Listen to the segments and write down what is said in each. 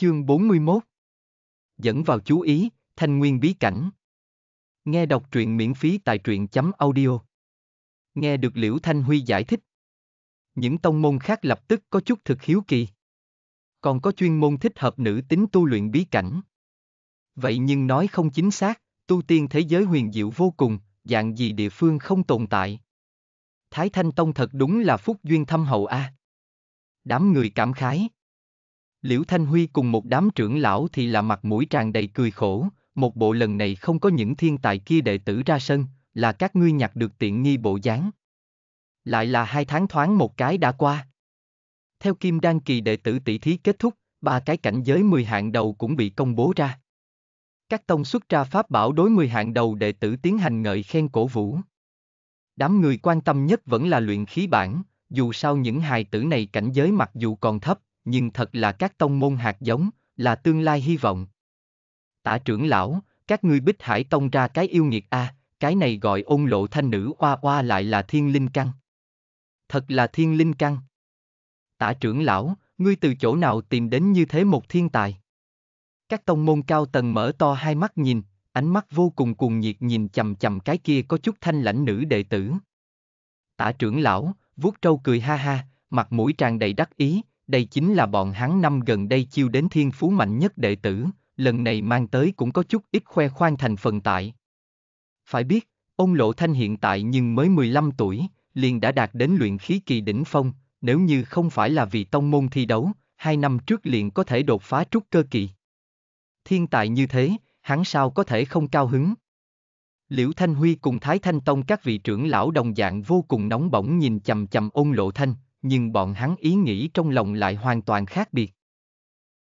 Chương 41 Dẫn vào chú ý, thanh nguyên bí cảnh. Nghe đọc truyện miễn phí tại truyện chấm audio. Nghe được Liễu Thanh Huy giải thích. Những tông môn khác lập tức có chút thực hiếu kỳ. Còn có chuyên môn thích hợp nữ tính tu luyện bí cảnh. Vậy nhưng nói không chính xác, tu tiên thế giới huyền diệu vô cùng, dạng gì địa phương không tồn tại. Thái Thanh Tông thật đúng là phúc duyên thâm hậu a. À. Đám người cảm khái. Liễu Thanh Huy cùng một đám trưởng lão thì là mặt mũi tràn đầy cười khổ, một bộ lần này không có những thiên tài kia đệ tử ra sân, là các ngươi nhặt được tiện nghi bộ dáng. Lại là hai tháng thoáng một cái đã qua. Theo kim đan kỳ đệ tử tỷ thí kết thúc, ba cái cảnh giới 10 hạng đầu cũng bị công bố ra. Các tông xuất ra pháp bảo đối 10 hạng đầu đệ tử tiến hành ngợi khen cổ vũ. Đám người quan tâm nhất vẫn là luyện khí bản, dù sao những hài tử này cảnh giới mặc dù còn thấp, nhưng thật là các tông môn hạt giống, là tương lai hy vọng. Tả trưởng lão, các ngươi bích hải tông ra cái yêu nghiệt a, à, cái này gọi ôn lộ thanh nữ oa oa lại là thiên linh căn. Thật là thiên linh căn. Tả trưởng lão, ngươi từ chỗ nào tìm đến như thế một thiên tài? Các tông môn cao tầng mở to hai mắt nhìn, ánh mắt vô cùng cuồng nhiệt nhìn chầm chầm cái kia có chút thanh lãnh nữ đệ tử. Tả trưởng lão, vuốt trâu cười ha ha, mặt mũi tràn đầy đắc ý, đây chính là bọn hắn năm gần đây chiêu đến thiên phú mạnh nhất đệ tử, lần này mang tới cũng có chút ít khoe khoang thành phần tại. Phải biết, ông Lộ Thanh hiện tại nhưng mới 15 tuổi, liền đã đạt đến luyện khí kỳ đỉnh phong, nếu như không phải là vì tông môn thi đấu, hai năm trước liền có thể đột phá trúc cơ kỳ. Thiên tài như thế, hắn sao có thể không cao hứng. Liễu Thanh Huy cùng Thái Thanh Tông các vị trưởng lão đồng dạng vô cùng nóng bỏng nhìn chầm chầm ôn lộ thanh, nhưng bọn hắn ý nghĩ trong lòng lại hoàn toàn khác biệt.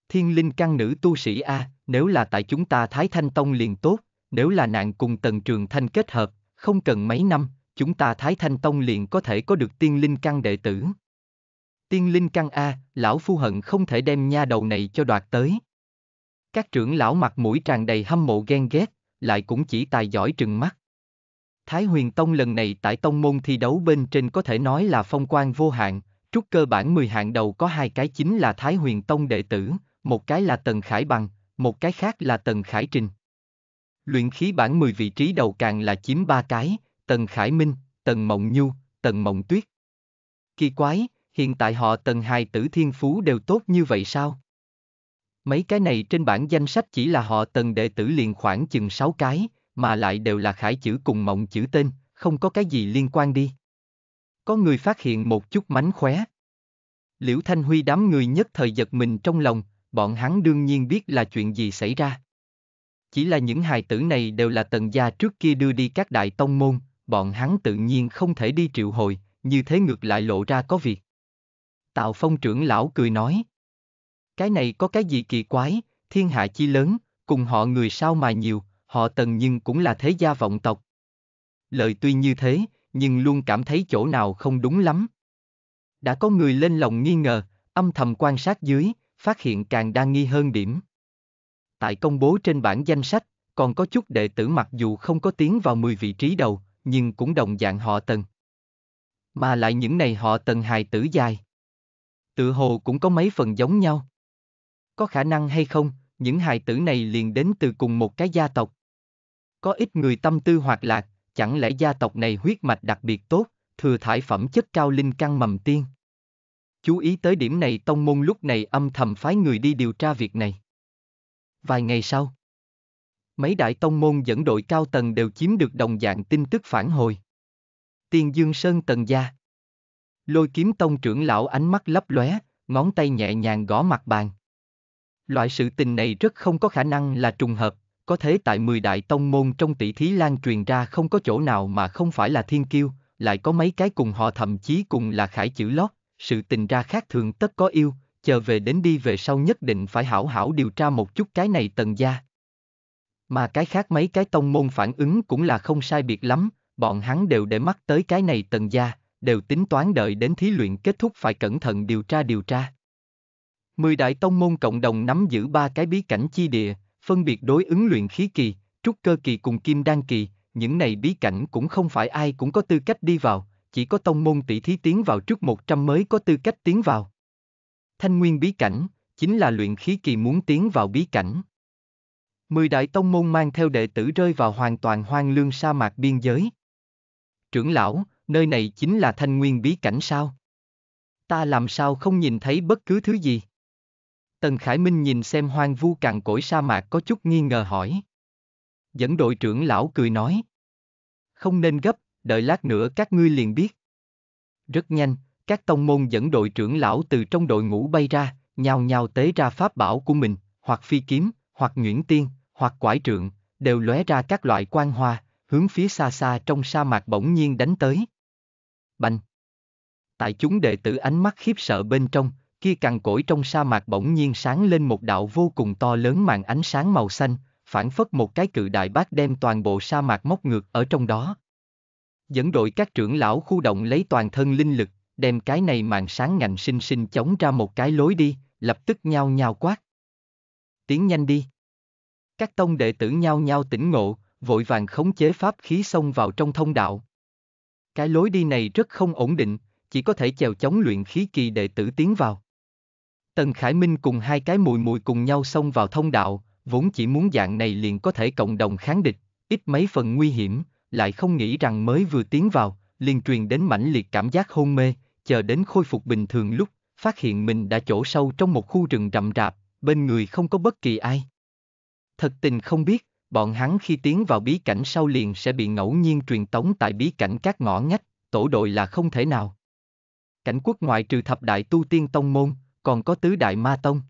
Thiên linh căn nữ tu sĩ A, nếu là tại chúng ta Thái Thanh Tông liền tốt, nếu là nạn cùng tần trường thanh kết hợp, không cần mấy năm, chúng ta Thái Thanh Tông liền có thể có được tiên linh căn đệ tử. Tiên linh căn A, lão phu hận không thể đem nha đầu này cho đoạt tới. Các trưởng lão mặt mũi tràn đầy hâm mộ ghen ghét, lại cũng chỉ tài giỏi trừng mắt. Thái Huyền Tông lần này tại tông môn thi đấu bên trên có thể nói là phong quan vô hạn, Trúc cơ bản 10 hạng đầu có hai cái chính là Thái Huyền Tông đệ tử, một cái là Tần Khải Bằng, một cái khác là Tần Khải Trình. Luyện khí bản 10 vị trí đầu càng là chiếm ba cái, Tần Khải Minh, Tần Mộng Nhu, Tần Mộng Tuyết. Kỳ quái, hiện tại họ Tần hài tử thiên phú đều tốt như vậy sao? Mấy cái này trên bản danh sách chỉ là họ Tần đệ tử liền khoảng chừng 6 cái, mà lại đều là khải chữ cùng mộng chữ tên, không có cái gì liên quan đi có người phát hiện một chút mánh khóe. Liễu Thanh Huy đám người nhất thời giật mình trong lòng, bọn hắn đương nhiên biết là chuyện gì xảy ra. Chỉ là những hài tử này đều là tần gia trước kia đưa đi các đại tông môn, bọn hắn tự nhiên không thể đi triệu hồi, như thế ngược lại lộ ra có việc. Tạo phong trưởng lão cười nói. Cái này có cái gì kỳ quái, thiên hạ chi lớn, cùng họ người sao mà nhiều, họ tần nhưng cũng là thế gia vọng tộc. Lời tuy như thế, nhưng luôn cảm thấy chỗ nào không đúng lắm. Đã có người lên lòng nghi ngờ, âm thầm quan sát dưới, phát hiện càng đa nghi hơn điểm. Tại công bố trên bản danh sách, còn có chút đệ tử mặc dù không có tiến vào 10 vị trí đầu, nhưng cũng đồng dạng họ tần. Mà lại những này họ tần hài tử dài. Tự hồ cũng có mấy phần giống nhau. Có khả năng hay không, những hài tử này liền đến từ cùng một cái gia tộc. Có ít người tâm tư hoạt lạc, Chẳng lẽ gia tộc này huyết mạch đặc biệt tốt, thừa thải phẩm chất cao linh căn mầm tiên? Chú ý tới điểm này tông môn lúc này âm thầm phái người đi điều tra việc này. Vài ngày sau, mấy đại tông môn dẫn đội cao tầng đều chiếm được đồng dạng tin tức phản hồi. Tiên Dương Sơn Tần Gia Lôi kiếm tông trưởng lão ánh mắt lấp lóe, ngón tay nhẹ nhàng gõ mặt bàn. Loại sự tình này rất không có khả năng là trùng hợp, có thế tại 10 đại tông môn trong tỷ thí lan truyền ra không có chỗ nào mà không phải là thiên kiêu, lại có mấy cái cùng họ thậm chí cùng là khải chữ lót, sự tình ra khác thường tất có yêu, chờ về đến đi về sau nhất định phải hảo hảo điều tra một chút cái này tần gia. Mà cái khác mấy cái tông môn phản ứng cũng là không sai biệt lắm, bọn hắn đều để mắt tới cái này tần gia, đều tính toán đợi đến thí luyện kết thúc phải cẩn thận điều tra điều tra. Mười đại tông môn cộng đồng nắm giữ ba cái bí cảnh chi địa, phân biệt đối ứng luyện khí kỳ, trúc cơ kỳ cùng kim đan kỳ, những này bí cảnh cũng không phải ai cũng có tư cách đi vào, chỉ có tông môn tỷ thí tiến vào trước 100 mới có tư cách tiến vào. Thanh nguyên bí cảnh, chính là luyện khí kỳ muốn tiến vào bí cảnh. Mười đại tông môn mang theo đệ tử rơi vào hoàn toàn hoang lương sa mạc biên giới. Trưởng lão, nơi này chính là thanh nguyên bí cảnh sao? Ta làm sao không nhìn thấy bất cứ thứ gì? Tần Khải Minh nhìn xem hoang vu cằn cỗi sa mạc có chút nghi ngờ hỏi. Dẫn đội trưởng lão cười nói. Không nên gấp, đợi lát nữa các ngươi liền biết. Rất nhanh, các tông môn dẫn đội trưởng lão từ trong đội ngũ bay ra, nhào nhào tế ra pháp bảo của mình, hoặc phi kiếm, hoặc nhuyễn tiên, hoặc quải trượng, đều lóe ra các loại quan hoa, hướng phía xa xa trong sa mạc bỗng nhiên đánh tới. Bành! Tại chúng đệ tử ánh mắt khiếp sợ bên trong, kia cằn cỗi trong sa mạc bỗng nhiên sáng lên một đạo vô cùng to lớn màn ánh sáng màu xanh, phản phất một cái cự đại bác đem toàn bộ sa mạc móc ngược ở trong đó. Dẫn đội các trưởng lão khu động lấy toàn thân linh lực, đem cái này màn sáng ngành sinh sinh chống ra một cái lối đi, lập tức nhao nhao quát. Tiến nhanh đi. Các tông đệ tử nhao nhao tỉnh ngộ, vội vàng khống chế pháp khí xông vào trong thông đạo. Cái lối đi này rất không ổn định, chỉ có thể chèo chống luyện khí kỳ đệ tử tiến vào. Tần Khải Minh cùng hai cái mùi mùi cùng nhau xông vào thông đạo, vốn chỉ muốn dạng này liền có thể cộng đồng kháng địch, ít mấy phần nguy hiểm, lại không nghĩ rằng mới vừa tiến vào, liền truyền đến mãnh liệt cảm giác hôn mê, chờ đến khôi phục bình thường lúc, phát hiện mình đã chỗ sâu trong một khu rừng rậm rạp, bên người không có bất kỳ ai. Thật tình không biết, bọn hắn khi tiến vào bí cảnh sau liền sẽ bị ngẫu nhiên truyền tống tại bí cảnh các ngõ ngách, tổ đội là không thể nào. Cảnh quốc ngoại trừ thập đại tu tiên tông môn, còn có tứ đại ma tông.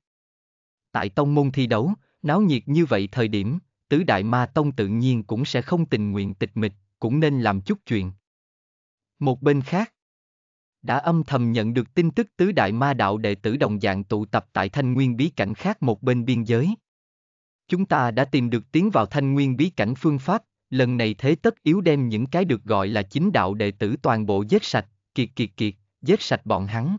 Tại tông môn thi đấu, náo nhiệt như vậy thời điểm, tứ đại ma tông tự nhiên cũng sẽ không tình nguyện tịch mịch, cũng nên làm chút chuyện. Một bên khác, đã âm thầm nhận được tin tức tứ đại ma đạo đệ tử đồng dạng tụ tập tại thanh nguyên bí cảnh khác một bên biên giới. Chúng ta đã tìm được tiến vào thanh nguyên bí cảnh phương pháp, lần này thế tất yếu đem những cái được gọi là chính đạo đệ tử toàn bộ giết sạch, kiệt kiệt kiệt, giết sạch bọn hắn.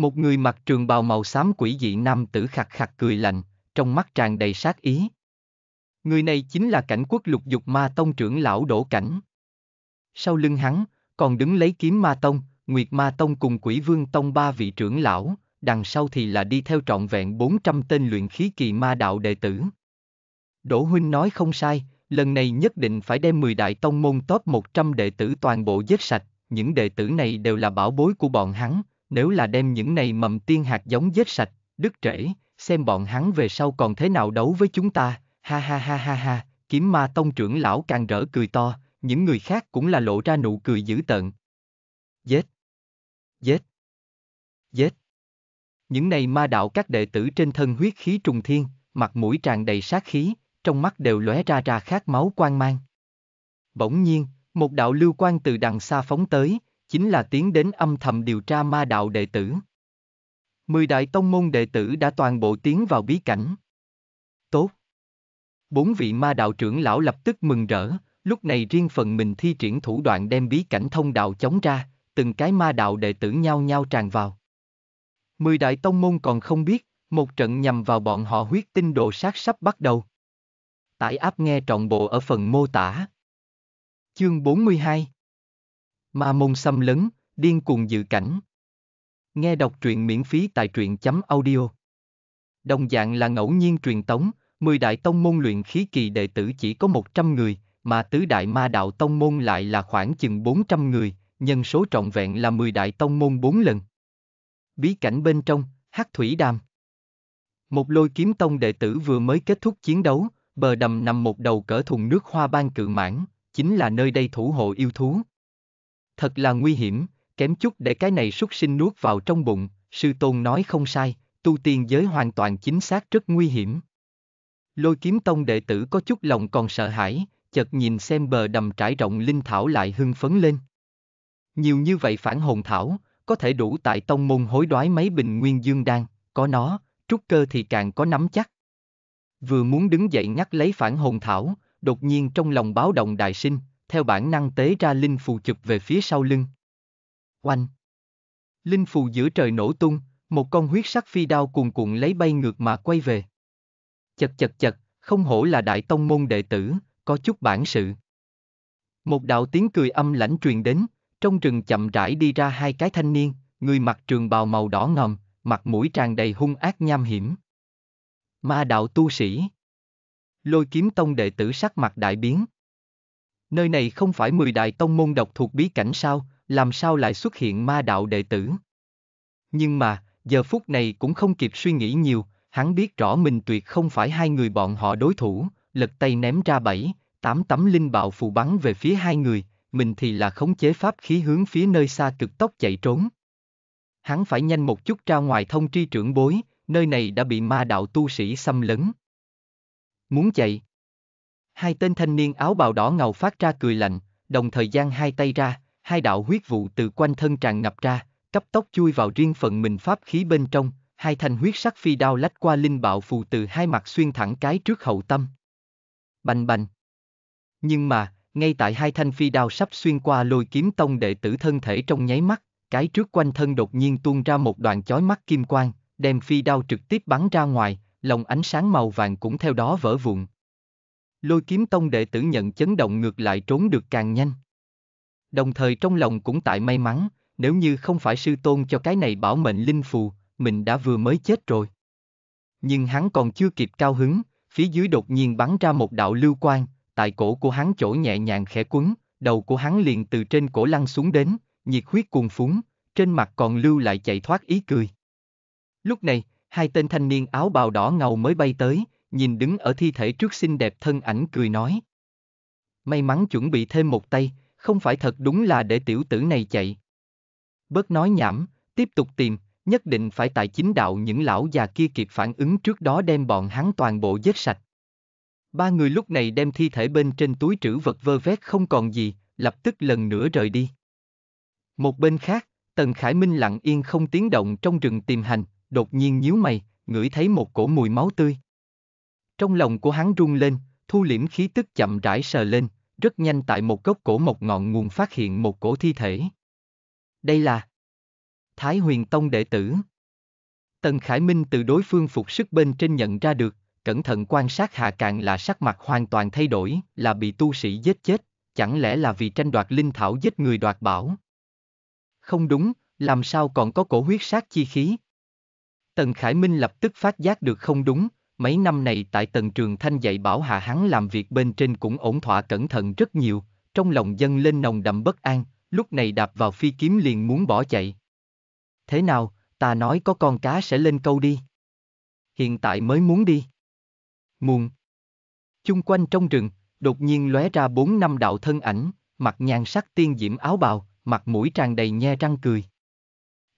Một người mặc trường bào màu xám quỷ dị nam tử khặt khặt cười lạnh, trong mắt tràn đầy sát ý. Người này chính là cảnh quốc lục dục ma tông trưởng lão đổ cảnh. Sau lưng hắn, còn đứng lấy kiếm ma tông, nguyệt ma tông cùng quỷ vương tông ba vị trưởng lão, đằng sau thì là đi theo trọn vẹn 400 tên luyện khí kỳ ma đạo đệ tử. Đỗ Huynh nói không sai, lần này nhất định phải đem 10 đại tông môn top 100 đệ tử toàn bộ giết sạch, những đệ tử này đều là bảo bối của bọn hắn, nếu là đem những này mầm tiên hạt giống giết sạch, đứt trễ, xem bọn hắn về sau còn thế nào đấu với chúng ta, ha ha ha ha ha, kiếm ma tông trưởng lão càng rỡ cười to, những người khác cũng là lộ ra nụ cười dữ tợn. Giết! Giết! Giết! Những này ma đạo các đệ tử trên thân huyết khí trùng thiên, mặt mũi tràn đầy sát khí, trong mắt đều lóe ra ra khát máu quan mang. Bỗng nhiên, một đạo lưu quan từ đằng xa phóng tới, chính là tiến đến âm thầm điều tra ma đạo đệ tử. Mười đại tông môn đệ tử đã toàn bộ tiến vào bí cảnh. Tốt. Bốn vị ma đạo trưởng lão lập tức mừng rỡ, lúc này riêng phần mình thi triển thủ đoạn đem bí cảnh thông đạo chống ra, từng cái ma đạo đệ tử nhau nhau tràn vào. Mười đại tông môn còn không biết, một trận nhằm vào bọn họ huyết tinh độ sát sắp bắt đầu. Tải áp nghe trọn bộ ở phần mô tả. Chương 42 Ma môn xâm lấn, điên cuồng dự cảnh. Nghe đọc truyện miễn phí tại truyện chấm audio. Đồng dạng là ngẫu nhiên truyền tống, 10 đại tông môn luyện khí kỳ đệ tử chỉ có 100 người, mà tứ đại ma đạo tông môn lại là khoảng chừng 400 người, nhân số trọn vẹn là 10 đại tông môn 4 lần. Bí cảnh bên trong, hắc thủy đàm. Một lôi kiếm tông đệ tử vừa mới kết thúc chiến đấu, bờ đầm nằm một đầu cỡ thùng nước hoa ban cự mãn, chính là nơi đây thủ hộ yêu thú, thật là nguy hiểm, kém chút để cái này xuất sinh nuốt vào trong bụng, sư tôn nói không sai, tu tiên giới hoàn toàn chính xác rất nguy hiểm. Lôi kiếm tông đệ tử có chút lòng còn sợ hãi, chợt nhìn xem bờ đầm trải rộng linh thảo lại hưng phấn lên. Nhiều như vậy phản hồn thảo, có thể đủ tại tông môn hối đoái mấy bình nguyên dương đan, có nó, trúc cơ thì càng có nắm chắc. Vừa muốn đứng dậy ngắt lấy phản hồn thảo, đột nhiên trong lòng báo động đại sinh, theo bản năng tế ra linh phù chụp về phía sau lưng. Oanh! Linh phù giữa trời nổ tung, một con huyết sắc phi đao cuồn cuộn lấy bay ngược mà quay về. Chật chật chật, không hổ là đại tông môn đệ tử, có chút bản sự. Một đạo tiếng cười âm lãnh truyền đến, trong rừng chậm rãi đi ra hai cái thanh niên, người mặc trường bào màu đỏ ngòm, mặt mũi tràn đầy hung ác nham hiểm. Ma đạo tu sĩ. Lôi kiếm tông đệ tử sắc mặt đại biến nơi này không phải mười đại tông môn độc thuộc bí cảnh sao, làm sao lại xuất hiện ma đạo đệ tử. Nhưng mà, giờ phút này cũng không kịp suy nghĩ nhiều, hắn biết rõ mình tuyệt không phải hai người bọn họ đối thủ, lật tay ném ra bảy, tám tấm linh bạo phù bắn về phía hai người, mình thì là khống chế pháp khí hướng phía nơi xa cực tốc chạy trốn. Hắn phải nhanh một chút ra ngoài thông tri trưởng bối, nơi này đã bị ma đạo tu sĩ xâm lấn. Muốn chạy, Hai tên thanh niên áo bào đỏ ngầu phát ra cười lạnh, đồng thời giang hai tay ra, hai đạo huyết vụ từ quanh thân tràn ngập ra, cấp tốc chui vào riêng phần mình pháp khí bên trong, hai thanh huyết sắc phi đao lách qua linh bạo phù từ hai mặt xuyên thẳng cái trước hậu tâm. Bành bành. Nhưng mà, ngay tại hai thanh phi đao sắp xuyên qua lôi kiếm tông đệ tử thân thể trong nháy mắt, cái trước quanh thân đột nhiên tuôn ra một đoạn chói mắt kim quang, đem phi đao trực tiếp bắn ra ngoài, lồng ánh sáng màu vàng cũng theo đó vỡ vụn, lôi kiếm tông đệ tử nhận chấn động ngược lại trốn được càng nhanh. Đồng thời trong lòng cũng tại may mắn, nếu như không phải sư tôn cho cái này bảo mệnh linh phù, mình đã vừa mới chết rồi. Nhưng hắn còn chưa kịp cao hứng, phía dưới đột nhiên bắn ra một đạo lưu quang, tại cổ của hắn chỗ nhẹ nhàng khẽ quấn, đầu của hắn liền từ trên cổ lăn xuống đến, nhiệt huyết cuồn phúng, trên mặt còn lưu lại chạy thoát ý cười. Lúc này, hai tên thanh niên áo bào đỏ ngầu mới bay tới, nhìn đứng ở thi thể trước xinh đẹp thân ảnh cười nói. May mắn chuẩn bị thêm một tay, không phải thật đúng là để tiểu tử này chạy. Bớt nói nhảm, tiếp tục tìm, nhất định phải tại chính đạo những lão già kia kịp phản ứng trước đó đem bọn hắn toàn bộ giết sạch. Ba người lúc này đem thi thể bên trên túi trữ vật vơ vét không còn gì, lập tức lần nữa rời đi. Một bên khác, Tần Khải Minh lặng yên không tiếng động trong rừng tìm hành, đột nhiên nhíu mày, ngửi thấy một cổ mùi máu tươi. Trong lòng của hắn rung lên, thu liễm khí tức chậm rãi sờ lên, rất nhanh tại một gốc cổ một ngọn nguồn phát hiện một cổ thi thể. Đây là Thái Huyền Tông đệ tử. Tần Khải Minh từ đối phương phục sức bên trên nhận ra được, cẩn thận quan sát hạ càng là sắc mặt hoàn toàn thay đổi, là bị tu sĩ giết chết, chẳng lẽ là vì tranh đoạt linh thảo giết người đoạt bảo? Không đúng, làm sao còn có cổ huyết sát chi khí? Tần Khải Minh lập tức phát giác được không đúng, mấy năm này tại tần trường thanh dạy bảo hạ hắn làm việc bên trên cũng ổn thỏa cẩn thận rất nhiều, trong lòng dân lên nồng đậm bất an, lúc này đạp vào phi kiếm liền muốn bỏ chạy. Thế nào, ta nói có con cá sẽ lên câu đi. Hiện tại mới muốn đi. Muộn. Chung quanh trong rừng, đột nhiên lóe ra bốn năm đạo thân ảnh, mặt nhan sắc tiên diễm áo bào, mặt mũi tràn đầy nhe răng cười.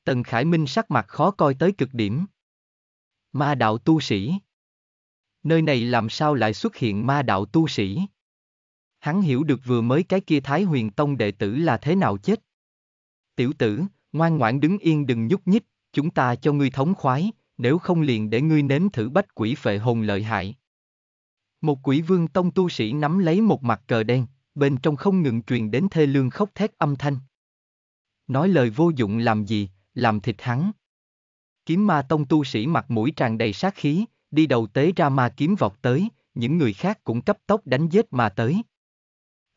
Tần Khải Minh sắc mặt khó coi tới cực điểm. Ma đạo tu sĩ nơi này làm sao lại xuất hiện ma đạo tu sĩ? Hắn hiểu được vừa mới cái kia Thái Huyền Tông đệ tử là thế nào chết. Tiểu tử, ngoan ngoãn đứng yên đừng nhúc nhích, chúng ta cho ngươi thống khoái, nếu không liền để ngươi nếm thử bách quỷ phệ hồn lợi hại. Một quỷ vương tông tu sĩ nắm lấy một mặt cờ đen, bên trong không ngừng truyền đến thê lương khóc thét âm thanh. Nói lời vô dụng làm gì, làm thịt hắn. Kiếm ma tông tu sĩ mặt mũi tràn đầy sát khí, đi đầu tế ra ma kiếm vọt tới, những người khác cũng cấp tốc đánh giết mà tới.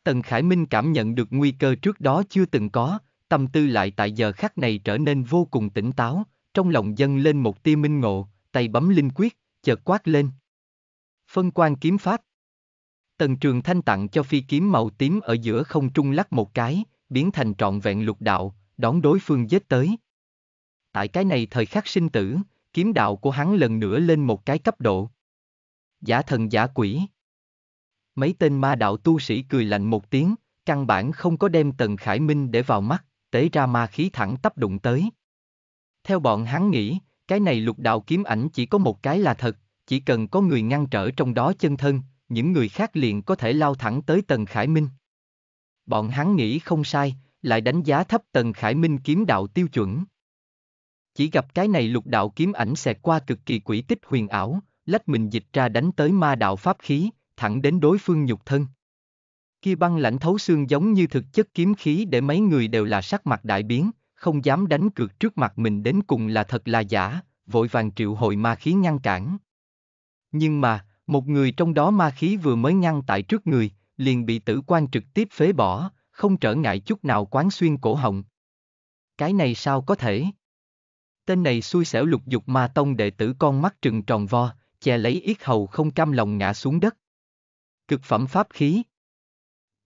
Tần Khải Minh cảm nhận được nguy cơ trước đó chưa từng có, tâm tư lại tại giờ khắc này trở nên vô cùng tỉnh táo, trong lòng dâng lên một tia minh ngộ, tay bấm linh quyết, chợt quát lên. Phân quan kiếm pháp Tần Trường Thanh tặng cho phi kiếm màu tím ở giữa không trung lắc một cái, biến thành trọn vẹn lục đạo, đón đối phương giết tới. Tại cái này thời khắc sinh tử, kiếm đạo của hắn lần nữa lên một cái cấp độ. Giả thần giả quỷ. Mấy tên ma đạo tu sĩ cười lạnh một tiếng, căn bản không có đem Tần Khải Minh để vào mắt, tế ra ma khí thẳng tắp đụng tới. Theo bọn hắn nghĩ, cái này lục đạo kiếm ảnh chỉ có một cái là thật, chỉ cần có người ngăn trở trong đó chân thân, những người khác liền có thể lao thẳng tới Tần Khải Minh. Bọn hắn nghĩ không sai, lại đánh giá thấp Tần Khải Minh kiếm đạo tiêu chuẩn. Chỉ gặp cái này lục đạo kiếm ảnh xẹt qua cực kỳ quỷ tích huyền ảo, lách mình dịch ra đánh tới ma đạo pháp khí, thẳng đến đối phương nhục thân. Kia băng lãnh thấu xương giống như thực chất kiếm khí để mấy người đều là sắc mặt đại biến, không dám đánh cược trước mặt mình đến cùng là thật là giả, vội vàng triệu hồi ma khí ngăn cản. Nhưng mà, một người trong đó ma khí vừa mới ngăn tại trước người, liền bị tử quan trực tiếp phế bỏ, không trở ngại chút nào quán xuyên cổ họng. Cái này sao có thể? Tên này xui xẻo lục dục ma tông đệ tử con mắt trừng tròn vo, che lấy yết hầu không cam lòng ngã xuống đất. Cực phẩm pháp khí.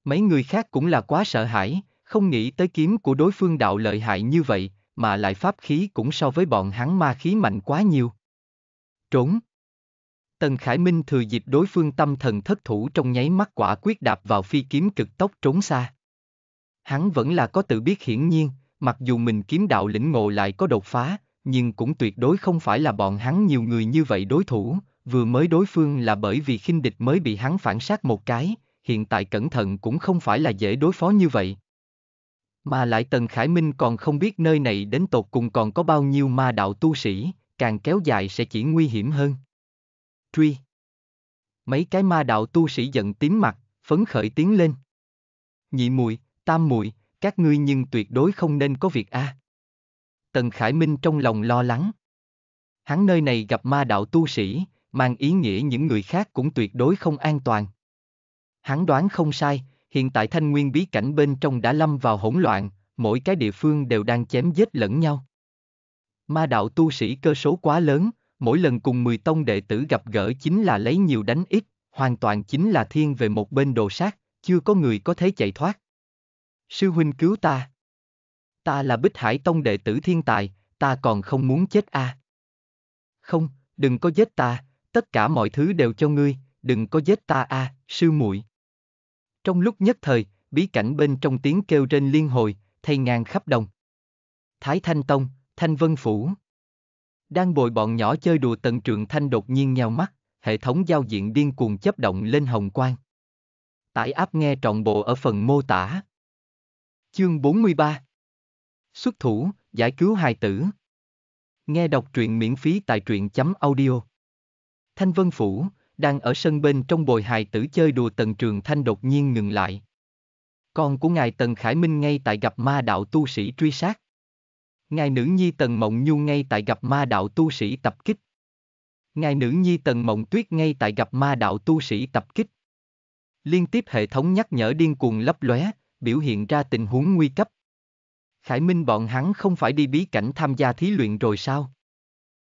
Mấy người khác cũng là quá sợ hãi, không nghĩ tới kiếm của đối phương đạo lợi hại như vậy, mà lại pháp khí cũng so với bọn hắn ma khí mạnh quá nhiều. Trốn. Tần Khải Minh thừa dịp đối phương tâm thần thất thủ trong nháy mắt quả quyết đạp vào phi kiếm cực tốc trốn xa. Hắn vẫn là có tự biết hiển nhiên, mặc dù mình kiếm đạo lĩnh ngộ lại có đột phá, nhưng cũng tuyệt đối không phải là bọn hắn nhiều người như vậy đối thủ, vừa mới đối phương là bởi vì khinh địch mới bị hắn phản sát một cái, hiện tại cẩn thận cũng không phải là dễ đối phó như vậy. Mà lại Tần Khải Minh còn không biết nơi này đến tột cùng còn có bao nhiêu ma đạo tu sĩ, càng kéo dài sẽ chỉ nguy hiểm hơn. Truy Mấy cái ma đạo tu sĩ giận tím mặt, phấn khởi tiến lên. Nhị mùi tam mùi các ngươi nhưng tuyệt đối không nên có việc a. À. Tần Khải Minh trong lòng lo lắng. Hắn nơi này gặp ma đạo tu sĩ, mang ý nghĩa những người khác cũng tuyệt đối không an toàn. Hắn đoán không sai, hiện tại thanh nguyên bí cảnh bên trong đã lâm vào hỗn loạn, mỗi cái địa phương đều đang chém giết lẫn nhau. Ma đạo tu sĩ cơ số quá lớn, mỗi lần cùng 10 tông đệ tử gặp gỡ chính là lấy nhiều đánh ít, hoàn toàn chính là thiên về một bên đồ sát, chưa có người có thể chạy thoát. Sư huynh cứu ta ta là Bích Hải Tông đệ tử thiên tài, ta còn không muốn chết a. À. Không, đừng có giết ta, tất cả mọi thứ đều cho ngươi, đừng có giết ta a, à, sư muội. Trong lúc nhất thời, bí cảnh bên trong tiếng kêu rên liên hồi, thay ngang khắp đồng. Thái Thanh Tông, Thanh Vân Phủ. Đang bồi bọn nhỏ chơi đùa tận trượng thanh đột nhiên nheo mắt, hệ thống giao diện điên cuồng chấp động lên hồng quang. Tải áp nghe trọn bộ ở phần mô tả. Chương 43 xuất thủ, giải cứu hài tử. Nghe đọc truyện miễn phí tại truyện chấm audio. Thanh Vân Phủ, đang ở sân bên trong bồi hài tử chơi đùa Tần Trường Thanh đột nhiên ngừng lại. Con của ngài Tần Khải Minh ngay tại gặp ma đạo tu sĩ truy sát. Ngài nữ nhi Tần Mộng Nhu ngay tại gặp ma đạo tu sĩ tập kích. Ngài nữ nhi Tần Mộng Tuyết ngay tại gặp ma đạo tu sĩ tập kích. Liên tiếp hệ thống nhắc nhở điên cuồng lấp lóe, biểu hiện ra tình huống nguy cấp. Khải Minh bọn hắn không phải đi bí cảnh tham gia thí luyện rồi sao?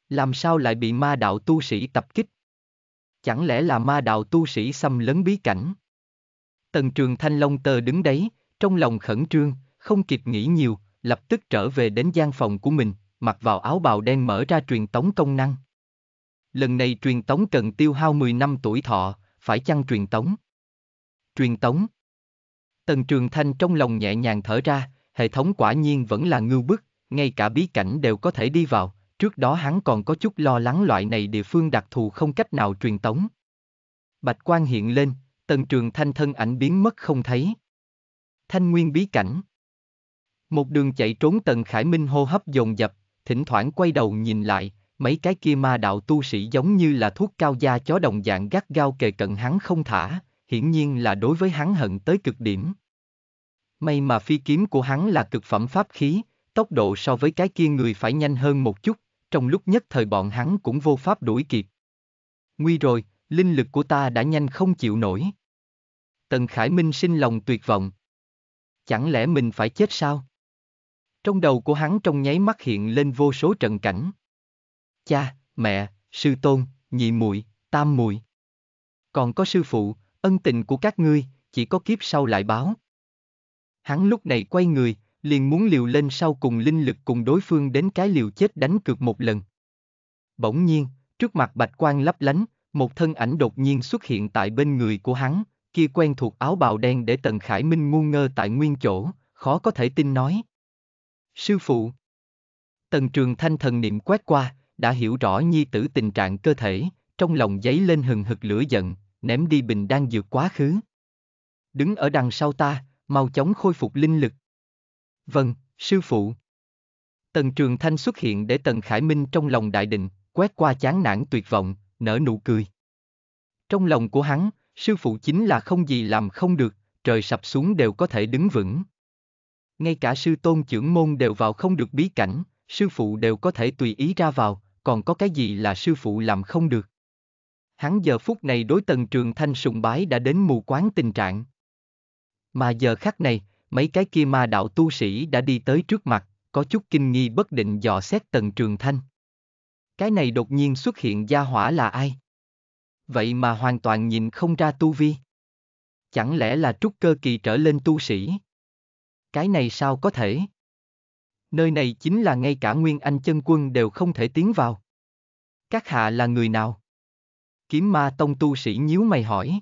Làm sao lại bị ma đạo tu sĩ tập kích? Chẳng lẽ là ma đạo tu sĩ xâm lấn bí cảnh? Tần trường thanh long tờ đứng đấy, trong lòng khẩn trương, không kịp nghĩ nhiều, lập tức trở về đến gian phòng của mình, mặc vào áo bào đen mở ra truyền tống công năng. Lần này truyền tống cần tiêu hao 10 năm tuổi thọ, phải chăng truyền tống? Truyền tống Tần Trường Thanh trong lòng nhẹ nhàng thở ra, hệ thống quả nhiên vẫn là ngưu bức, ngay cả bí cảnh đều có thể đi vào, trước đó hắn còn có chút lo lắng loại này địa phương đặc thù không cách nào truyền tống. Bạch quan hiện lên, tần trường thanh thân ảnh biến mất không thấy. Thanh nguyên bí cảnh. Một đường chạy trốn tần khải minh hô hấp dồn dập, thỉnh thoảng quay đầu nhìn lại, mấy cái kia ma đạo tu sĩ giống như là thuốc cao da chó đồng dạng gắt gao kề cận hắn không thả, hiển nhiên là đối với hắn hận tới cực điểm. May mà phi kiếm của hắn là cực phẩm pháp khí, tốc độ so với cái kia người phải nhanh hơn một chút, trong lúc nhất thời bọn hắn cũng vô pháp đuổi kịp. Nguy rồi, linh lực của ta đã nhanh không chịu nổi. Tần Khải Minh sinh lòng tuyệt vọng. Chẳng lẽ mình phải chết sao? Trong đầu của hắn trong nháy mắt hiện lên vô số trận cảnh. Cha, mẹ, sư tôn, nhị muội, tam muội. Còn có sư phụ, ân tình của các ngươi, chỉ có kiếp sau lại báo hắn lúc này quay người, liền muốn liều lên sau cùng linh lực cùng đối phương đến cái liều chết đánh cược một lần. Bỗng nhiên, trước mặt bạch quan lấp lánh, một thân ảnh đột nhiên xuất hiện tại bên người của hắn, kia quen thuộc áo bào đen để tần khải minh ngu ngơ tại nguyên chỗ, khó có thể tin nói. Sư phụ Tần trường thanh thần niệm quét qua, đã hiểu rõ nhi tử tình trạng cơ thể, trong lòng giấy lên hừng hực lửa giận, ném đi bình đang dược quá khứ. Đứng ở đằng sau ta, mau chóng khôi phục linh lực. Vâng, sư phụ. Tần Trường Thanh xuất hiện để Tần Khải Minh trong lòng đại định, quét qua chán nản tuyệt vọng, nở nụ cười. Trong lòng của hắn, sư phụ chính là không gì làm không được, trời sập xuống đều có thể đứng vững. Ngay cả sư tôn trưởng môn đều vào không được bí cảnh, sư phụ đều có thể tùy ý ra vào, còn có cái gì là sư phụ làm không được. Hắn giờ phút này đối tần trường thanh sùng bái đã đến mù quáng tình trạng. Mà giờ khắc này, mấy cái kia ma đạo tu sĩ đã đi tới trước mặt, có chút kinh nghi bất định dò xét tần trường thanh. Cái này đột nhiên xuất hiện gia hỏa là ai? Vậy mà hoàn toàn nhìn không ra tu vi. Chẳng lẽ là trúc cơ kỳ trở lên tu sĩ? Cái này sao có thể? Nơi này chính là ngay cả Nguyên Anh chân quân đều không thể tiến vào. Các hạ là người nào? Kiếm ma tông tu sĩ nhíu mày hỏi.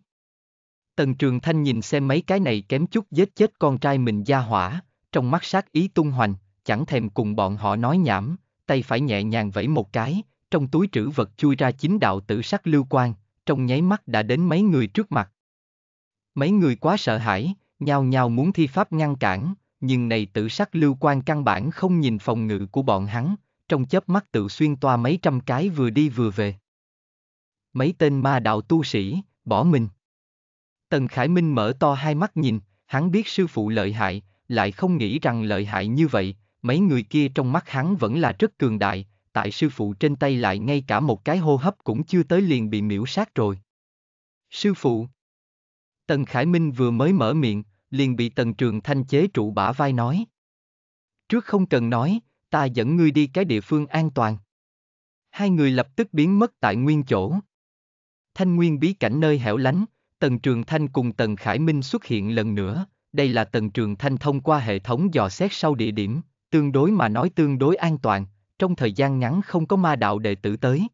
Tần Trường Thanh nhìn xem mấy cái này kém chút giết chết con trai mình gia hỏa, trong mắt sát ý tung hoành, chẳng thèm cùng bọn họ nói nhảm, tay phải nhẹ nhàng vẫy một cái, trong túi trữ vật chui ra chín đạo tử sắc lưu quang, trong nháy mắt đã đến mấy người trước mặt. Mấy người quá sợ hãi, nhao nhao muốn thi pháp ngăn cản, nhưng này tử sắc lưu quan căn bản không nhìn phòng ngự của bọn hắn, trong chớp mắt tự xuyên toa mấy trăm cái vừa đi vừa về. Mấy tên ma đạo tu sĩ, bỏ mình. Tần Khải Minh mở to hai mắt nhìn, hắn biết sư phụ lợi hại, lại không nghĩ rằng lợi hại như vậy, mấy người kia trong mắt hắn vẫn là rất cường đại, tại sư phụ trên tay lại ngay cả một cái hô hấp cũng chưa tới liền bị miễu sát rồi. Sư phụ Tần Khải Minh vừa mới mở miệng, liền bị Tần Trường Thanh chế trụ bả vai nói. Trước không cần nói, ta dẫn ngươi đi cái địa phương an toàn. Hai người lập tức biến mất tại nguyên chỗ. Thanh nguyên bí cảnh nơi hẻo lánh, Tần Trường Thanh cùng Tần Khải Minh xuất hiện lần nữa, đây là Tần Trường Thanh thông qua hệ thống dò xét sau địa điểm, tương đối mà nói tương đối an toàn, trong thời gian ngắn không có ma đạo đệ tử tới.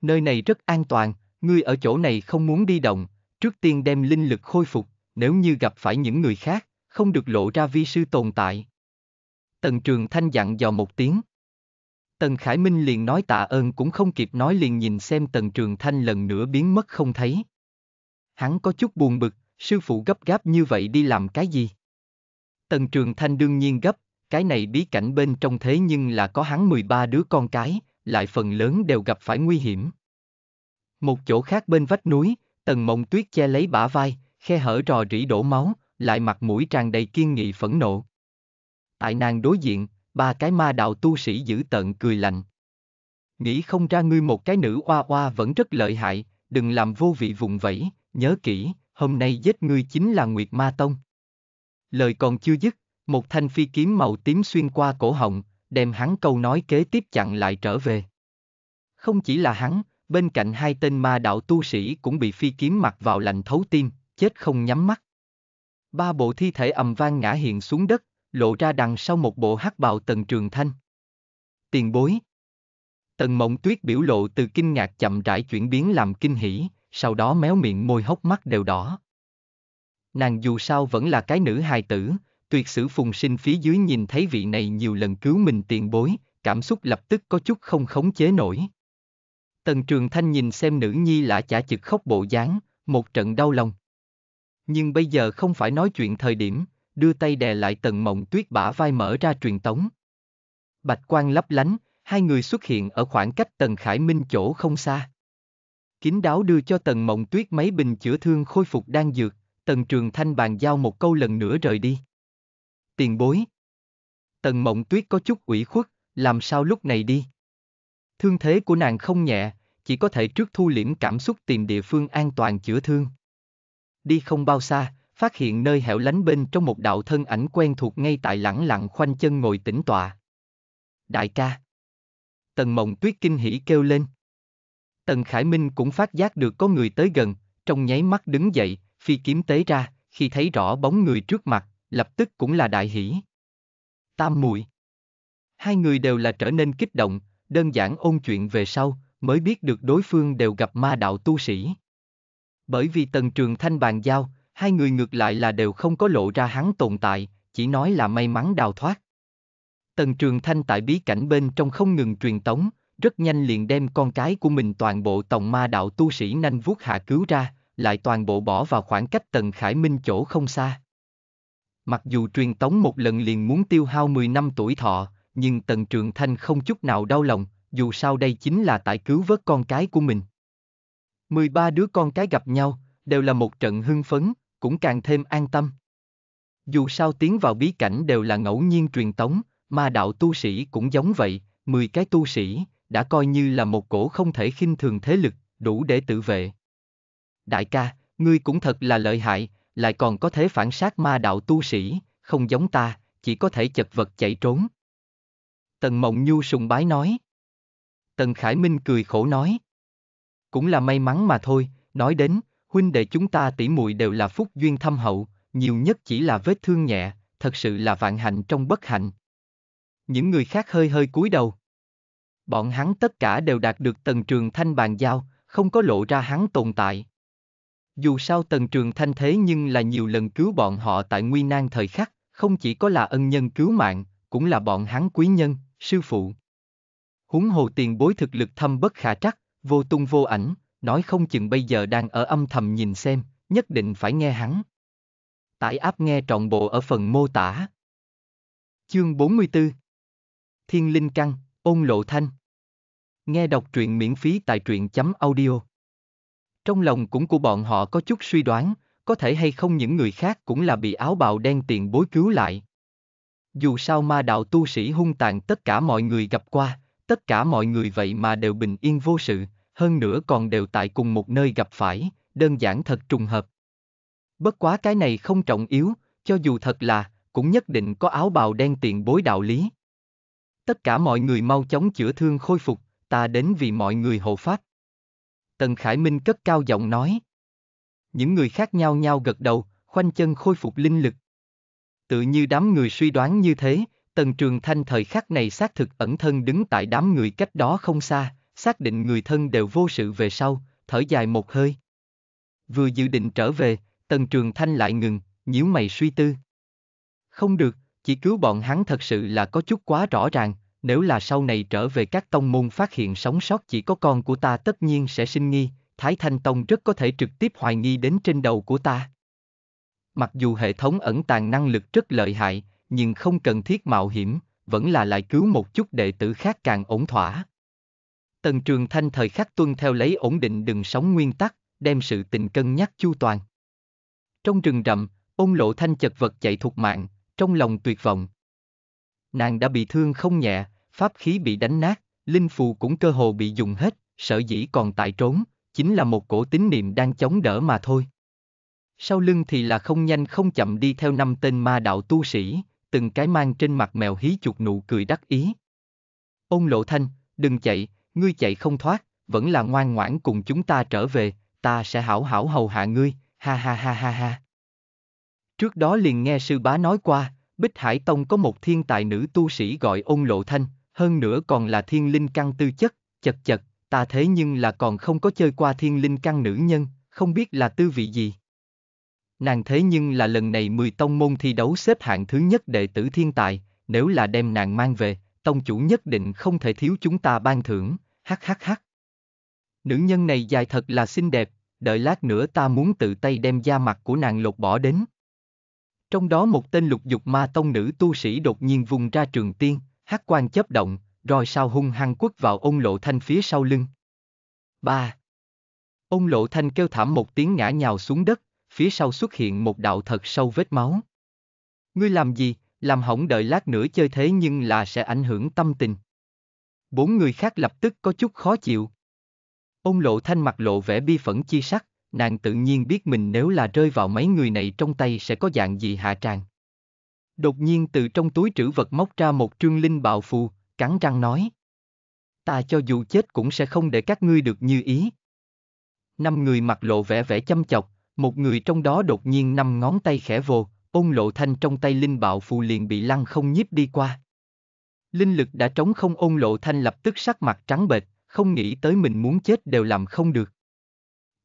Nơi này rất an toàn, ngươi ở chỗ này không muốn đi động, trước tiên đem linh lực khôi phục, nếu như gặp phải những người khác, không được lộ ra vi sư tồn tại. Tần Trường Thanh dặn dò một tiếng. Tần Khải Minh liền nói tạ ơn cũng không kịp nói liền nhìn xem Tần Trường Thanh lần nữa biến mất không thấy. Hắn có chút buồn bực, sư phụ gấp gáp như vậy đi làm cái gì? Tần Trường Thanh đương nhiên gấp, cái này bí cảnh bên trong thế nhưng là có hắn 13 đứa con cái, lại phần lớn đều gặp phải nguy hiểm. Một chỗ khác bên vách núi, Tần Mộng Tuyết che lấy bả vai, khe hở rò rỉ đổ máu, lại mặt mũi tràn đầy kiên nghị phẫn nộ. Tại nàng đối diện, ba cái ma đạo tu sĩ giữ tận cười lạnh. Nghĩ không ra ngươi một cái nữ oa oa vẫn rất lợi hại, đừng làm vô vị vùng vẫy, nhớ kỹ, hôm nay giết ngươi chính là Nguyệt Ma Tông. Lời còn chưa dứt, một thanh phi kiếm màu tím xuyên qua cổ họng, đem hắn câu nói kế tiếp chặn lại trở về. Không chỉ là hắn, bên cạnh hai tên ma đạo tu sĩ cũng bị phi kiếm mặc vào lạnh thấu tim, chết không nhắm mắt. Ba bộ thi thể ầm vang ngã hiện xuống đất, lộ ra đằng sau một bộ hắc bào tần trường thanh. Tiền bối. Tần mộng tuyết biểu lộ từ kinh ngạc chậm rãi chuyển biến làm kinh hỉ, sau đó méo miệng môi hốc mắt đều đỏ. Nàng dù sao vẫn là cái nữ hài tử, tuyệt sử phùng sinh phía dưới nhìn thấy vị này nhiều lần cứu mình tiền bối, cảm xúc lập tức có chút không khống chế nổi. Tần Trường Thanh nhìn xem nữ nhi lạ chả chực khóc bộ dáng, một trận đau lòng. Nhưng bây giờ không phải nói chuyện thời điểm, đưa tay đè lại tần mộng tuyết bả vai mở ra truyền tống. Bạch Quan lấp lánh, hai người xuất hiện ở khoảng cách tần khải minh chỗ không xa kín đáo đưa cho Tần Mộng Tuyết mấy bình chữa thương khôi phục đang dược, Tần Trường Thanh bàn giao một câu lần nữa rời đi. Tiền bối. Tần Mộng Tuyết có chút ủy khuất, làm sao lúc này đi? Thương thế của nàng không nhẹ, chỉ có thể trước thu liễm cảm xúc tìm địa phương an toàn chữa thương. Đi không bao xa, phát hiện nơi hẻo lánh bên trong một đạo thân ảnh quen thuộc ngay tại lẳng lặng khoanh chân ngồi tĩnh tọa. Đại ca. Tần Mộng Tuyết kinh hỉ kêu lên. Tần Khải Minh cũng phát giác được có người tới gần, trong nháy mắt đứng dậy, phi kiếm tế ra, khi thấy rõ bóng người trước mặt, lập tức cũng là đại hỷ. Tam muội Hai người đều là trở nên kích động, đơn giản ôn chuyện về sau, mới biết được đối phương đều gặp ma đạo tu sĩ. Bởi vì tần trường thanh bàn giao, hai người ngược lại là đều không có lộ ra hắn tồn tại, chỉ nói là may mắn đào thoát. Tần trường thanh tại bí cảnh bên trong không ngừng truyền tống, rất nhanh liền đem con cái của mình toàn bộ tổng ma đạo tu sĩ nanh vuốt hạ cứu ra, lại toàn bộ bỏ vào khoảng cách tầng Khải Minh chỗ không xa. Mặc dù truyền tống một lần liền muốn tiêu hao 10 năm tuổi thọ, nhưng Tần Trường Thanh không chút nào đau lòng, dù sao đây chính là tại cứu vớt con cái của mình. 13 đứa con cái gặp nhau, đều là một trận hưng phấn, cũng càng thêm an tâm. Dù sao tiến vào bí cảnh đều là ngẫu nhiên truyền tống, ma đạo tu sĩ cũng giống vậy, 10 cái tu sĩ, đã coi như là một cổ không thể khinh thường thế lực, đủ để tự vệ. Đại ca, ngươi cũng thật là lợi hại, lại còn có thể phản sát ma đạo tu sĩ, không giống ta, chỉ có thể chật vật chạy trốn. Tần Mộng Nhu sùng bái nói. Tần Khải Minh cười khổ nói. Cũng là may mắn mà thôi, nói đến, huynh đệ chúng ta tỉ muội đều là phúc duyên thâm hậu, nhiều nhất chỉ là vết thương nhẹ, thật sự là vạn hạnh trong bất hạnh. Những người khác hơi hơi cúi đầu bọn hắn tất cả đều đạt được Tần Trường Thanh bàn giao, không có lộ ra hắn tồn tại. Dù sao Tần Trường Thanh thế nhưng là nhiều lần cứu bọn họ tại nguy nan thời khắc, không chỉ có là ân nhân cứu mạng, cũng là bọn hắn quý nhân, sư phụ. Húng hồ tiền bối thực lực thâm bất khả trắc, vô tung vô ảnh, nói không chừng bây giờ đang ở âm thầm nhìn xem, nhất định phải nghe hắn. Tải áp nghe trọn bộ ở phần mô tả. Chương 44 Thiên Linh Căng Ôn lộ thanh. Nghe đọc truyện miễn phí tại truyện chấm audio. Trong lòng cũng của bọn họ có chút suy đoán, có thể hay không những người khác cũng là bị áo bào đen tiền bối cứu lại. Dù sao ma đạo tu sĩ hung tàn tất cả mọi người gặp qua, tất cả mọi người vậy mà đều bình yên vô sự, hơn nữa còn đều tại cùng một nơi gặp phải, đơn giản thật trùng hợp. Bất quá cái này không trọng yếu, cho dù thật là, cũng nhất định có áo bào đen tiền bối đạo lý. Tất cả mọi người mau chóng chữa thương khôi phục, ta đến vì mọi người hộ pháp. Tần Khải Minh cất cao giọng nói. Những người khác nhau nhau gật đầu, khoanh chân khôi phục linh lực. Tự như đám người suy đoán như thế, Tần Trường Thanh thời khắc này xác thực ẩn thân đứng tại đám người cách đó không xa, xác định người thân đều vô sự về sau, thở dài một hơi. Vừa dự định trở về, Tần Trường Thanh lại ngừng, nhíu mày suy tư. Không được, chỉ cứu bọn hắn thật sự là có chút quá rõ ràng, nếu là sau này trở về các tông môn phát hiện sống sót chỉ có con của ta tất nhiên sẽ sinh nghi, Thái Thanh Tông rất có thể trực tiếp hoài nghi đến trên đầu của ta. Mặc dù hệ thống ẩn tàng năng lực rất lợi hại, nhưng không cần thiết mạo hiểm, vẫn là lại cứu một chút đệ tử khác càng ổn thỏa. Tần Trường Thanh thời khắc tuân theo lấy ổn định đừng sống nguyên tắc, đem sự tình cân nhắc chu toàn. Trong rừng rậm, ôn lộ thanh chật vật chạy thuộc mạng, trong lòng tuyệt vọng. Nàng đã bị thương không nhẹ, pháp khí bị đánh nát, linh phù cũng cơ hồ bị dùng hết, sở dĩ còn tại trốn, chính là một cổ tín niệm đang chống đỡ mà thôi. Sau lưng thì là không nhanh không chậm đi theo năm tên ma đạo tu sĩ, từng cái mang trên mặt mèo hí chuột nụ cười đắc ý. Ông Lộ Thanh, đừng chạy, ngươi chạy không thoát, vẫn là ngoan ngoãn cùng chúng ta trở về, ta sẽ hảo hảo hầu hạ ngươi, ha ha ha ha ha. Trước đó liền nghe sư bá nói qua, Bích Hải Tông có một thiên tài nữ tu sĩ gọi ôn lộ thanh, hơn nữa còn là thiên linh căn tư chất, chật chật, ta thế nhưng là còn không có chơi qua thiên linh căn nữ nhân, không biết là tư vị gì. Nàng thế nhưng là lần này 10 tông môn thi đấu xếp hạng thứ nhất đệ tử thiên tài, nếu là đem nàng mang về, tông chủ nhất định không thể thiếu chúng ta ban thưởng, hắc hắc hắc. Nữ nhân này dài thật là xinh đẹp, đợi lát nữa ta muốn tự tay đem da mặt của nàng lột bỏ đến. Trong đó một tên lục dục ma tông nữ tu sĩ đột nhiên vùng ra trường tiên, hát quan chấp động, rồi sao hung hăng quất vào ông Lộ Thanh phía sau lưng. 3. Ông Lộ Thanh kêu thảm một tiếng ngã nhào xuống đất, phía sau xuất hiện một đạo thật sâu vết máu. Ngươi làm gì, làm hỏng đợi lát nữa chơi thế nhưng là sẽ ảnh hưởng tâm tình. Bốn người khác lập tức có chút khó chịu. Ông Lộ Thanh mặt lộ vẻ bi phẫn chi sắc nàng tự nhiên biết mình nếu là rơi vào mấy người này trong tay sẽ có dạng gì hạ tràng. Đột nhiên từ trong túi trữ vật móc ra một trương linh bạo phù, cắn răng nói. Ta cho dù chết cũng sẽ không để các ngươi được như ý. Năm người mặt lộ vẻ vẻ chăm chọc, một người trong đó đột nhiên năm ngón tay khẽ vồ, ôn lộ thanh trong tay linh bạo phù liền bị lăng không nhíp đi qua. Linh lực đã trống không ôn lộ thanh lập tức sắc mặt trắng bệch, không nghĩ tới mình muốn chết đều làm không được.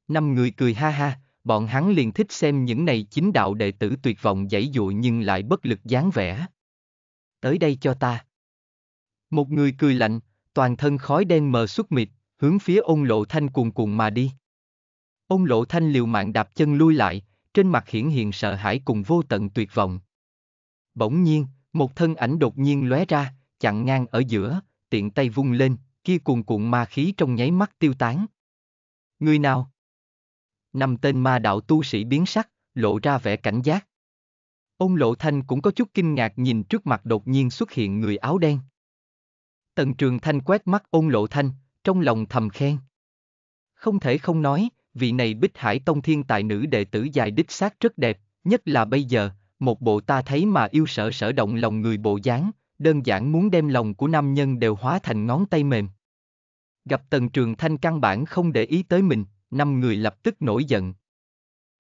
Năm người cười ha ha, bọn hắn liền thích xem những này chính đạo đệ tử tuyệt vọng dãy dụa nhưng lại bất lực dáng vẻ. Tới đây cho ta. Một người cười lạnh, toàn thân khói đen mờ xuất mịt, hướng phía ông lộ thanh cuồn cuộn mà đi. Ông lộ thanh liều mạng đạp chân lui lại, trên mặt hiển hiện sợ hãi cùng vô tận tuyệt vọng. Bỗng nhiên, một thân ảnh đột nhiên lóe ra, chặn ngang ở giữa, tiện tay vung lên, kia cuồn cuộn ma khí trong nháy mắt tiêu tán. Người nào? năm tên ma đạo tu sĩ biến sắc, lộ ra vẻ cảnh giác. Ông Lộ Thanh cũng có chút kinh ngạc nhìn trước mặt đột nhiên xuất hiện người áo đen. Tần Trường Thanh quét mắt ôn Lộ Thanh, trong lòng thầm khen. Không thể không nói, vị này Bích Hải Tông Thiên tài nữ đệ tử dài đích xác rất đẹp, nhất là bây giờ, một bộ ta thấy mà yêu sợ sở động lòng người bộ dáng, đơn giản muốn đem lòng của nam nhân đều hóa thành ngón tay mềm. Gặp Tần Trường Thanh căn bản không để ý tới mình, năm người lập tức nổi giận.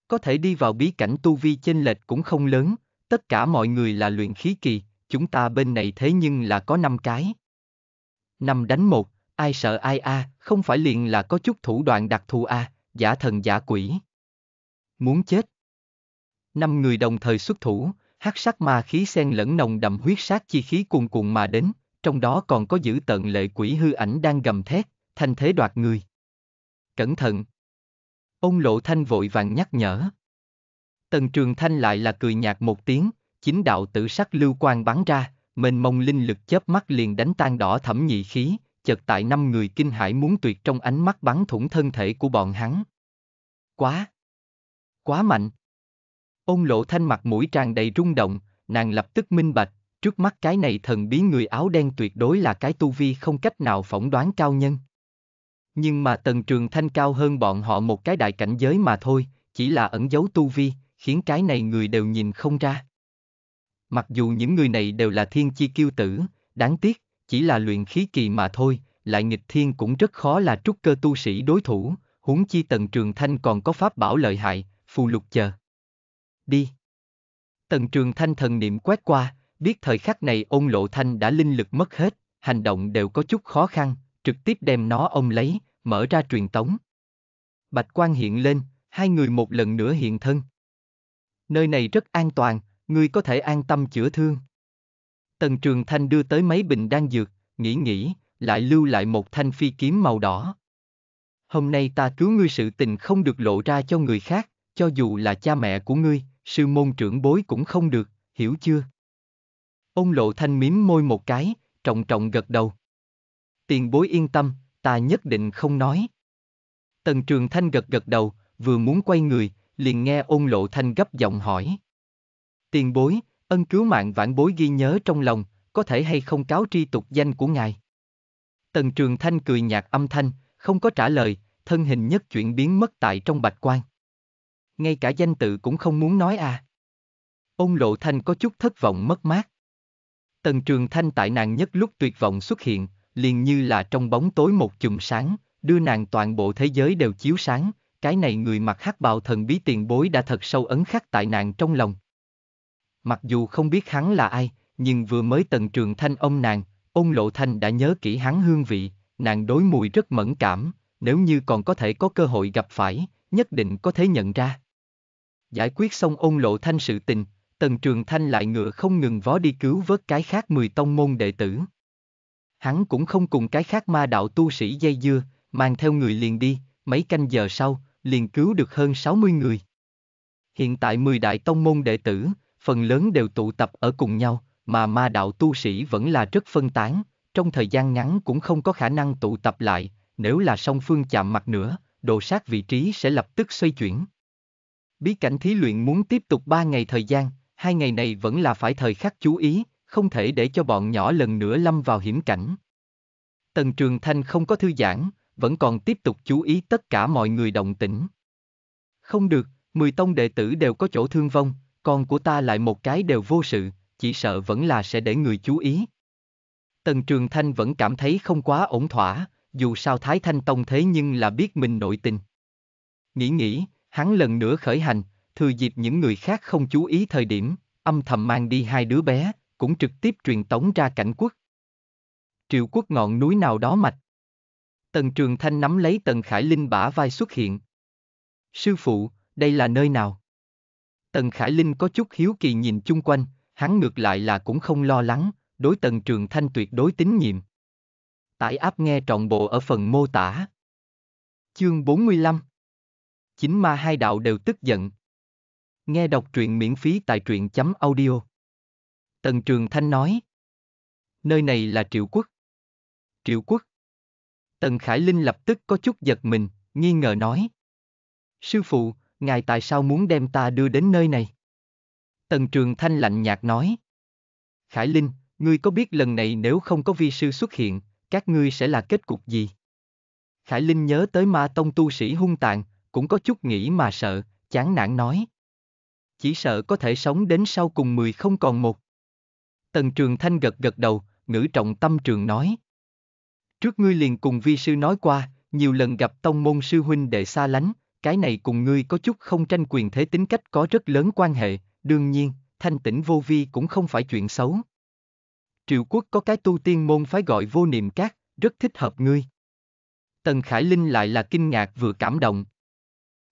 Có thể đi vào bí cảnh tu vi chênh lệch cũng không lớn, tất cả mọi người là luyện khí kỳ, chúng ta bên này thế nhưng là có năm cái. Năm đánh một, ai sợ ai a, à, không phải liền là có chút thủ đoạn đặc thù a, à, giả thần giả quỷ. Muốn chết. Năm người đồng thời xuất thủ, hắc sắc ma khí xen lẫn nồng đậm huyết sát chi khí cuồn cuộn mà đến, trong đó còn có giữ tận lệ quỷ hư ảnh đang gầm thét, thành thế đoạt người. Cẩn thận! Ông Lộ Thanh vội vàng nhắc nhở. Tần Trường Thanh lại là cười nhạt một tiếng, chính đạo tử sắc lưu quang bắn ra, mênh mông linh lực chớp mắt liền đánh tan đỏ thẩm nhị khí, chợt tại năm người kinh hãi muốn tuyệt trong ánh mắt bắn thủng thân thể của bọn hắn. Quá! Quá mạnh! Ông Lộ Thanh mặt mũi tràn đầy rung động, nàng lập tức minh bạch, trước mắt cái này thần bí người áo đen tuyệt đối là cái tu vi không cách nào phỏng đoán cao nhân. Nhưng mà Tần Trường Thanh cao hơn bọn họ một cái đại cảnh giới mà thôi, chỉ là ẩn giấu tu vi, khiến cái này người đều nhìn không ra. Mặc dù những người này đều là thiên chi kiêu tử, đáng tiếc, chỉ là luyện khí kỳ mà thôi, lại nghịch thiên cũng rất khó là trúc cơ tu sĩ đối thủ, huống chi Tần Trường Thanh còn có pháp bảo lợi hại, phù lục chờ. Đi. Tần Trường Thanh thần niệm quét qua, biết thời khắc này ôn lộ thanh đã linh lực mất hết, hành động đều có chút khó khăn, trực tiếp đem nó ôm lấy, mở ra truyền tống. Bạch Quang hiện lên, hai người một lần nữa hiện thân. Nơi này rất an toàn, ngươi có thể an tâm chữa thương. Tần Trường Thanh đưa tới mấy bình đan dược, nghĩ nghĩ, lại lưu lại một thanh phi kiếm màu đỏ. Hôm nay ta cứu ngươi sự tình không được lộ ra cho người khác, cho dù là cha mẹ của ngươi, sư môn trưởng bối cũng không được, hiểu chưa? Ông Lộ Thanh miếm môi một cái, trọng trọng gật đầu. Tiền bối yên tâm, ta nhất định không nói. Tần Trường Thanh gật gật đầu, vừa muốn quay người, liền nghe ôn lộ thanh gấp giọng hỏi. Tiền bối, ân cứu mạng vãn bối ghi nhớ trong lòng, có thể hay không cáo tri tục danh của ngài. Tần Trường Thanh cười nhạt âm thanh, không có trả lời, thân hình nhất chuyển biến mất tại trong bạch quan. Ngay cả danh tự cũng không muốn nói à. Ôn lộ thanh có chút thất vọng mất mát. Tần Trường Thanh tại nàng nhất lúc tuyệt vọng xuất hiện, liền như là trong bóng tối một chùm sáng, đưa nàng toàn bộ thế giới đều chiếu sáng, cái này người mặc hắc bào thần bí tiền bối đã thật sâu ấn khắc tại nàng trong lòng. Mặc dù không biết hắn là ai, nhưng vừa mới tần trường thanh ông nàng, ông lộ thanh đã nhớ kỹ hắn hương vị, nàng đối mùi rất mẫn cảm, nếu như còn có thể có cơ hội gặp phải, nhất định có thể nhận ra. Giải quyết xong ông lộ thanh sự tình, tần trường thanh lại ngựa không ngừng vó đi cứu vớt cái khác mười tông môn đệ tử. Hắn cũng không cùng cái khác ma đạo tu sĩ dây dưa, mang theo người liền đi, mấy canh giờ sau, liền cứu được hơn 60 người. Hiện tại 10 đại tông môn đệ tử, phần lớn đều tụ tập ở cùng nhau, mà ma đạo tu sĩ vẫn là rất phân tán, trong thời gian ngắn cũng không có khả năng tụ tập lại, nếu là song phương chạm mặt nữa, đồ sát vị trí sẽ lập tức xoay chuyển. Bí cảnh thí luyện muốn tiếp tục 3 ngày thời gian, hai ngày này vẫn là phải thời khắc chú ý, không thể để cho bọn nhỏ lần nữa lâm vào hiểm cảnh. Tần Trường Thanh không có thư giãn, vẫn còn tiếp tục chú ý tất cả mọi người động tĩnh. Không được, mười tông đệ tử đều có chỗ thương vong, con của ta lại một cái đều vô sự, chỉ sợ vẫn là sẽ để người chú ý. Tần Trường Thanh vẫn cảm thấy không quá ổn thỏa, dù sao Thái Thanh Tông thế nhưng là biết mình nội tình. Nghĩ nghĩ, hắn lần nữa khởi hành, thừa dịp những người khác không chú ý thời điểm, âm thầm mang đi hai đứa bé, cũng trực tiếp truyền tống ra cảnh quốc. Triệu quốc ngọn núi nào đó mạch. Tần Trường Thanh nắm lấy Tần Khải Linh bả vai xuất hiện. Sư phụ, đây là nơi nào? Tần Khải Linh có chút hiếu kỳ nhìn chung quanh, hắn ngược lại là cũng không lo lắng, đối Tần Trường Thanh tuyệt đối tín nhiệm. Tải áp nghe trọn bộ ở phần mô tả. Chương 45 Chính ma hai đạo đều tức giận. Nghe đọc truyện miễn phí tại truyện chấm audio. Tần Trường Thanh nói. Nơi này là Triệu Quốc. Triệu Quốc. Tần Khải Linh lập tức có chút giật mình, nghi ngờ nói. Sư phụ, ngài tại sao muốn đem ta đưa đến nơi này? Tần Trường Thanh lạnh nhạt nói. Khải Linh, ngươi có biết lần này nếu không có vi sư xuất hiện, các ngươi sẽ là kết cục gì? Khải Linh nhớ tới ma tông tu sĩ hung tàn, cũng có chút nghĩ mà sợ, chán nản nói. Chỉ sợ có thể sống đến sau cùng mười không còn một. Tần Trường Thanh gật gật đầu, ngữ trọng tâm trường nói. Trước ngươi liền cùng vi sư nói qua, nhiều lần gặp tông môn sư huynh đệ xa lánh, cái này cùng ngươi có chút không tranh quyền thế tính cách có rất lớn quan hệ, đương nhiên, thanh tĩnh vô vi cũng không phải chuyện xấu. Triệu quốc có cái tu tiên môn phái gọi vô niệm cát, rất thích hợp ngươi. Tần Khải Linh lại là kinh ngạc vừa cảm động.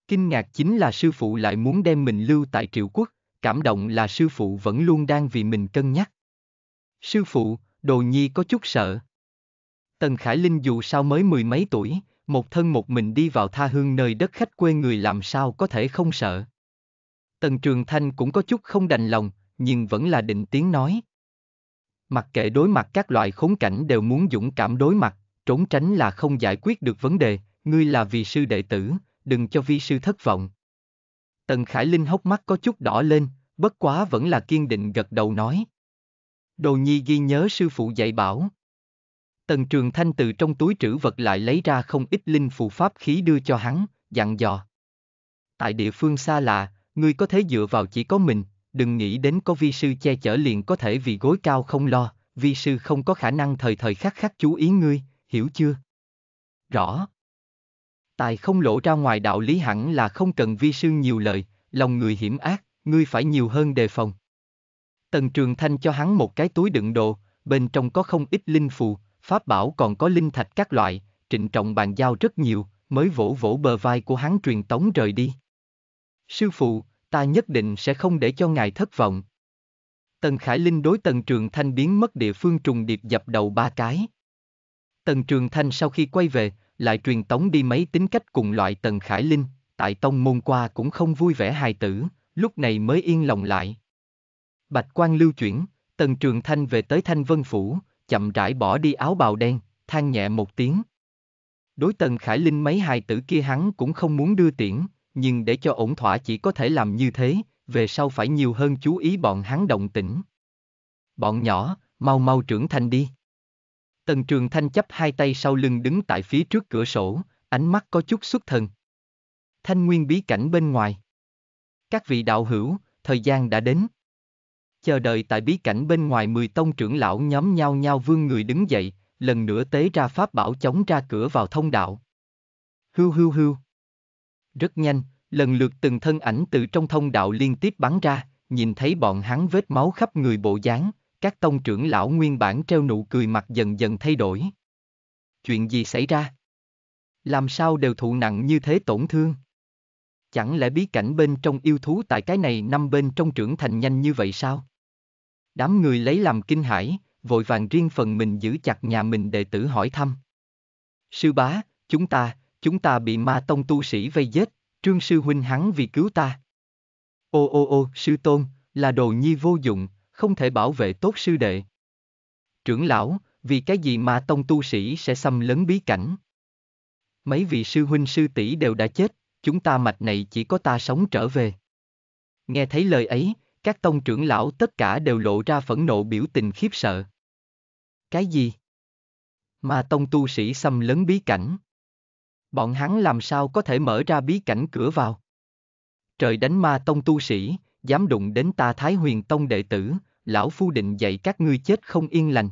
Kinh ngạc chính là sư phụ lại muốn đem mình lưu tại triệu quốc, cảm động là sư phụ vẫn luôn đang vì mình cân nhắc. Sư phụ, đồ nhi có chút sợ. Tần Khải Linh dù sao mới mười mấy tuổi, một thân một mình đi vào tha hương nơi đất khách quê người làm sao có thể không sợ. Tần Trường Thanh cũng có chút không đành lòng, nhưng vẫn là định tiếng nói. Mặc kệ đối mặt các loại khốn cảnh đều muốn dũng cảm đối mặt, trốn tránh là không giải quyết được vấn đề, ngươi là vị sư đệ tử, đừng cho vi sư thất vọng. Tần Khải Linh hốc mắt có chút đỏ lên, bất quá vẫn là kiên định gật đầu nói. Đồ nhi ghi nhớ sư phụ dạy bảo. Tần Trường Thanh từ trong túi trữ vật lại lấy ra không ít linh phù pháp khí đưa cho hắn, dặn dò. Tại địa phương xa lạ, ngươi có thể dựa vào chỉ có mình, đừng nghĩ đến có vi sư che chở liền có thể vì gối cao không lo, vi sư không có khả năng thời thời khắc khắc chú ý ngươi, hiểu chưa? Rõ. Tài không lộ ra ngoài đạo lý hẳn là không cần vi sư nhiều lời, lòng người hiểm ác, ngươi phải nhiều hơn đề phòng. Tần Trường Thanh cho hắn một cái túi đựng đồ, bên trong có không ít linh phù, pháp bảo còn có linh thạch các loại, trịnh trọng bàn giao rất nhiều, mới vỗ vỗ bờ vai của hắn truyền tống rời đi. Sư phụ, ta nhất định sẽ không để cho ngài thất vọng. Tần Khải Linh đối Tần Trường Thanh biến mất địa phương trùng điệp dập đầu ba cái. Tần Trường Thanh sau khi quay về, lại truyền tống đi mấy tính cách cùng loại Tần Khải Linh, tại tông môn qua cũng không vui vẻ hài tử, lúc này mới yên lòng lại. Bạch quan lưu chuyển, Tần Trường Thanh về tới Thanh Vân Phủ, chậm rãi bỏ đi áo bào đen, than nhẹ một tiếng. Đối Tần Khải Linh mấy hài tử kia hắn cũng không muốn đưa tiễn, nhưng để cho ổn thỏa chỉ có thể làm như thế, về sau phải nhiều hơn chú ý bọn hắn động tĩnh. Bọn nhỏ, mau mau trưởng thành đi. Tần Trường Thanh chấp hai tay sau lưng đứng tại phía trước cửa sổ, ánh mắt có chút xuất thần. Thanh Nguyên bí cảnh bên ngoài. Các vị đạo hữu, thời gian đã đến chờ đợi tại bí cảnh bên ngoài mười tông trưởng lão nhóm nhau nhau vương người đứng dậy, lần nữa tế ra pháp bảo chống ra cửa vào thông đạo. Hưu hưu hưu. Rất nhanh, lần lượt từng thân ảnh từ trong thông đạo liên tiếp bắn ra, nhìn thấy bọn hắn vết máu khắp người bộ dáng, các tông trưởng lão nguyên bản treo nụ cười mặt dần dần thay đổi. Chuyện gì xảy ra? Làm sao đều thụ nặng như thế tổn thương? Chẳng lẽ bí cảnh bên trong yêu thú tại cái này năm bên trong trưởng thành nhanh như vậy sao? Đám người lấy làm kinh hãi, vội vàng riêng phần mình giữ chặt nhà mình đệ tử hỏi thăm. Sư bá, chúng ta, chúng ta bị ma tông tu sĩ vây giết, trương sư huynh hắn vì cứu ta. Ô ô ô, sư tôn, là đồ nhi vô dụng, không thể bảo vệ tốt sư đệ. Trưởng lão, vì cái gì ma tông tu sĩ sẽ xâm lấn bí cảnh? Mấy vị sư huynh sư tỷ đều đã chết, chúng ta mạch này chỉ có ta sống trở về. Nghe thấy lời ấy, các tông trưởng lão tất cả đều lộ ra phẫn nộ biểu tình khiếp sợ. Cái gì? Mà tông tu sĩ xâm lấn bí cảnh. Bọn hắn làm sao có thể mở ra bí cảnh cửa vào? Trời đánh ma tông tu sĩ, dám đụng đến ta Thái Huyền Tông đệ tử, lão phu định dạy các ngươi chết không yên lành.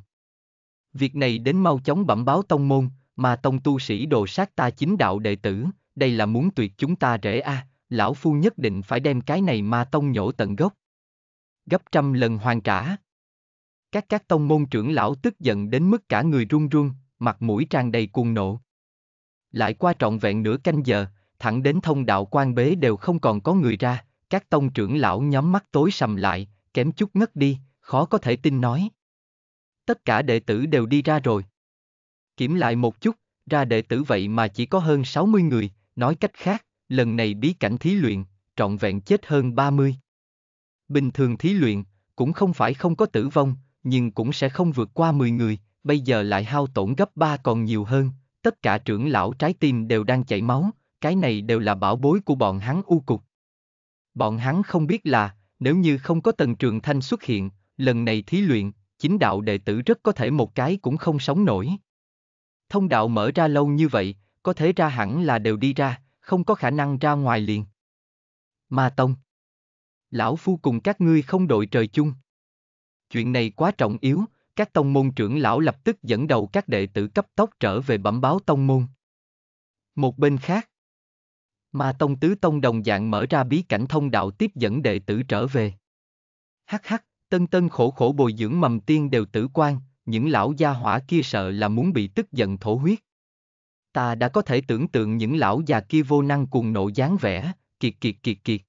Việc này đến mau chóng bẩm báo tông môn, mà tông tu sĩ đồ sát ta chính đạo đệ tử, đây là muốn tuyệt chúng ta rễ a, à, lão phu nhất định phải đem cái này ma tông nhổ tận gốc gấp trăm lần hoàn trả. Các các tông môn trưởng lão tức giận đến mức cả người run run, mặt mũi tràn đầy cuồng nộ. Lại qua trọn vẹn nửa canh giờ, thẳng đến thông đạo quan bế đều không còn có người ra, các tông trưởng lão nhắm mắt tối sầm lại, kém chút ngất đi, khó có thể tin nói. Tất cả đệ tử đều đi ra rồi. Kiểm lại một chút, ra đệ tử vậy mà chỉ có hơn 60 người, nói cách khác, lần này bí cảnh thí luyện, trọn vẹn chết hơn 30. Bình thường thí luyện, cũng không phải không có tử vong, nhưng cũng sẽ không vượt qua 10 người, bây giờ lại hao tổn gấp 3 còn nhiều hơn, tất cả trưởng lão trái tim đều đang chảy máu, cái này đều là bảo bối của bọn hắn u cục. Bọn hắn không biết là, nếu như không có tần trường thanh xuất hiện, lần này thí luyện, chính đạo đệ tử rất có thể một cái cũng không sống nổi. Thông đạo mở ra lâu như vậy, có thể ra hẳn là đều đi ra, không có khả năng ra ngoài liền. Ma Tông lão phu cùng các ngươi không đội trời chung. Chuyện này quá trọng yếu, các tông môn trưởng lão lập tức dẫn đầu các đệ tử cấp tốc trở về bẩm báo tông môn. Một bên khác, mà tông tứ tông đồng dạng mở ra bí cảnh thông đạo tiếp dẫn đệ tử trở về. Hắc hắc, tân tân khổ khổ bồi dưỡng mầm tiên đều tử quan, những lão gia hỏa kia sợ là muốn bị tức giận thổ huyết. Ta đã có thể tưởng tượng những lão già kia vô năng cuồng nộ dáng vẻ, kiệt kiệt kiệt kiệt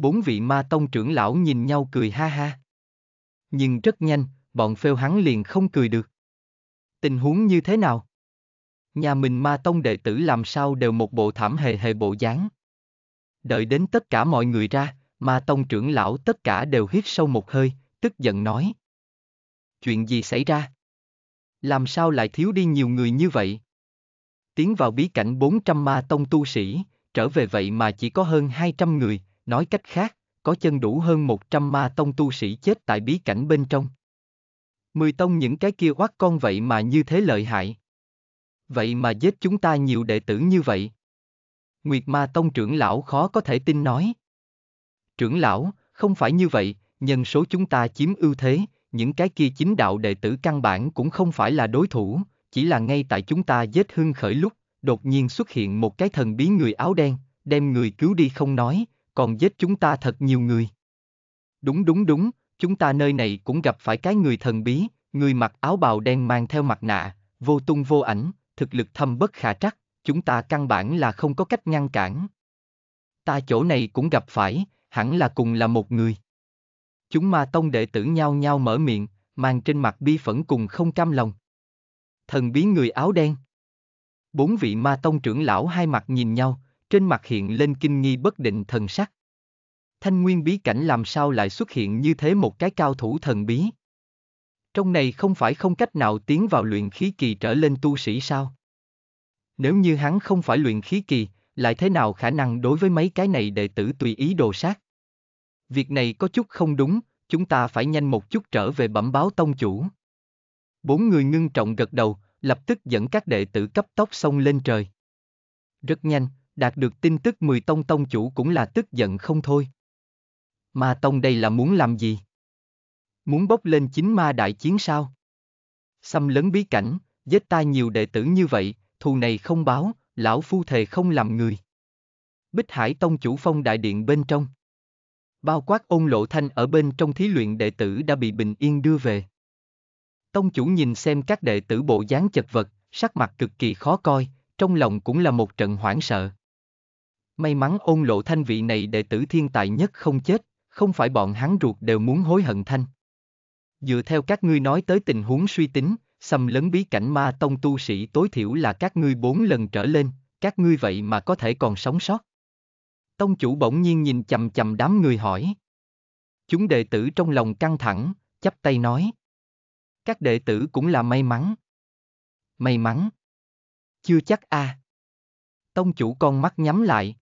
bốn vị ma tông trưởng lão nhìn nhau cười ha ha. Nhưng rất nhanh, bọn phêu hắn liền không cười được. Tình huống như thế nào? Nhà mình ma tông đệ tử làm sao đều một bộ thảm hề hề bộ dáng. Đợi đến tất cả mọi người ra, ma tông trưởng lão tất cả đều hít sâu một hơi, tức giận nói. Chuyện gì xảy ra? Làm sao lại thiếu đi nhiều người như vậy? Tiến vào bí cảnh 400 ma tông tu sĩ, trở về vậy mà chỉ có hơn 200 người, nói cách khác, có chân đủ hơn 100 ma tông tu sĩ chết tại bí cảnh bên trong. Mười tông những cái kia oát con vậy mà như thế lợi hại. Vậy mà giết chúng ta nhiều đệ tử như vậy. Nguyệt ma tông trưởng lão khó có thể tin nói. Trưởng lão, không phải như vậy, nhân số chúng ta chiếm ưu thế, những cái kia chính đạo đệ tử căn bản cũng không phải là đối thủ, chỉ là ngay tại chúng ta giết hưng khởi lúc, đột nhiên xuất hiện một cái thần bí người áo đen, đem người cứu đi không nói, còn giết chúng ta thật nhiều người. Đúng đúng đúng, chúng ta nơi này cũng gặp phải cái người thần bí, người mặc áo bào đen mang theo mặt nạ, vô tung vô ảnh, thực lực thâm bất khả trắc, chúng ta căn bản là không có cách ngăn cản. Ta chỗ này cũng gặp phải, hẳn là cùng là một người. Chúng ma tông đệ tử nhau nhau mở miệng, mang trên mặt bi phẫn cùng không cam lòng. Thần bí người áo đen. Bốn vị ma tông trưởng lão hai mặt nhìn nhau, trên mặt hiện lên kinh nghi bất định thần sắc. Thanh nguyên bí cảnh làm sao lại xuất hiện như thế một cái cao thủ thần bí? Trong này không phải không cách nào tiến vào luyện khí kỳ trở lên tu sĩ sao? Nếu như hắn không phải luyện khí kỳ, lại thế nào khả năng đối với mấy cái này đệ tử tùy ý đồ sát? Việc này có chút không đúng, chúng ta phải nhanh một chút trở về bẩm báo tông chủ. Bốn người ngưng trọng gật đầu, lập tức dẫn các đệ tử cấp tốc xông lên trời. Rất nhanh, đạt được tin tức mười tông tông chủ cũng là tức giận không thôi. Ma tông đây là muốn làm gì? Muốn bốc lên chính ma đại chiến sao? Xâm lấn bí cảnh, giết ta nhiều đệ tử như vậy, thù này không báo, lão phu thề không làm người. Bích Hải Tông chủ phong đại điện bên trong. Bao quát ôn lộ thanh ở bên trong thí luyện đệ tử đã bị bình yên đưa về. Tông chủ nhìn xem các đệ tử bộ dáng chật vật, sắc mặt cực kỳ khó coi, trong lòng cũng là một trận hoảng sợ. May mắn ôn lộ thanh vị này đệ tử thiên tài nhất không chết, không phải bọn hắn ruột đều muốn hối hận thanh. Dựa theo các ngươi nói tới tình huống suy tính, xâm lấn bí cảnh ma tông tu sĩ tối thiểu là các ngươi bốn lần trở lên, các ngươi vậy mà có thể còn sống sót. Tông chủ bỗng nhiên nhìn chầm chầm đám người hỏi. Chúng đệ tử trong lòng căng thẳng, chắp tay nói. Các đệ tử cũng là may mắn. May mắn. Chưa chắc a. À. Tông chủ con mắt nhắm lại,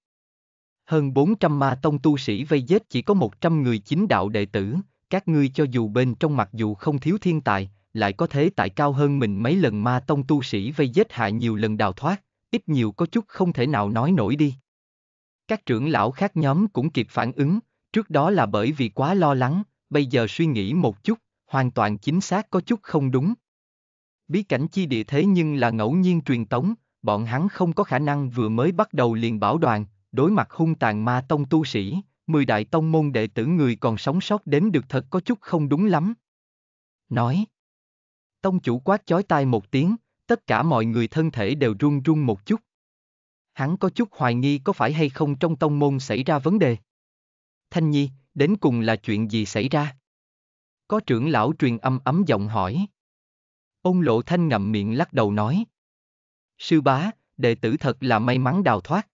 hơn 400 ma tông tu sĩ vây giết chỉ có 100 người chính đạo đệ tử, các ngươi cho dù bên trong mặc dù không thiếu thiên tài, lại có thế tại cao hơn mình mấy lần ma tông tu sĩ vây giết hại nhiều lần đào thoát, ít nhiều có chút không thể nào nói nổi đi. Các trưởng lão khác nhóm cũng kịp phản ứng, trước đó là bởi vì quá lo lắng, bây giờ suy nghĩ một chút, hoàn toàn chính xác có chút không đúng. Bí cảnh chi địa thế nhưng là ngẫu nhiên truyền tống, bọn hắn không có khả năng vừa mới bắt đầu liền bảo đoàn, đối mặt hung tàn ma tông tu sĩ, mười đại tông môn đệ tử người còn sống sót đến được thật có chút không đúng lắm. Nói. Tông chủ quát chói tai một tiếng, tất cả mọi người thân thể đều run run một chút. Hắn có chút hoài nghi có phải hay không trong tông môn xảy ra vấn đề. Thanh Nhi, đến cùng là chuyện gì xảy ra? Có trưởng lão truyền âm ấm giọng hỏi. Ông Lộ Thanh ngậm miệng lắc đầu nói. Sư bá, đệ tử thật là may mắn đào thoát.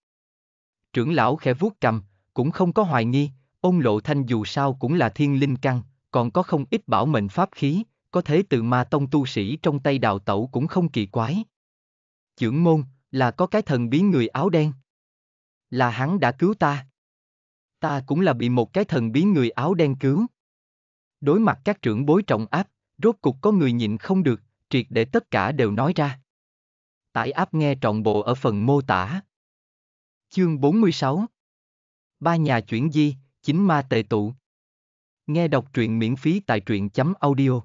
Trưởng lão khẽ vuốt cầm, cũng không có hoài nghi, ông Lộ Thanh dù sao cũng là thiên linh căn, còn có không ít bảo mệnh pháp khí, có thế từ ma tông tu sĩ trong tay đào tẩu cũng không kỳ quái. Chưởng môn, là có cái thần bí người áo đen. Là hắn đã cứu ta. Ta cũng là bị một cái thần bí người áo đen cứu. Đối mặt các trưởng bối trọng áp, rốt cục có người nhịn không được, triệt để tất cả đều nói ra. Tải áp nghe trọn bộ ở phần mô tả. Chương 46 Ba nhà chuyển di, chính ma tệ tụ. Nghe đọc truyện miễn phí tại truyện chấm audio.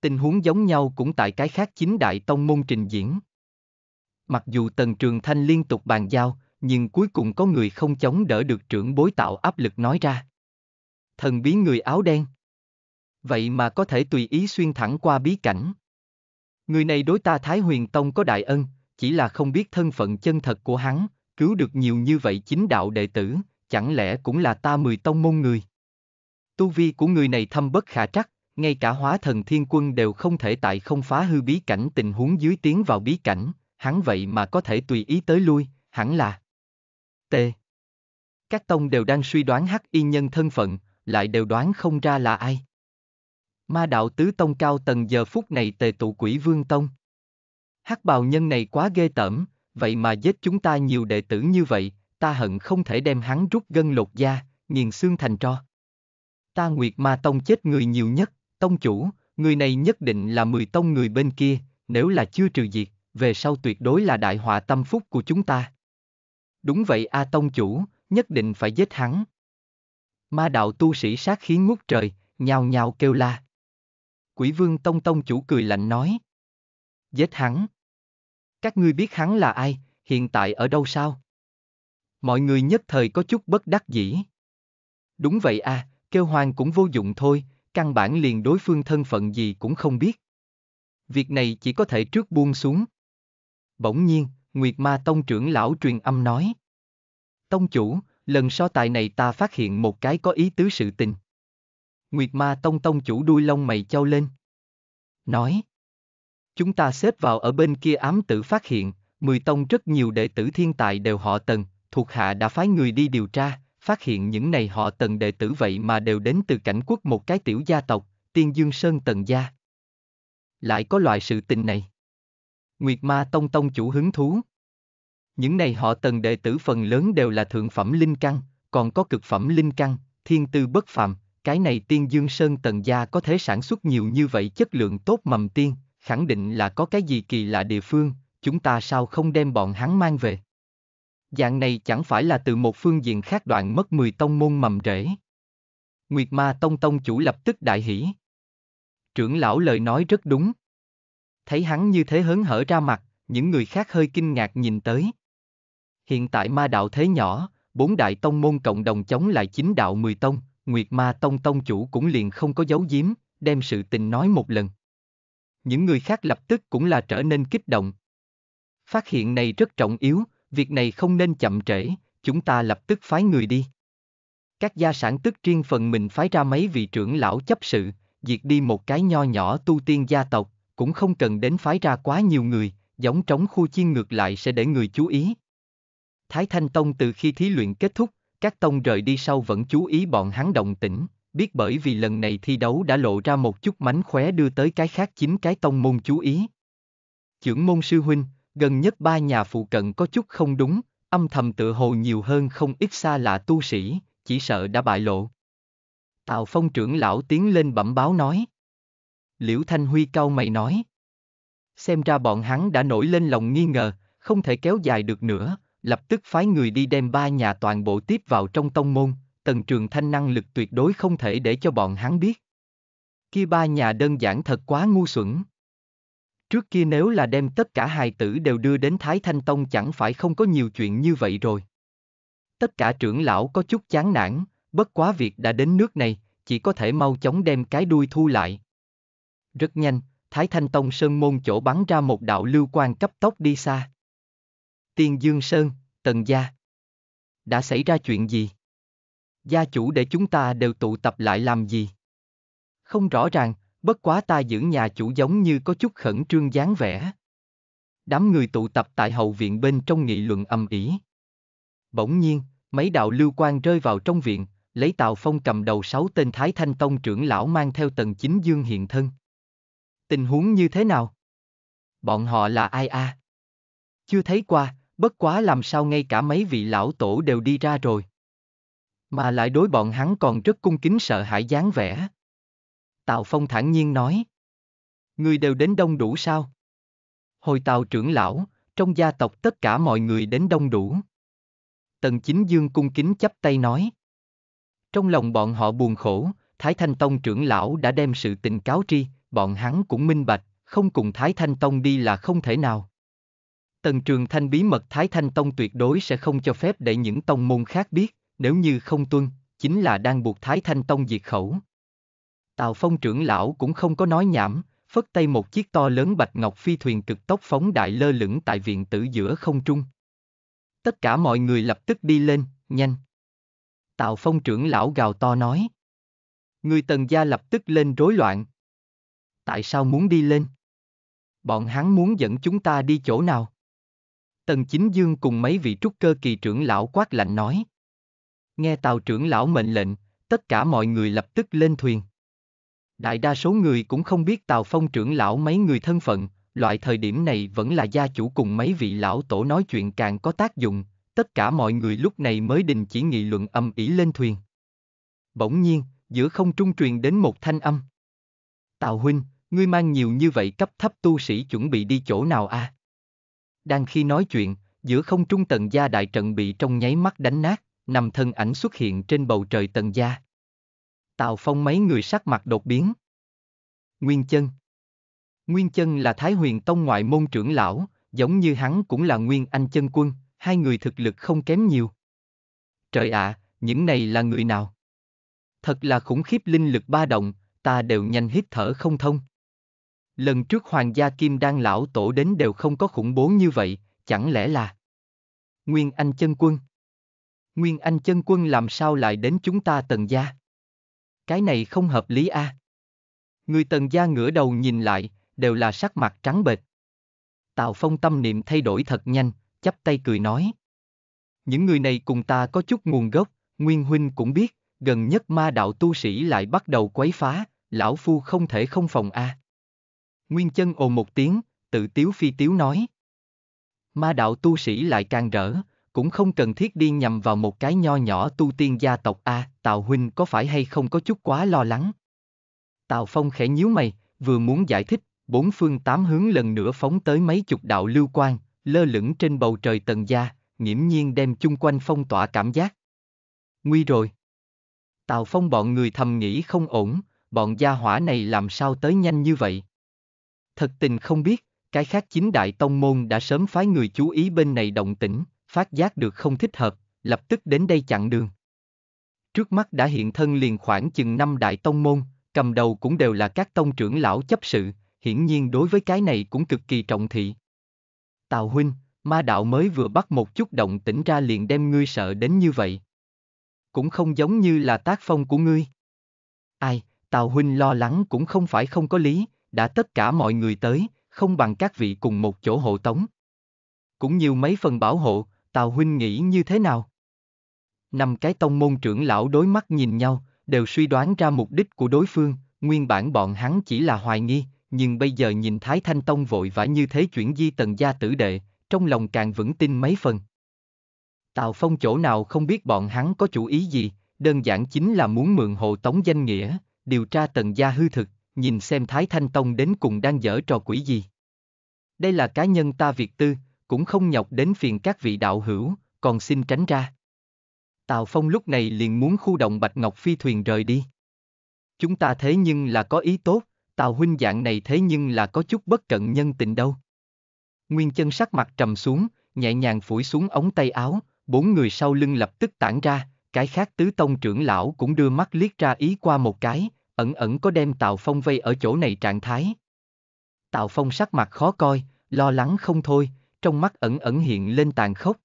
Tình huống giống nhau cũng tại cái khác chính đại tông môn trình diễn. Mặc dù Tần Trường Thanh liên tục bàn giao, nhưng cuối cùng có người không chống đỡ được trưởng bối tạo áp lực nói ra. Thần bí người áo đen. Vậy mà có thể tùy ý xuyên thẳng qua bí cảnh. Người này đối ta Thái Huyền Tông có đại ân, chỉ là không biết thân phận chân thật của hắn, cứu được nhiều như vậy chính đạo đệ tử, chẳng lẽ cũng là ta mười tông môn người? Tu vi của người này thâm bất khả trắc, ngay cả hóa thần thiên quân đều không thể tại không phá hư bí cảnh tình huống dưới tiến vào bí cảnh, hắn vậy mà có thể tùy ý tới lui, hẳn là. T. Các tông đều đang suy đoán hắc y nhân thân phận, lại đều đoán không ra là ai. Ma đạo tứ tông cao tầng giờ phút này tề tụ quỷ vương tông. Hắc bào nhân này quá ghê tởm, vậy mà giết chúng ta nhiều đệ tử như vậy, ta hận không thể đem hắn rút gân lột da, nghiền xương thành tro. Ta Nguyệt Ma Tông chết người nhiều nhất, tông chủ, người này nhất định là mười tông người bên kia, nếu là chưa trừ diệt, về sau tuyệt đối là đại họa tâm phúc của chúng ta. Đúng vậy A Tông chủ, nhất định phải giết hắn. Ma đạo tu sĩ sát khí ngút trời, nhào nhào kêu la. Quỷ vương Tông Tông chủ cười lạnh nói. Giết hắn. Các ngươi biết hắn là ai, hiện tại ở đâu sao? Mọi người nhất thời có chút bất đắc dĩ. Đúng vậy à, kêu hoàng cũng vô dụng thôi, căn bản liền đối phương thân phận gì cũng không biết. Việc này chỉ có thể trước buông xuống. Bỗng nhiên, Nguyệt Ma Tông trưởng lão truyền âm nói. Tông chủ, lần so tài này ta phát hiện một cái có ý tứ sự tình. Nguyệt Ma Tông Tông chủ đuôi lông mày trao lên. Nói. Chúng ta xếp vào ở bên kia ám tử phát hiện, mười tông rất nhiều đệ tử thiên tài đều họ tần, thuộc hạ đã phái người đi điều tra, phát hiện những này họ tần đệ tử vậy mà đều đến từ cảnh quốc một cái tiểu gia tộc, tiên dương sơn tần gia. Lại có loại sự tình này. Nguyệt ma tông tông chủ hứng thú. Những này họ tần đệ tử phần lớn đều là thượng phẩm linh căn, còn có cực phẩm linh căn, thiên tư bất phàm, cái này tiên dương sơn tần gia có thể sản xuất nhiều như vậy chất lượng tốt mầm tiên, khẳng định là có cái gì kỳ lạ địa phương, chúng ta sao không đem bọn hắn mang về. Dạng này chẳng phải là từ một phương diện khác đoạn mất 10 tông môn mầm rễ. Nguyệt Ma Tông Tông chủ lập tức đại hỉ. Trưởng lão lời nói rất đúng. Thấy hắn như thế hớn hở ra mặt, những người khác hơi kinh ngạc nhìn tới. Hiện tại ma đạo thế nhỏ, bốn đại tông môn cộng đồng chống lại chính đạo mười tông, Nguyệt Ma Tông Tông chủ cũng liền không có giấu giếm, đem sự tình nói một lần những người khác lập tức cũng là trở nên kích động. Phát hiện này rất trọng yếu, việc này không nên chậm trễ, chúng ta lập tức phái người đi. Các gia sản tức riêng phần mình phái ra mấy vị trưởng lão chấp sự, diệt đi một cái nho nhỏ tu tiên gia tộc, cũng không cần đến phái ra quá nhiều người, giống trống khu chiên ngược lại sẽ để người chú ý. Thái Thanh Tông từ khi thí luyện kết thúc, các tông rời đi sau vẫn chú ý bọn hắn động tĩnh, biết bởi vì lần này thi đấu đã lộ ra một chút mánh khóe đưa tới cái khác chính cái tông môn chú ý. Chưởng môn sư huynh, gần nhất ba nhà phụ cận có chút không đúng, âm thầm tự hồ nhiều hơn không ít xa lạ tu sĩ, chỉ sợ đã bại lộ. Tào Phong trưởng lão tiến lên bẩm báo nói. Liễu Thanh Huy cao mày nói. Xem ra bọn hắn đã nổi lên lòng nghi ngờ, không thể kéo dài được nữa, lập tức phái người đi đem ba nhà toàn bộ tiếp vào trong tông môn, Tần Trường Thanh năng lực tuyệt đối không thể để cho bọn hắn biết. Kia ba nhà đơn giản thật quá ngu xuẩn. Trước kia nếu là đem tất cả hài tử đều đưa đến Thái Thanh Tông chẳng phải không có nhiều chuyện như vậy rồi. Tất cả trưởng lão có chút chán nản, bất quá việc đã đến nước này, chỉ có thể mau chóng đem cái đuôi thu lại. Rất nhanh, Thái Thanh Tông Sơn môn chỗ bắn ra một đạo lưu quan cấp tốc đi xa. Tiên Dương Sơn, Tần Gia. Đã xảy ra chuyện gì? gia chủ để chúng ta đều tụ tập lại làm gì? Không rõ ràng, bất quá ta giữ nhà chủ giống như có chút khẩn trương dáng vẻ. Đám người tụ tập tại hậu viện bên trong nghị luận âm ỉ. Bỗng nhiên, mấy đạo lưu quan rơi vào trong viện, lấy Tào Phong cầm đầu sáu tên Thái Thanh Tông trưởng lão mang theo tầng chính dương hiện thân. Tình huống như thế nào? Bọn họ là ai a? Chưa thấy qua, bất quá làm sao ngay cả mấy vị lão tổ đều đi ra rồi mà lại đối bọn hắn còn rất cung kính sợ hãi dáng vẻ. Tào Phong thản nhiên nói. Người đều đến đông đủ sao? Hồi Tào trưởng lão, trong gia tộc tất cả mọi người đến đông đủ. Tần Chính Dương cung kính chắp tay nói. Trong lòng bọn họ buồn khổ, Thái Thanh Tông trưởng lão đã đem sự tình cáo tri, bọn hắn cũng minh bạch, không cùng Thái Thanh Tông đi là không thể nào. Tần Trường Thanh bí mật Thái Thanh Tông tuyệt đối sẽ không cho phép để những tông môn khác biết, nếu như không tuân, chính là đang buộc Thái Thanh Tông diệt khẩu. Tào Phong trưởng lão cũng không có nói nhảm, phất tay một chiếc to lớn bạch ngọc phi thuyền cực tốc phóng đại lơ lửng tại viện tử giữa không trung. Tất cả mọi người lập tức đi lên, nhanh. Tào Phong trưởng lão gào to nói. Người tần gia lập tức lên rối loạn. Tại sao muốn đi lên? Bọn hắn muốn dẫn chúng ta đi chỗ nào? Tần Chính Dương cùng mấy vị trúc cơ kỳ trưởng lão quát lạnh nói. Nghe tàu trưởng lão mệnh lệnh, tất cả mọi người lập tức lên thuyền. Đại đa số người cũng không biết tàu Phong trưởng lão mấy người thân phận, loại thời điểm này vẫn là gia chủ cùng mấy vị lão tổ nói chuyện càng có tác dụng, tất cả mọi người lúc này mới đình chỉ nghị luận âm ỉ lên thuyền. Bỗng nhiên, giữa không trung truyền đến một thanh âm. Tào huynh, ngươi mang nhiều như vậy cấp thấp tu sĩ chuẩn bị đi chỗ nào a? À? Đang khi nói chuyện, giữa không trung tần gia đại trận bị trong nháy mắt đánh nát năm thân ảnh xuất hiện trên bầu trời tần gia. Tào Phong mấy người sắc mặt đột biến. Nguyên Chân Nguyên Chân là Thái Huyền Tông ngoại môn trưởng lão, giống như hắn cũng là Nguyên Anh Chân Quân, hai người thực lực không kém nhiều. Trời ạ, à, những này là người nào? Thật là khủng khiếp linh lực ba động, ta đều nhanh hít thở không thông. Lần trước Hoàng gia Kim Đan lão tổ đến đều không có khủng bố như vậy, chẳng lẽ là Nguyên Anh Chân Quân? Nguyên Anh chân quân làm sao lại đến chúng ta tần gia? Cái này không hợp lý a. À? Người tần gia ngửa đầu nhìn lại, đều là sắc mặt trắng bệch. Tào Phong tâm niệm thay đổi thật nhanh, chắp tay cười nói. Những người này cùng ta có chút nguồn gốc, Nguyên Huynh cũng biết, gần nhất ma đạo tu sĩ lại bắt đầu quấy phá, lão phu không thể không phòng a. À. Nguyên chân ồ một tiếng, tự tiếu phi tiếu nói. Ma đạo tu sĩ lại càng rỡ, cũng không cần thiết đi nhằm vào một cái nho nhỏ tu tiên gia tộc A, Tào Huynh có phải hay không có chút quá lo lắng. Tào Phong khẽ nhíu mày, vừa muốn giải thích, bốn phương tám hướng lần nữa phóng tới mấy chục đạo lưu quan, lơ lửng trên bầu trời tần gia, nghiễm nhiên đem chung quanh phong tỏa cảm giác. Nguy rồi. Tào Phong bọn người thầm nghĩ không ổn, bọn gia hỏa này làm sao tới nhanh như vậy. Thật tình không biết, cái khác chính đại tông môn đã sớm phái người chú ý bên này động tĩnh, phát giác được không thích hợp, lập tức đến đây chặn đường. Trước mắt đã hiện thân liền khoảng chừng năm đại tông môn, cầm đầu cũng đều là các tông trưởng lão chấp sự, hiển nhiên đối với cái này cũng cực kỳ trọng thị. Tào huynh, ma đạo mới vừa bắt một chút động tỉnh ra liền đem ngươi sợ đến như vậy. Cũng không giống như là tác phong của ngươi. Ai, Tào huynh lo lắng cũng không phải không có lý, đã tất cả mọi người tới, không bằng các vị cùng một chỗ hộ tống. Cũng nhiều mấy phần bảo hộ, Tào Huynh nghĩ như thế nào? Năm cái tông môn trưởng lão đối mắt nhìn nhau, đều suy đoán ra mục đích của đối phương, nguyên bản bọn hắn chỉ là hoài nghi, nhưng bây giờ nhìn Thái Thanh Tông vội vã như thế chuyển di tần gia tử đệ, trong lòng càng vững tin mấy phần. Tào Phong chỗ nào không biết bọn hắn có chủ ý gì, đơn giản chính là muốn mượn hộ tống danh nghĩa, điều tra tần gia hư thực, nhìn xem Thái Thanh Tông đến cùng đang dở trò quỷ gì. Đây là cá nhân ta việc tư, cũng không nhọc đến phiền các vị đạo hữu, còn xin tránh ra. Tào Phong lúc này liền muốn khu động Bạch Ngọc phi thuyền rời đi. Chúng ta thế nhưng là có ý tốt, Tào huynh dạng này thế nhưng là có chút bất cận nhân tình đâu. Nguyên chân sắc mặt trầm xuống, nhẹ nhàng phủi xuống ống tay áo, bốn người sau lưng lập tức tản ra, cái khác tứ tông trưởng lão cũng đưa mắt liếc ra ý qua một cái, ẩn ẩn có đem Tào Phong vây ở chỗ này trạng thái. Tào Phong sắc mặt khó coi, lo lắng không thôi, trong mắt ẩn ẩn hiện lên tàn khốc.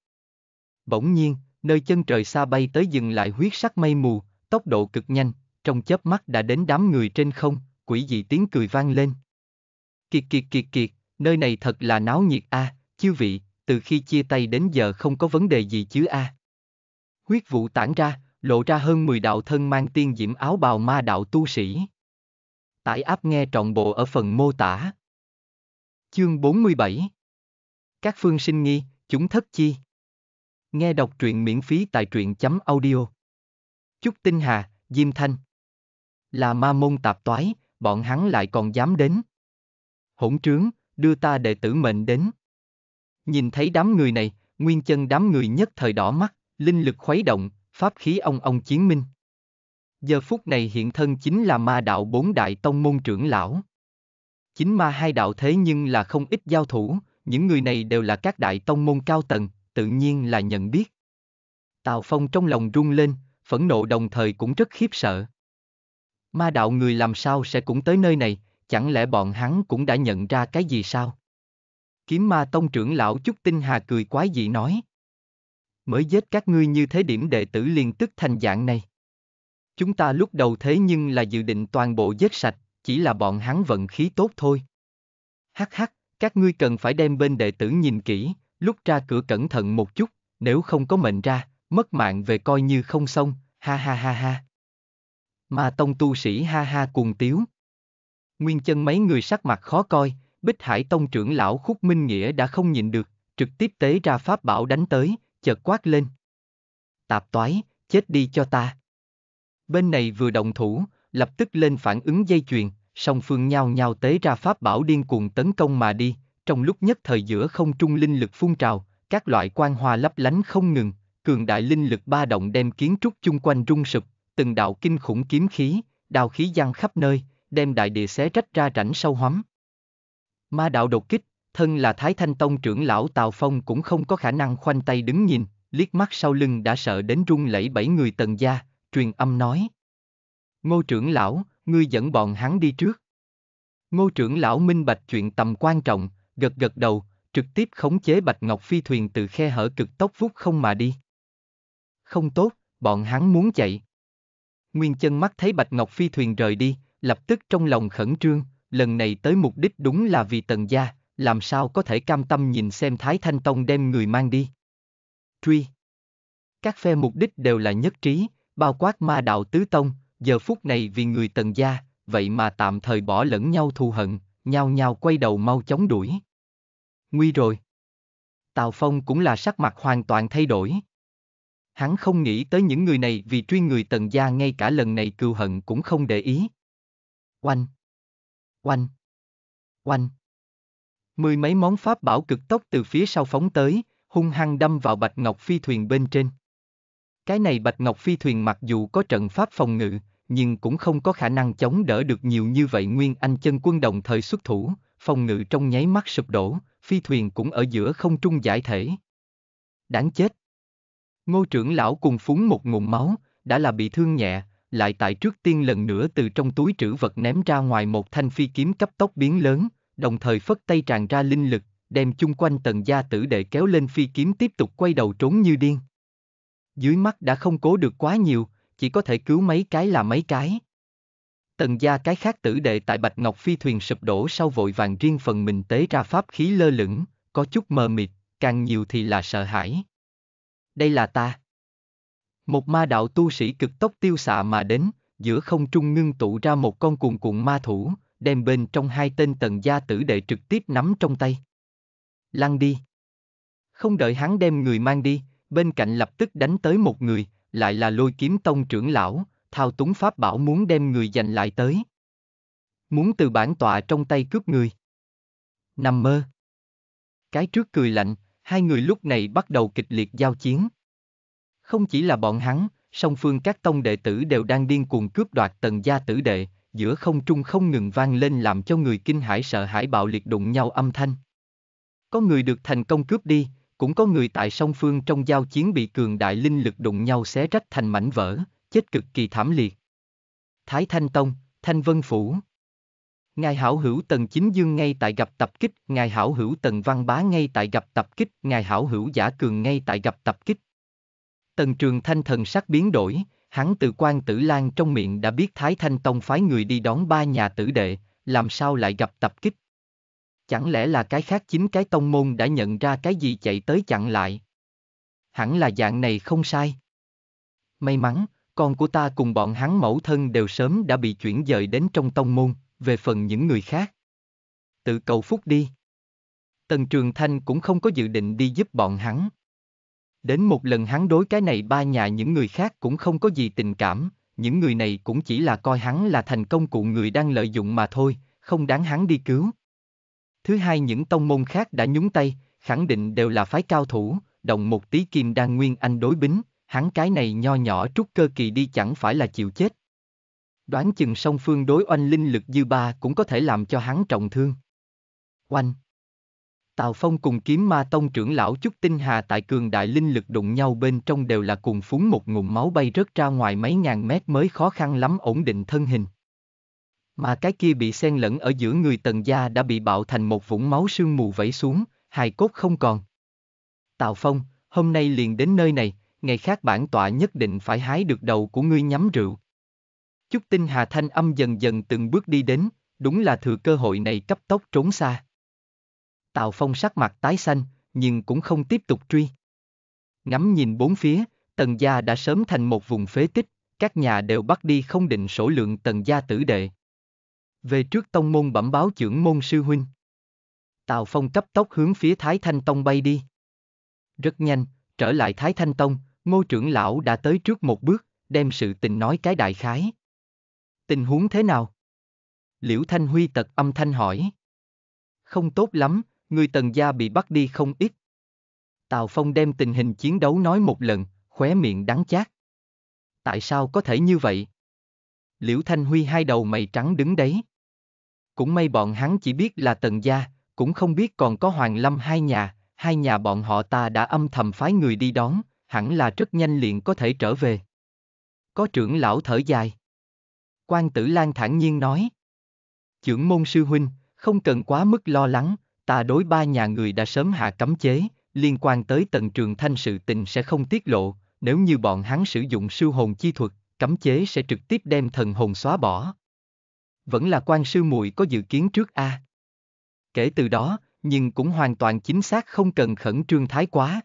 Bỗng nhiên, nơi chân trời xa bay tới dừng lại huyết sắc mây mù, tốc độ cực nhanh, trong chớp mắt đã đến đám người trên không, quỷ dị tiếng cười vang lên. Kiệt kiệt kiệt kiệt, nơi này thật là náo nhiệt a, à, chiêu vị, từ khi chia tay đến giờ không có vấn đề gì chứ a. À. Huyết vụ tản ra, lộ ra hơn 10 đạo thân mang tiên diễm áo bào ma đạo tu sĩ. Tải áp nghe trọn bộ ở phần mô tả. Chương 47 các phương sinh nghi, chúng thất chi. Nghe đọc truyện miễn phí tại truyện chấm audio. Chúc Tinh Hà, Diêm Thanh. Là ma môn tạp toái, bọn hắn lại còn dám đến. Hỗn trướng, đưa ta đệ tử mệnh đến. Nhìn thấy đám người này, nguyên chân đám người nhất thời đỏ mắt, linh lực khuấy động, pháp khí ông ông chiến minh. Giờ phút này hiện thân chính là ma đạo bốn đại tông môn trưởng lão. Chính ma hai đạo thế nhưng là không ít giao thủ, những người này đều là các đại tông môn cao tầng, tự nhiên là nhận biết. Tào Phong trong lòng rung lên, phẫn nộ đồng thời cũng rất khiếp sợ. Ma đạo người làm sao sẽ cũng tới nơi này, chẳng lẽ bọn hắn cũng đã nhận ra cái gì sao? Kiếm ma tông trưởng lão Chúc Tinh Hà cười quái dị nói. Mới giết các ngươi như thế điểm đệ tử liền tức thành dạng này. Chúng ta lúc đầu thế nhưng là dự định toàn bộ giết sạch, chỉ là bọn hắn vận khí tốt thôi. Hắc hắc, các ngươi cần phải đem bên đệ tử nhìn kỹ, lúc ra cửa cẩn thận một chút, nếu không có mệnh ra, mất mạng về coi như không xong, ha ha ha ha. mà tông tu sĩ ha ha cuồng tiếu. Nguyên chân mấy người sắc mặt khó coi, Bích Hải tông trưởng lão Khúc Minh Nghĩa đã không nhịn được, trực tiếp tế ra pháp bảo đánh tới, chợt quát lên. Tạp toái, chết đi cho ta. Bên này vừa đồng thủ, lập tức lên phản ứng dây chuyền, song phương nhao nhao tế ra pháp bảo điên cuồng tấn công mà đi, trong lúc nhất thời giữa không trung linh lực phun trào, các loại quan hoa lấp lánh không ngừng, cường đại linh lực ba động đem kiến trúc chung quanh rung sụp, từng đạo kinh khủng kiếm khí, đào khí giăng khắp nơi, đem đại địa xé rách ra rãnh sâu hóm. Ma đạo đột kích, thân là Thái Thanh Tông trưởng lão Tào Phong cũng không có khả năng khoanh tay đứng nhìn, liếc mắt sau lưng đã sợ đến run lẩy bảy người tần gia, truyền âm nói. Ngô trưởng lão, ngươi dẫn bọn hắn đi trước. Ngô trưởng lão minh bạch chuyện tầm quan trọng, gật gật đầu, trực tiếp khống chế Bạch Ngọc phi thuyền từ khe hở cực tốc vút không mà đi. Không tốt, bọn hắn muốn chạy. Nguyên chân mắt thấy Bạch Ngọc phi thuyền rời đi, lập tức trong lòng khẩn trương, lần này tới mục đích đúng là vì tần gia, làm sao có thể cam tâm nhìn xem Thái Thanh Tông đem người mang đi. Truy Các phe mục đích đều là nhất trí, bao quát ma đạo tứ tông, giờ phút này vì người tần gia, vậy mà tạm thời bỏ lẫn nhau thù hận, nhau nhao quay đầu mau chóng đuổi. Nguy rồi. Tào Phong cũng là sắc mặt hoàn toàn thay đổi. Hắn không nghĩ tới những người này vì truy người tần gia ngay cả lần này cừu hận cũng không để ý. Oanh! Oanh! Oanh! Mười mấy món pháp bảo cực tốc từ phía sau phóng tới, hung hăng đâm vào bạch ngọc phi thuyền bên trên. Cái này bạch ngọc phi thuyền mặc dù có trận pháp phòng ngự, nhưng cũng không có khả năng chống đỡ được nhiều như vậy Nguyên Anh chân quân đồng thời xuất thủ, phòng ngự trong nháy mắt sụp đổ, phi thuyền cũng ở giữa không trung giải thể. Đáng chết! Ngô trưởng lão cùng phúng một ngụm máu, đã là bị thương nhẹ, lại tại trước tiên lần nữa từ trong túi trữ vật ném ra ngoài một thanh phi kiếm cấp tốc biến lớn, đồng thời phất tay tràn ra linh lực, đem chung quanh tần gia tử đệ kéo lên phi kiếm tiếp tục quay đầu trốn như điên. Dưới mắt đã không cố được quá nhiều, chỉ có thể cứu mấy cái là mấy cái. Tần gia cái khác tử đệ tại Bạch Ngọc Phi thuyền sụp đổ sau vội vàng riêng phần mình tế ra pháp khí lơ lửng, có chút mờ mịt, càng nhiều thì là sợ hãi. Đây là ta. Một ma đạo tu sĩ cực tốc tiêu xạ mà đến, giữa không trung ngưng tụ ra một con cuồng cuộn ma thủ, đem bên trong hai tên tần gia tử đệ trực tiếp nắm trong tay. Lăn đi. Không đợi hắn đem người mang đi, bên cạnh lập tức đánh tới một người, lại là lôi kiếm tông trưởng lão, thao túng pháp bảo muốn đem người giành lại tới. Muốn từ bản tọa trong tay cướp người. Nằm mơ. Cái trước cười lạnh, hai người lúc này bắt đầu kịch liệt giao chiến. Không chỉ là bọn hắn, song phương các tông đệ tử đều đang điên cuồng cướp đoạt tần gia tử đệ, giữa không trung không ngừng vang lên làm cho người kinh hãi sợ hãi bạo liệt đụng nhau âm thanh. Có người được thành công cướp đi, cũng có người tại song phương trong giao chiến bị cường đại linh lực đụng nhau xé rách thành mảnh vỡ, chết cực kỳ thảm liệt. Thái Thanh Tông, Thanh Vân Phủ Ngài hảo hữu Tần Chính Dương ngay tại gặp tập kích, Ngài hảo hữu Tần Văn Bá ngay tại gặp tập kích, Ngài hảo hữu Giả Cường ngay tại gặp tập kích. Tần Trường Thanh thần sắc biến đổi, hắn từ quan tử lan trong miệng đã biết Thái Thanh Tông phái người đi đón ba nhà tử đệ, làm sao lại gặp tập kích. Chẳng lẽ là cái khác chính cái tông môn đã nhận ra cái gì chạy tới chặn lại? Hẳn là dạng này không sai. May mắn, con của ta cùng bọn hắn mẫu thân đều sớm đã bị chuyển dời đến trong tông môn, về phần những người khác. Tự cầu phúc đi. Tần Trường Thanh cũng không có dự định đi giúp bọn hắn. Đến một lần hắn đối cái này ba nhà những người khác cũng không có gì tình cảm, những người này cũng chỉ là coi hắn là thành công cụ người đang lợi dụng mà thôi, không đáng hắn đi cứu. Thứ hai những tông môn khác đã nhúng tay, khẳng định đều là phái cao thủ, đồng một tí kim đan nguyên anh đối bính, hắn cái này nho nhỏ trúc cơ kỳ đi chẳng phải là chịu chết. Đoán chừng song phương đối oanh linh lực dư ba cũng có thể làm cho hắn trọng thương. Oanh Tào Phong cùng kiếm ma tông trưởng lão Trúc Tinh Hà tại cường đại linh lực đụng nhau bên trong đều là cùng phúng một ngụm máu bay rớt ra ngoài mấy ngàn mét mới khó khăn lắm ổn định thân hình. Mà cái kia bị xen lẫn ở giữa người tần gia đã bị bạo thành một vũng máu sương mù vẫy xuống, hài cốt không còn. Tào Phong, hôm nay liền đến nơi này, ngày khác bản tọa nhất định phải hái được đầu của ngươi nhắm rượu. Chúc tinh Hà Thanh âm dần dần từng bước đi đến, đúng là thừa cơ hội này cấp tốc trốn xa. Tào Phong sắc mặt tái xanh, nhưng cũng không tiếp tục truy. Ngắm nhìn bốn phía, tần gia đã sớm thành một vùng phế tích, các nhà đều bắt đi không định sổ lượng tần gia tử đệ. Về trước tông môn bẩm báo trưởng môn sư huynh. Tào Phong cấp tốc hướng phía Thái Thanh Tông bay đi. Rất nhanh, trở lại Thái Thanh Tông, ngô trưởng lão đã tới trước một bước, đem sự tình nói cái đại khái. Tình huống thế nào? Liễu Thanh Huy tật âm thanh hỏi. Không tốt lắm, người tần gia bị bắt đi không ít. Tào Phong đem tình hình chiến đấu nói một lần, khóe miệng đắng chát. Tại sao có thể như vậy? Liễu Thanh Huy hai đầu mày trắng đứng đấy cũng may bọn hắn chỉ biết là tần gia, cũng không biết còn có Hoàng Lâm hai nhà, hai nhà bọn họ ta đã âm thầm phái người đi đón, hẳn là rất nhanh liền có thể trở về. Có trưởng lão thở dài. Quan tử Lan thản nhiên nói. trưởng môn sư huynh, không cần quá mức lo lắng, ta đối ba nhà người đã sớm hạ cấm chế, liên quan tới tần trường thanh sự tình sẽ không tiết lộ, nếu như bọn hắn sử dụng sư hồn chi thuật, cấm chế sẽ trực tiếp đem thần hồn xóa bỏ vẫn là quan sư muội có dự kiến trước a. À. Kể từ đó, nhưng cũng hoàn toàn chính xác không cần khẩn trương thái quá.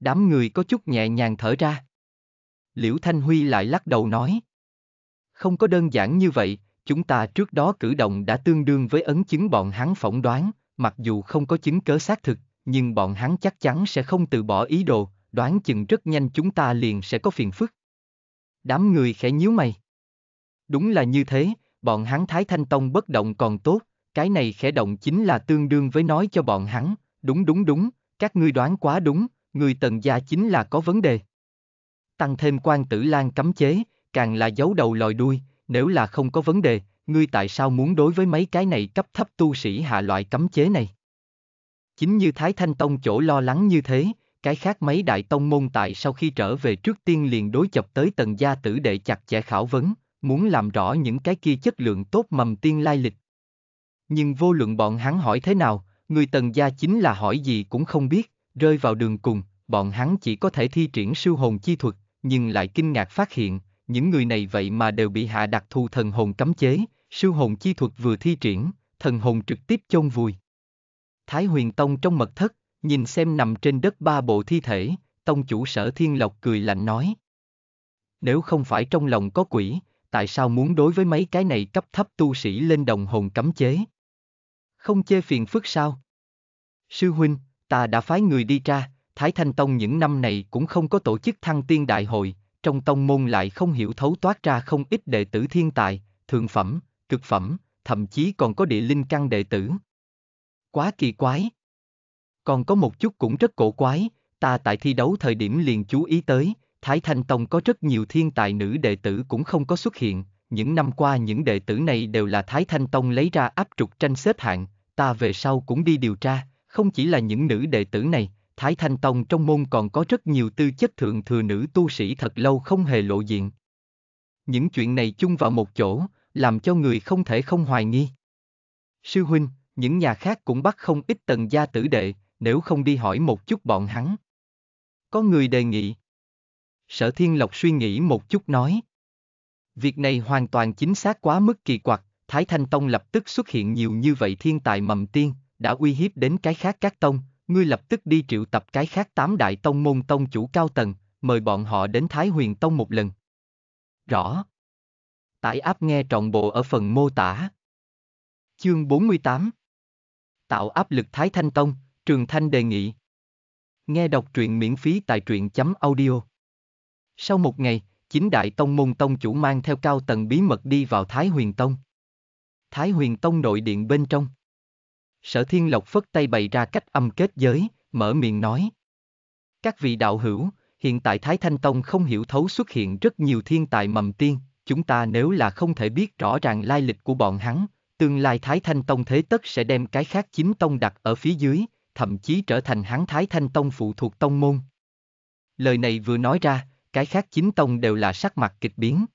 Đám người có chút nhẹ nhàng thở ra. Liễu Thanh Huy lại lắc đầu nói. Không có đơn giản như vậy, chúng ta trước đó cử động đã tương đương với ấn chứng bọn hắn phỏng đoán, mặc dù không có chứng cớ xác thực, nhưng bọn hắn chắc chắn sẽ không từ bỏ ý đồ, đoán chừng rất nhanh chúng ta liền sẽ có phiền phức. Đám người khẽ nhíu mày. Đúng là như thế, bọn hắn Thái Thanh Tông bất động còn tốt, cái này khẽ động chính là tương đương với nói cho bọn hắn, đúng đúng đúng, các ngươi đoán quá đúng, người tần gia chính là có vấn đề. Tăng thêm quan tử lan cấm chế, càng là giấu đầu lòi đuôi, nếu là không có vấn đề, ngươi tại sao muốn đối với mấy cái này cấp thấp tu sĩ hạ loại cấm chế này? Chính như Thái Thanh Tông chỗ lo lắng như thế, cái khác mấy đại tông môn tại sau khi trở về trước tiên liền đối chập tới tần gia tử đệ chặt chẽ khảo vấn, muốn làm rõ những cái kia chất lượng tốt mầm tiên lai lịch. Nhưng vô luận bọn hắn hỏi thế nào, người tần gia chính là hỏi gì cũng không biết, rơi vào đường cùng, bọn hắn chỉ có thể thi triển siêu hồn chi thuật, nhưng lại kinh ngạc phát hiện, những người này vậy mà đều bị hạ đặc thù thần hồn cấm chế, siêu hồn chi thuật vừa thi triển, thần hồn trực tiếp chôn vùi. Thái huyền tông trong mật thất, nhìn xem nằm trên đất ba bộ thi thể, tông chủ sở thiên lộc cười lạnh nói. Nếu không phải trong lòng có quỷ, tại sao muốn đối với mấy cái này cấp thấp tu sĩ lên đồng hồn cấm chế? Không chê phiền phức sao? Sư huynh, ta đã phái người đi ra, Thái Thanh Tông những năm này cũng không có tổ chức thăng tiên đại hội, trong tông môn lại không hiểu thấu toát ra không ít đệ tử thiên tài, thượng phẩm, cực phẩm, thậm chí còn có địa linh căn đệ tử. Quá kỳ quái. Còn có một chút cũng rất cổ quái, ta tại thi đấu thời điểm liền chú ý tới, Thái Thanh Tông có rất nhiều thiên tài nữ đệ tử cũng không có xuất hiện, những năm qua những đệ tử này đều là Thái Thanh Tông lấy ra áp trục tranh xếp hạng, ta về sau cũng đi điều tra, không chỉ là những nữ đệ tử này, Thái Thanh Tông trong môn còn có rất nhiều tư chất thượng thừa nữ tu sĩ thật lâu không hề lộ diện. Những chuyện này chung vào một chỗ, làm cho người không thể không hoài nghi. Sư huynh, những nhà khác cũng bắt không ít tần gia tử đệ, nếu không đi hỏi một chút bọn hắn. Có người đề nghị. Sở Thiên Lộc suy nghĩ một chút nói. Việc này hoàn toàn chính xác quá mức kỳ quặc, Thái Thanh Tông lập tức xuất hiện nhiều như vậy thiên tài mầm tiên, đã uy hiếp đến cái khác các tông, ngươi lập tức đi triệu tập cái khác tám đại tông môn tông chủ cao tầng, mời bọn họ đến Thái Huyền Tông một lần. Rõ. Tải áp nghe trọn bộ ở phần mô tả. Chương 48 Tạo áp lực Thái Thanh Tông, Trường Thanh đề nghị. Nghe đọc truyện miễn phí tại truyện chấm audio. Sau một ngày, chính đại tông môn tông chủ mang theo cao tầng bí mật đi vào Thái Huyền Tông. Thái Huyền Tông nội điện bên trong. Sở Thiên Lộc phất tay bày ra cách âm kết giới, mở miệng nói. Các vị đạo hữu, hiện tại Thái Thanh Tông không hiểu thấu xuất hiện rất nhiều thiên tài mầm tiên, chúng ta nếu là không thể biết rõ ràng lai lịch của bọn hắn, tương lai Thái Thanh Tông thế tất sẽ đem cái khác chính tông đặt ở phía dưới, thậm chí trở thành hắn Thái Thanh Tông phụ thuộc tông môn. Lời này vừa nói ra, cái khác chính tông đều là sắc mặt kịch biến.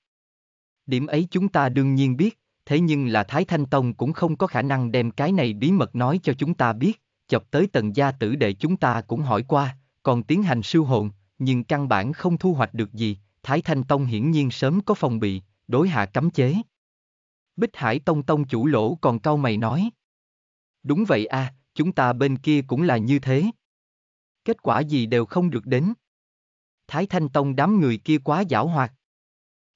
Điểm ấy chúng ta đương nhiên biết, thế nhưng là Thái Thanh Tông cũng không có khả năng đem cái này bí mật nói cho chúng ta biết, chọc tới tần gia tử đệ chúng ta cũng hỏi qua, còn tiến hành siêu hồn, nhưng căn bản không thu hoạch được gì, Thái Thanh Tông hiển nhiên sớm có phòng bị, đối hạ cấm chế. Bích Hải Tông Tông chủ lỗ còn cau mày nói. Đúng vậy a, à, chúng ta bên kia cũng là như thế. Kết quả gì đều không được đến. Thái Thanh Tông đám người kia quá giảo hoạt.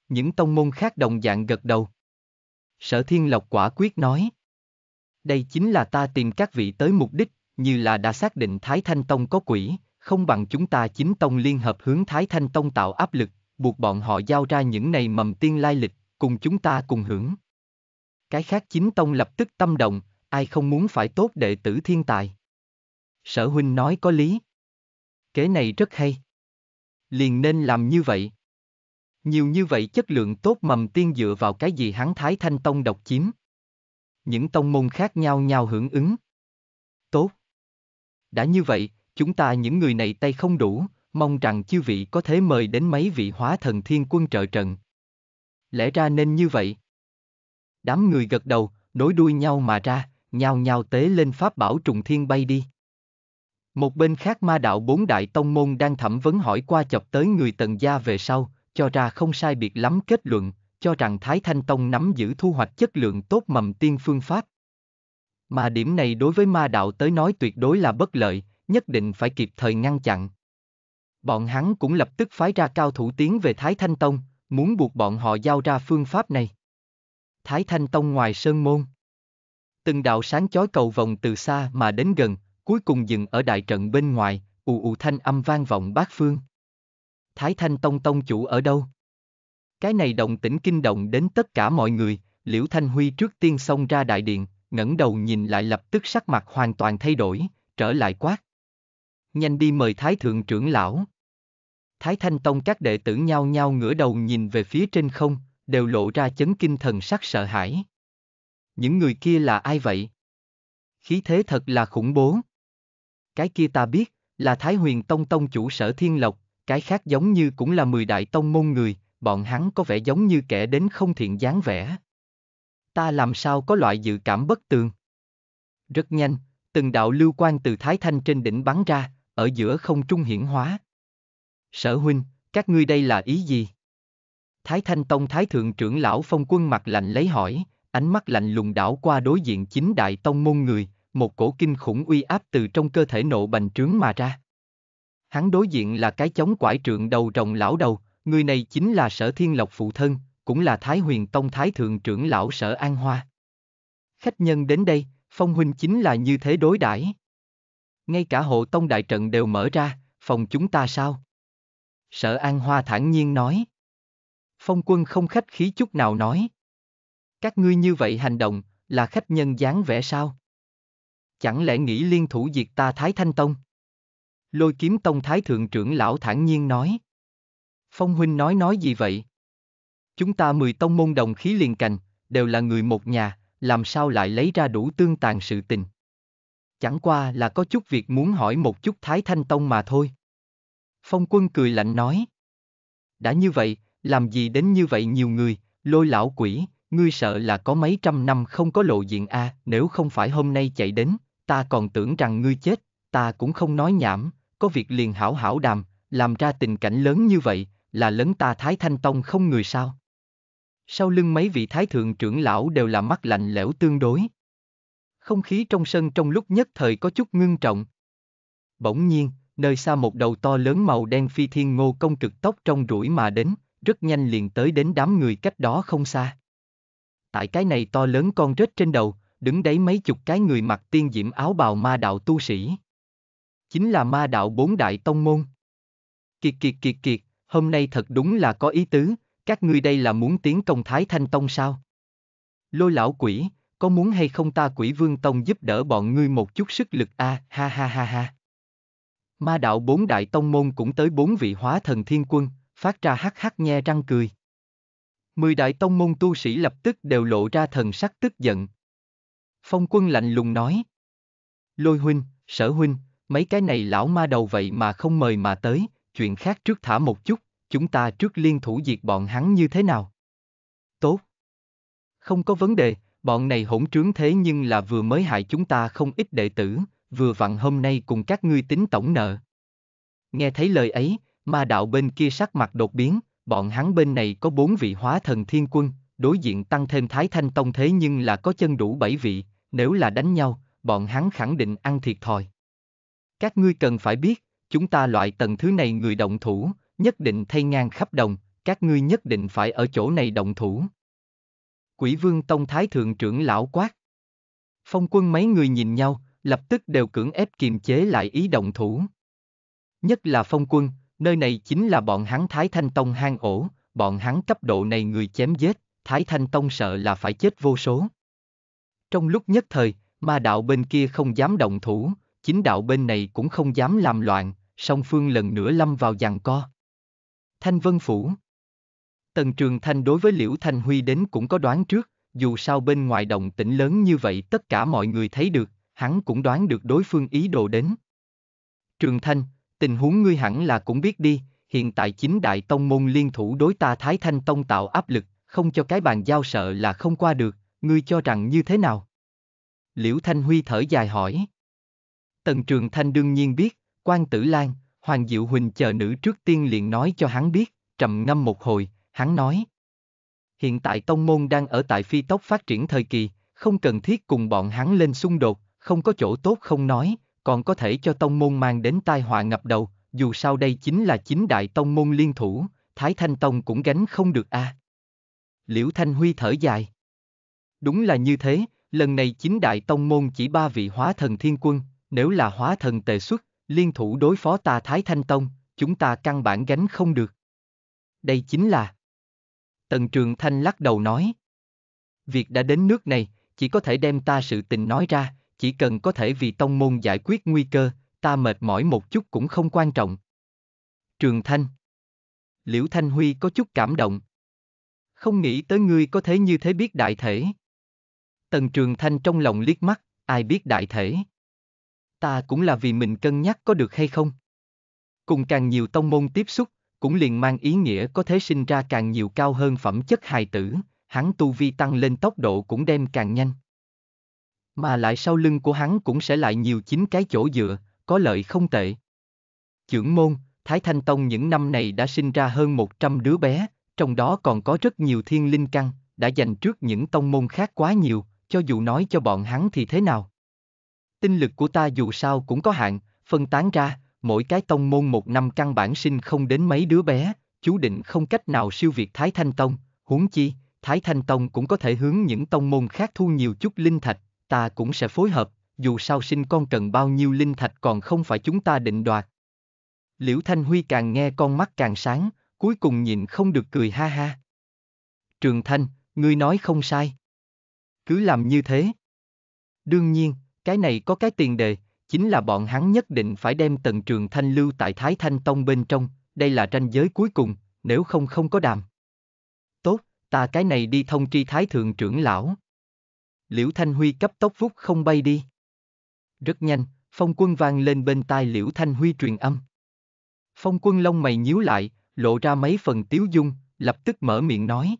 Những tông môn khác đồng dạng gật đầu. Sở Thiên Lộc quả quyết nói. Đây chính là ta tìm các vị tới mục đích, như là đã xác định Thái Thanh Tông có quỷ, không bằng chúng ta chính tông liên hợp hướng Thái Thanh Tông tạo áp lực, buộc bọn họ giao ra những này mầm tiên lai lịch, cùng chúng ta cùng hưởng. Cái khác chính tông lập tức tâm động, ai không muốn phải tốt đệ tử thiên tài. Sở huynh nói có lý. Kế này rất hay liền nên làm như vậy. Nhiều như vậy chất lượng tốt mầm tiên dựa vào cái gì hắn Thái Thanh Tông độc chiếm. Những tông môn khác nhau nhau hưởng ứng. Tốt. Đã như vậy, chúng ta những người này tay không đủ, mong rằng chư vị có thể mời đến mấy vị hóa thần thiên quân trợ trận. Lẽ ra nên như vậy. Đám người gật đầu, nối đuôi nhau mà ra, nhau nhau tế lên pháp bảo trùng thiên bay đi. Một bên khác ma đạo bốn đại tông môn đang thẩm vấn hỏi qua chọc tới người tần gia về sau, cho ra không sai biệt lắm kết luận, cho rằng Thái Thanh Tông nắm giữ thu hoạch chất lượng tốt mầm tiên phương pháp. Mà điểm này đối với ma đạo tới nói tuyệt đối là bất lợi, nhất định phải kịp thời ngăn chặn. Bọn hắn cũng lập tức phái ra cao thủ tiến về Thái Thanh Tông, muốn buộc bọn họ giao ra phương pháp này. Thái Thanh Tông ngoài Sơn Môn Từng đạo sáng chói cầu vòng từ xa mà đến gần, cuối cùng dừng ở đại trận bên ngoài, ù ù thanh âm vang vọng bát phương. Thái Thanh Tông Tông chủ ở đâu? Cái này đồng tĩnh kinh động đến tất cả mọi người, Liễu Thanh Huy trước tiên xông ra đại điện, ngẩng đầu nhìn lại lập tức sắc mặt hoàn toàn thay đổi, trở lại quát. Nhanh đi mời Thái Thượng trưởng lão. Thái Thanh Tông các đệ tử nhao nhao ngửa đầu nhìn về phía trên không, đều lộ ra chấn kinh thần sắc sợ hãi. Những người kia là ai vậy? Khí thế thật là khủng bố. Cái kia ta biết, là Thái Huyền Tông Tông chủ sở thiên lộc, cái khác giống như cũng là mười đại tông môn người, bọn hắn có vẻ giống như kẻ đến không thiện dáng vẻ. Ta làm sao có loại dự cảm bất tường? Rất nhanh, từng đạo lưu quan từ Thái Thanh trên đỉnh bắn ra, ở giữa không trung hiển hóa. Sở huynh, các ngươi đây là ý gì? Thái Thanh Tông Thái Thượng trưởng lão phong quân mặt lạnh lấy hỏi, ánh mắt lạnh lùng đảo qua đối diện chính đại tông môn người, một cổ kinh khủng uy áp từ trong cơ thể nộ bành trướng mà ra. Hắn đối diện là cái chống quải trượng đầu rồng lão đầu, người này chính là sở thiên lộc phụ thân, cũng là Thái huyền tông Thái thượng trưởng lão sở An Hoa. Khách nhân đến đây, phong huynh chính là như thế đối đãi. Ngay cả hộ tông đại trận đều mở ra, phòng chúng ta sao? Sở An Hoa thản nhiên nói. Phong quân không khách khí chút nào nói. Các ngươi như vậy hành động, là khách nhân dáng vẻ sao? Chẳng lẽ nghĩ liên thủ diệt ta Thái Thanh Tông? Lôi kiếm tông Thái Thượng trưởng lão thản nhiên nói. Phong huynh nói nói gì vậy? Chúng ta mười tông môn đồng khí liền cành, đều là người một nhà, làm sao lại lấy ra đủ tương tàn sự tình? Chẳng qua là có chút việc muốn hỏi một chút Thái Thanh Tông mà thôi. Phong quân cười lạnh nói. Đã như vậy, làm gì đến như vậy nhiều người, lôi lão quỷ, ngươi sợ là có mấy trăm năm không có lộ diện a à, nếu không phải hôm nay chạy đến, ta còn tưởng rằng ngươi chết, ta cũng không nói nhảm, có việc liền hảo hảo đàm, làm ra tình cảnh lớn như vậy, là lấn ta Thái Thanh Tông không người sao. Sau lưng mấy vị Thái Thượng trưởng lão đều là mắt lạnh lẽo tương đối. Không khí trong sân trong lúc nhất thời có chút ngưng trọng. Bỗng nhiên, nơi xa một đầu to lớn màu đen phi thiên ngô công cực tốc trong rủi mà đến, rất nhanh liền tới đến đám người cách đó không xa. Tại cái này to lớn con rết trên đầu, đứng đấy mấy chục cái người mặc tiên diễm áo bào ma đạo tu sĩ. Chính là ma đạo bốn đại tông môn. Kiệt kiệt kiệt kiệt, hôm nay thật đúng là có ý tứ, các ngươi đây là muốn tiến công Thái Thanh Tông sao? Lôi lão quỷ, có muốn hay không ta quỷ vương tông giúp đỡ bọn ngươi một chút sức lực a à, ha ha ha ha. Ma đạo bốn đại tông môn cũng tới bốn vị hóa thần thiên quân, phát ra hắc hắc nhe răng cười. Mười đại tông môn tu sĩ lập tức đều lộ ra thần sắc tức giận, Phong quân lạnh lùng nói. Lôi huynh, sở huynh, mấy cái này lão ma đầu vậy mà không mời mà tới, chuyện khác trước thả một chút, chúng ta trước liên thủ diệt bọn hắn như thế nào? Tốt. Không có vấn đề, bọn này hỗn trướng thế nhưng là vừa mới hại chúng ta không ít đệ tử, vừa vặn hôm nay cùng các ngươi tính tổng nợ. Nghe thấy lời ấy, ma đạo bên kia sắc mặt đột biến, bọn hắn bên này có bốn vị hóa thần thiên quân, đối diện tăng thêm thái thanh tông thế nhưng là có chân đủ bảy vị, nếu là đánh nhau, bọn hắn khẳng định ăn thiệt thòi. Các ngươi cần phải biết, chúng ta loại tầng thứ này người động thủ, nhất định thay ngang khắp đồng, các ngươi nhất định phải ở chỗ này động thủ. Quỷ vương tông thái thượng trưởng lão quát. Phong quân mấy người nhìn nhau, lập tức đều cưỡng ép kiềm chế lại ý động thủ. Nhất là phong quân, nơi này chính là bọn hắn thái thanh tông hang ổ, bọn hắn cấp độ này người chém giết, thái thanh tông sợ là phải chết vô số. Trong lúc nhất thời, ma đạo bên kia không dám động thủ, chính đạo bên này cũng không dám làm loạn, song phương lần nữa lâm vào giằng co. Thanh Vân Phủ Tần Trường Thanh đối với Liễu Thanh Huy đến cũng có đoán trước, dù sao bên ngoài động tĩnh lớn như vậy tất cả mọi người thấy được, hắn cũng đoán được đối phương ý đồ đến. Trường Thanh, tình huống ngươi hẳn là cũng biết đi, hiện tại chính đại tông môn liên thủ đối ta Thái Thanh Tông tạo áp lực, không cho cái bàn giao sợ là không qua được, ngươi cho rằng như thế nào? Liễu Thanh Huy thở dài hỏi. Tần Trường Thanh đương nhiên biết, quan tử Lan, Hoàng Diệu Huỳnh chờ nữ trước tiên liền nói cho hắn biết, trầm ngâm một hồi, hắn nói. Hiện tại Tông Môn đang ở tại phi tốc phát triển thời kỳ, không cần thiết cùng bọn hắn lên xung đột, không có chỗ tốt không nói, còn có thể cho Tông Môn mang đến tai họa ngập đầu, dù sao đây chính là chính đại Tông Môn liên thủ, Thái Thanh Tông cũng gánh không được a. À. Liễu Thanh Huy thở dài. Đúng là như thế, lần này chính đại tông môn chỉ ba vị hóa thần thiên quân, nếu là hóa thần tề xuất, liên thủ đối phó ta Thái Thanh Tông, chúng ta căn bản gánh không được. Đây chính là... Tần Trường Thanh lắc đầu nói. Việc đã đến nước này, chỉ có thể đem ta sự tình nói ra, chỉ cần có thể vì tông môn giải quyết nguy cơ, ta mệt mỏi một chút cũng không quan trọng. Trường Thanh Liễu Thanh Huy có chút cảm động. Không nghĩ tới ngươi có thế như thế biết đại thể. Tần Trường Thanh trong lòng liếc mắt, ai biết đại thể. Ta cũng là vì mình cân nhắc có được hay không. Cùng càng nhiều tông môn tiếp xúc, cũng liền mang ý nghĩa có thể sinh ra càng nhiều cao hơn phẩm chất hài tử, hắn tu vi tăng lên tốc độ cũng đem càng nhanh. Mà lại sau lưng của hắn cũng sẽ lại nhiều chính cái chỗ dựa, có lợi không tệ. Chưởng môn, Thái Thanh Tông những năm này đã sinh ra hơn 100 đứa bé, trong đó còn có rất nhiều thiên linh căn, đã dành trước những tông môn khác quá nhiều, cho dù nói cho bọn hắn thì thế nào. Tinh lực của ta dù sao cũng có hạn, phân tán ra, mỗi cái tông môn một năm căn bản sinh không đến mấy đứa bé, chú định không cách nào siêu việt Thái Thanh Tông, huống chi, Thái Thanh Tông cũng có thể hướng những tông môn khác thu nhiều chút linh thạch, ta cũng sẽ phối hợp, dù sao sinh con cần bao nhiêu linh thạch còn không phải chúng ta định đoạt. Liễu Thanh Huy càng nghe con mắt càng sáng, cuối cùng nhìn không được cười ha ha. Trường Thanh, ngươi nói không sai cứ làm như thế. Đương nhiên, cái này có cái tiền đề, chính là bọn hắn nhất định phải đem tần trường thanh lưu tại Thái Thanh Tông bên trong, đây là ranh giới cuối cùng, nếu không không có đàm. Tốt, ta cái này đi thông tri Thái Thượng trưởng lão. Liễu Thanh Huy cấp tốc vút không bay đi. Rất nhanh, phong quân vang lên bên tai Liễu Thanh Huy truyền âm. Phong quân lông mày nhíu lại, lộ ra mấy phần tiếu dung, lập tức mở miệng nói.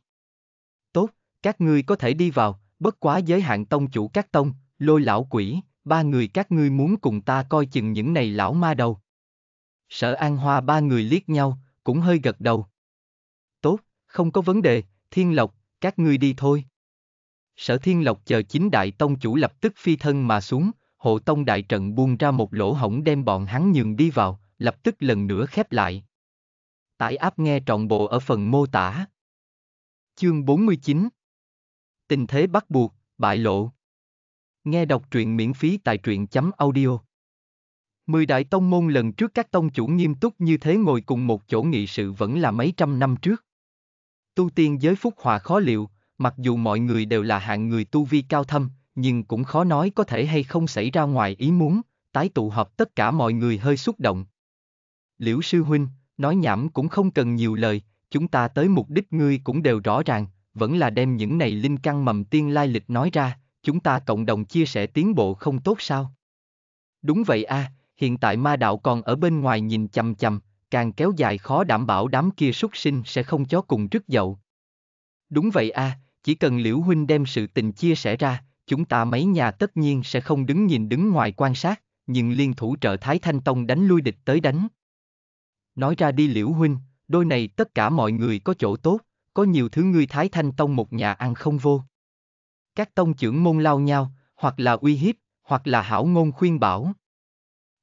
Tốt, các ngươi có thể đi vào, bất quá giới hạn tông chủ các tông, lôi lão quỷ, ba người các ngươi muốn cùng ta coi chừng những này lão ma đầu. Sở An Hoa ba người liếc nhau, cũng hơi gật đầu. Tốt, không có vấn đề, Thiên Lộc, các ngươi đi thôi. Sở Thiên Lộc chờ chính đại tông chủ lập tức phi thân mà xuống, hộ tông đại trận buông ra một lỗ hổng đem bọn hắn nhường đi vào, lập tức lần nữa khép lại. Tải áp nghe trọn bộ ở phần mô tả. Chương 49 tình thế bắt buộc, bại lộ. Nghe đọc truyện miễn phí tại truyện chấm audio. Mười đại tông môn lần trước các tông chủ nghiêm túc như thế ngồi cùng một chỗ nghị sự vẫn là mấy trăm năm trước. Tu tiên giới phúc hòa khó liệu, mặc dù mọi người đều là hạng người tu vi cao thâm, nhưng cũng khó nói có thể hay không xảy ra ngoài ý muốn, tái tụ họp tất cả mọi người hơi xúc động. Liễu sư huynh, nói nhảm cũng không cần nhiều lời, chúng ta tới mục đích ngươi cũng đều rõ ràng, vẫn là đem những này linh căn mầm tiên lai lịch nói ra, chúng ta cộng đồng chia sẻ tiến bộ không tốt sao? Đúng vậy a, à, hiện tại ma đạo còn ở bên ngoài nhìn chằm chằm, càng kéo dài khó đảm bảo đám kia súc sinh sẽ không chó cùng rứt dậu. Đúng vậy a, à, chỉ cần Liễu Huynh đem sự tình chia sẻ ra, chúng ta mấy nhà tất nhiên sẽ không đứng nhìn đứng ngoài quan sát, nhưng liên thủ trợ Thái Thanh Tông đánh lui địch tới đánh. Nói ra đi Liễu Huynh, đôi này tất cả mọi người có chỗ tốt có nhiều thứ ngươi Thái Thanh Tông một nhà ăn không vô. Các tông trưởng môn lao nhau, hoặc là uy hiếp, hoặc là hảo ngôn khuyên bảo.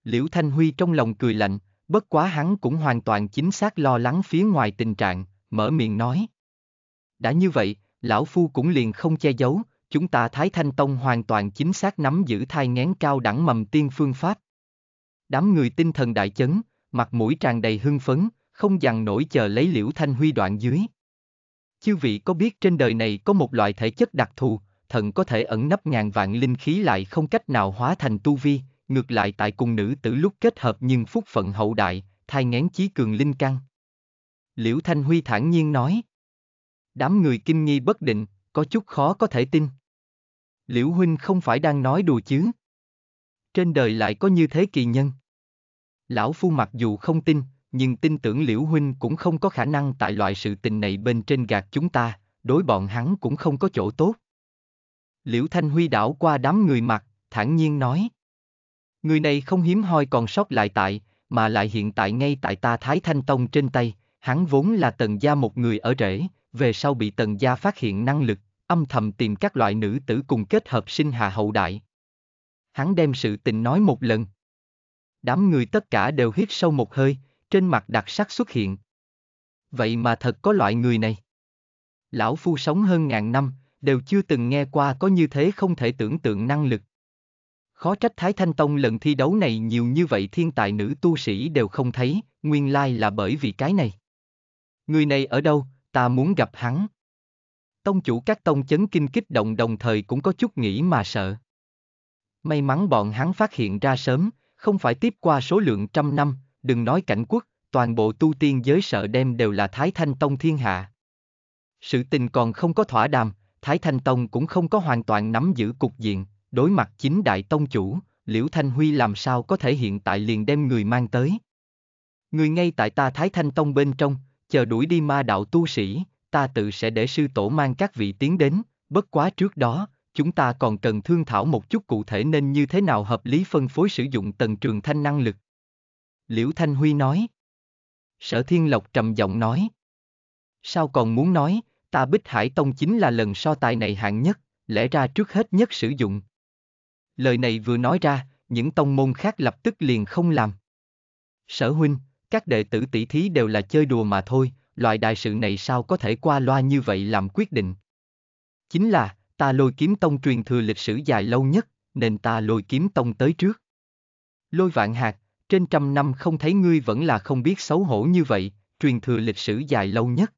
Liễu Thanh Huy trong lòng cười lạnh, bất quá hắn cũng hoàn toàn chính xác lo lắng phía ngoài tình trạng, mở miệng nói. Đã như vậy, lão phu cũng liền không che giấu, chúng ta Thái Thanh Tông hoàn toàn chính xác nắm giữ thai ngén cao đẳng mầm tiên phương pháp. Đám người tinh thần đại chấn, mặt mũi tràn đầy hưng phấn, không dằn nổi chờ lấy Liễu Thanh Huy đoạn dưới. Chư vị có biết trên đời này có một loại thể chất đặc thù, thần có thể ẩn nấp ngàn vạn linh khí lại không cách nào hóa thành tu vi, ngược lại tại cùng nữ tử lúc kết hợp nhưng phúc phận hậu đại, thai ngén chí cường linh căn. Liễu Thanh Huy thản nhiên nói. Đám người kinh nghi bất định, có chút khó có thể tin. Liễu Huynh không phải đang nói đùa chứ. Trên đời lại có như thế kỳ nhân. Lão Phu mặc dù không tin, nhưng tin tưởng Liễu Huynh cũng không có khả năng tại loại sự tình này bên trên gạt chúng ta, đối bọn hắn cũng không có chỗ tốt. Liễu Thanh Huy đảo qua đám người mặt, thản nhiên nói. Người này không hiếm hoi còn sót lại tại, mà lại hiện tại ngay tại ta Thái Thanh Tông trên tay, hắn vốn là tần gia một người ở rễ, về sau bị tần gia phát hiện năng lực, âm thầm tìm các loại nữ tử cùng kết hợp sinh hạ hậu đại. Hắn đem sự tình nói một lần. Đám người tất cả đều hít sâu một hơi, trên mặt đặc sắc xuất hiện. Vậy mà thật có loại người này. Lão Phu sống hơn ngàn năm, đều chưa từng nghe qua có như thế không thể tưởng tượng năng lực. Khó trách Thái Thanh Tông lần thi đấu này nhiều như vậy thiên tài nữ tu sĩ đều không thấy, nguyên lai là bởi vì cái này. Người này ở đâu, ta muốn gặp hắn. Tông chủ các tông chấn kinh kích động đồng thời cũng có chút nghĩ mà sợ. May mắn bọn hắn phát hiện ra sớm, không phải tiếp qua số lượng trăm năm, đừng nói cảnh quốc, toàn bộ tu tiên giới sợ đem đều là Thái Thanh Tông thiên hạ. Sự tình còn không có thỏa đàm, Thái Thanh Tông cũng không có hoàn toàn nắm giữ cục diện, đối mặt chính đại tông chủ, Liễu Thanh Huy làm sao có thể hiện tại liền đem người mang tới. Người ngay tại ta Thái Thanh Tông bên trong, chờ đuổi đi ma đạo tu sĩ, ta tự sẽ để sư tổ mang các vị tiến đến, bất quá trước đó, chúng ta còn cần thương thảo một chút cụ thể nên như thế nào hợp lý phân phối sử dụng tầng trường thanh năng lực. Liễu Thanh Huy nói. Sở Thiên Lộc trầm giọng nói. Sao còn muốn nói, ta Bích Hải Tông chính là lần so tài này hạng nhất, lẽ ra trước hết nhất sử dụng. Lời này vừa nói ra, những tông môn khác lập tức liền không làm. Sở huynh, các đệ tử tỷ thí đều là chơi đùa mà thôi, loại đại sự này sao có thể qua loa như vậy làm quyết định. Chính là, ta lôi kiếm tông truyền thừa lịch sử dài lâu nhất, nên ta lôi kiếm tông tới trước. Lôi vạn hạt, trên trăm năm không thấy ngươi vẫn là không biết xấu hổ như vậy, truyền thừa lịch sử dài lâu nhất.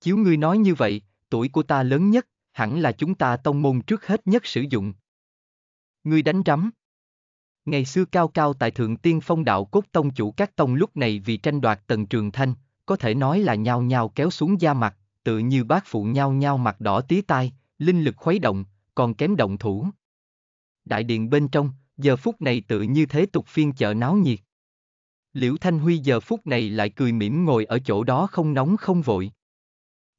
Chiếu ngươi nói như vậy, tuổi của ta lớn nhất, hẳn là chúng ta tông môn trước hết nhất sử dụng. Ngươi đánh rắm. Ngày xưa cao cao tại thượng tiên phong đạo cốt tông chủ các tông lúc này vì tranh đoạt tần trường thanh, có thể nói là nhao nhao kéo xuống da mặt, tự như bác phụ nhao nhao mặt đỏ tía tai, linh lực khuấy động, còn kém động thủ. Đại điện bên trong, giờ phút này tự như thế tục phiên chợ náo nhiệt. Liễu Thanh Huy giờ phút này lại cười mỉm ngồi ở chỗ đó không nóng không vội.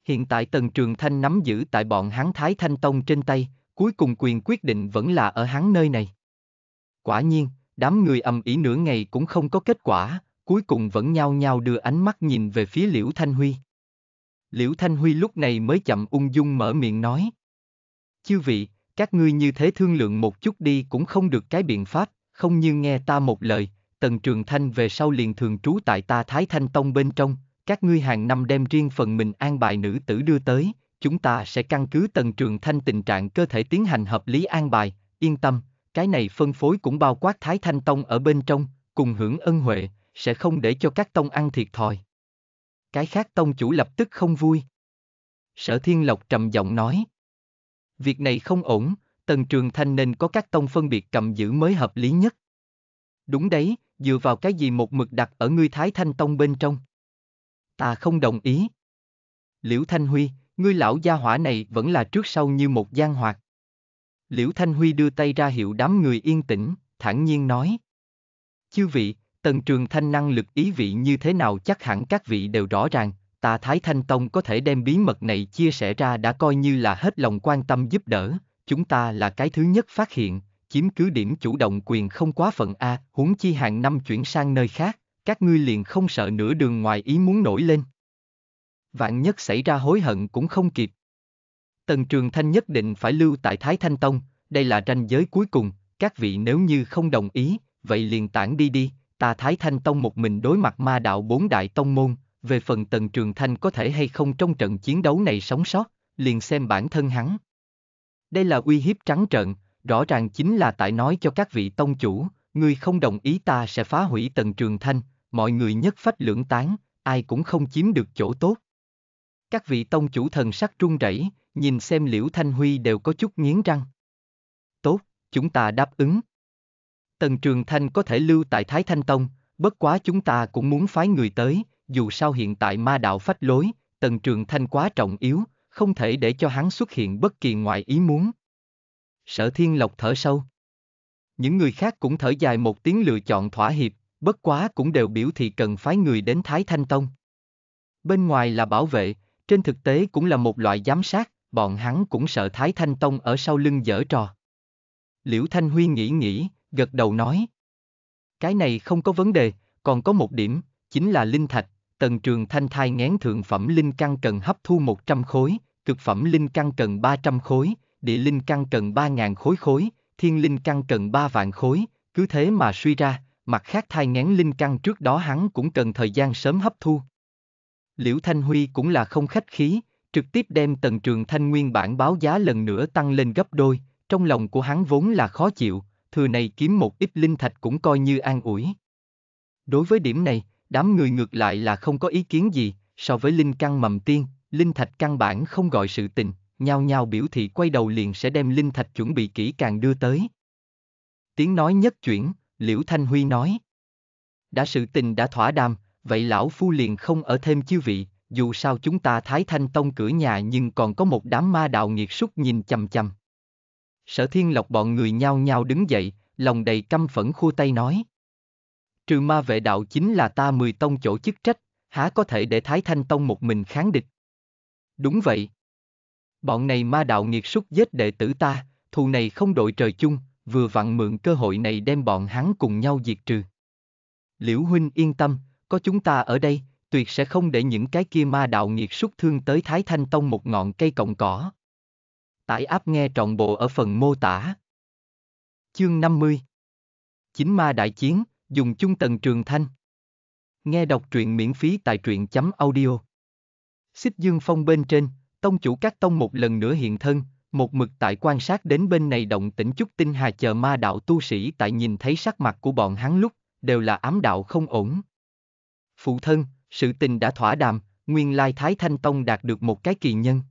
Hiện tại Tần Trường Thanh nắm giữ tại bọn hắn Thái Thanh Tông trên tay, cuối cùng quyền quyết định vẫn là ở hắn nơi này. Quả nhiên, đám người ầm ĩ nửa ngày cũng không có kết quả, cuối cùng vẫn nhao nhao đưa ánh mắt nhìn về phía Liễu Thanh Huy. Liễu Thanh Huy lúc này mới chậm ung dung mở miệng nói. Chư vị, các ngươi như thế thương lượng một chút đi cũng không được cái biện pháp, không như nghe ta một lời, Tần Trường Thanh về sau liền thường trú tại ta Thái Thanh Tông bên trong, các ngươi hàng năm đem riêng phần mình an bài nữ tử đưa tới, chúng ta sẽ căn cứ Tần Trường Thanh tình trạng cơ thể tiến hành hợp lý an bài, yên tâm, cái này phân phối cũng bao quát Thái Thanh Tông ở bên trong, cùng hưởng ân huệ, sẽ không để cho các tông ăn thiệt thòi. Cái khác tông chủ lập tức không vui. Sở Thiên Lộc trầm giọng nói việc này không ổn, Tần Trường Thanh nên có các tông phân biệt cầm giữ mới hợp lý nhất. Đúng đấy, dựa vào cái gì một mực đặt ở ngươi Thái Thanh Tông bên trong? Ta không đồng ý. Liễu Thanh Huy, ngươi lão gia hỏa này vẫn là trước sau như một gian hoạt. Liễu Thanh Huy đưa tay ra hiệu đám người yên tĩnh, thản nhiên nói. Chư vị, tần trường thanh năng lực ý vị như thế nào chắc hẳn các vị đều rõ ràng, ta Thái Thanh Tông có thể đem bí mật này chia sẻ ra đã coi như là hết lòng quan tâm giúp đỡ, chúng ta là cái thứ nhất phát hiện, chiếm cứ điểm chủ động quyền không quá phận A, huống chi hàng năm chuyển sang nơi khác, các ngươi liền không sợ nửa đường ngoài ý muốn nổi lên. Vạn nhất xảy ra hối hận cũng không kịp. Tần Trường Thanh nhất định phải lưu tại Thái Thanh Tông, đây là ranh giới cuối cùng, các vị nếu như không đồng ý, vậy liền tản đi đi, ta Thái Thanh Tông một mình đối mặt ma đạo bốn đại tông môn, về phần Tần Trường Thanh có thể hay không trong trận chiến đấu này sống sót, liền xem bản thân hắn. Đây là uy hiếp trắng trợn, rõ ràng chính là tại nói cho các vị tông chủ, ngươi không đồng ý ta sẽ phá hủy Tần Trường Thanh, mọi người nhất phách lưỡng tán, ai cũng không chiếm được chỗ tốt. Các vị tông chủ thần sắc trung rẩy, nhìn xem Liễu Thanh Huy đều có chút nghiến răng. Tốt, chúng ta đáp ứng. Tần Trường Thanh có thể lưu tại Thái Thanh Tông, bất quá chúng ta cũng muốn phái người tới, dù sao hiện tại ma đạo phách lối, tần trường thanh quá trọng yếu, không thể để cho hắn xuất hiện bất kỳ ngoại ý muốn. Sở thiên lộc thở sâu. Những người khác cũng thở dài một tiếng lựa chọn thỏa hiệp, bất quá cũng đều biểu thị cần phái người đến Thái Thanh Tông. Bên ngoài là bảo vệ, trên thực tế cũng là một loại giám sát, bọn hắn cũng sợ Thái Thanh Tông ở sau lưng dở trò. Liễu Thanh Huy nghĩ nghĩ, gật đầu nói. Cái này không có vấn đề, còn có một điểm, chính là linh thạch, Tần Trường Thanh thai ngén thượng phẩm linh căn cần hấp thu 100 khối, cực phẩm linh căn cần 300 khối, địa linh căn cần 3.000 khối khối, thiên linh căn cần 3 vạn khối, cứ thế mà suy ra, mặt khác thai ngén linh căn trước đó hắn cũng cần thời gian sớm hấp thu. Liễu Thanh Huy cũng là không khách khí, trực tiếp đem tần trường thanh nguyên bản báo giá lần nữa tăng lên gấp đôi, trong lòng của hắn vốn là khó chịu, thừa này kiếm một ít linh thạch cũng coi như an ủi. Đối với điểm này, Đám người ngược lại là không có ý kiến gì, so với linh căn mầm tiên, linh thạch căn bản không gọi sự tình, nhao nhao biểu thị quay đầu liền sẽ đem linh thạch chuẩn bị kỹ càng đưa tới. Tiếng nói nhất chuyển, Liễu Thanh Huy nói. Đã sự tình đã thỏa đàm, vậy lão phu liền không ở thêm chiêu vị, dù sao chúng ta thái thanh tông cửa nhà nhưng còn có một đám ma đạo nghiệt súc nhìn chằm chằm. Sở thiên lộc bọn người nhao nhao đứng dậy, lòng đầy căm phẫn khua tay nói trừ ma vệ đạo chính là ta mười tông chỗ chức trách, há có thể để Thái Thanh Tông một mình kháng địch. Đúng vậy. Bọn này ma đạo nghiệt súc giết đệ tử ta, thù này không đội trời chung, vừa vặn mượn cơ hội này đem bọn hắn cùng nhau diệt trừ. Liễu huynh yên tâm, có chúng ta ở đây, tuyệt sẽ không để những cái kia ma đạo nghiệt súc thương tới Thái Thanh Tông một ngọn cây cọng cỏ. Tải áp nghe trọn bộ ở phần mô tả. Chương 50 Chính ma đại chiến dùng chung tần trường thanh. Nghe đọc truyện miễn phí tại truyện chấm audio. Xích dương phong bên trên, tông chủ các tông một lần nữa hiện thân, một mực tại quan sát đến bên này động tĩnh chút tinh hà chờ ma đạo tu sĩ tại nhìn thấy sắc mặt của bọn hắn lúc, đều là ám đạo không ổn. Phụ thân, sự tình đã thỏa đàm, nguyên lai Thái Thanh Tông đạt được một cái kỳ nhân.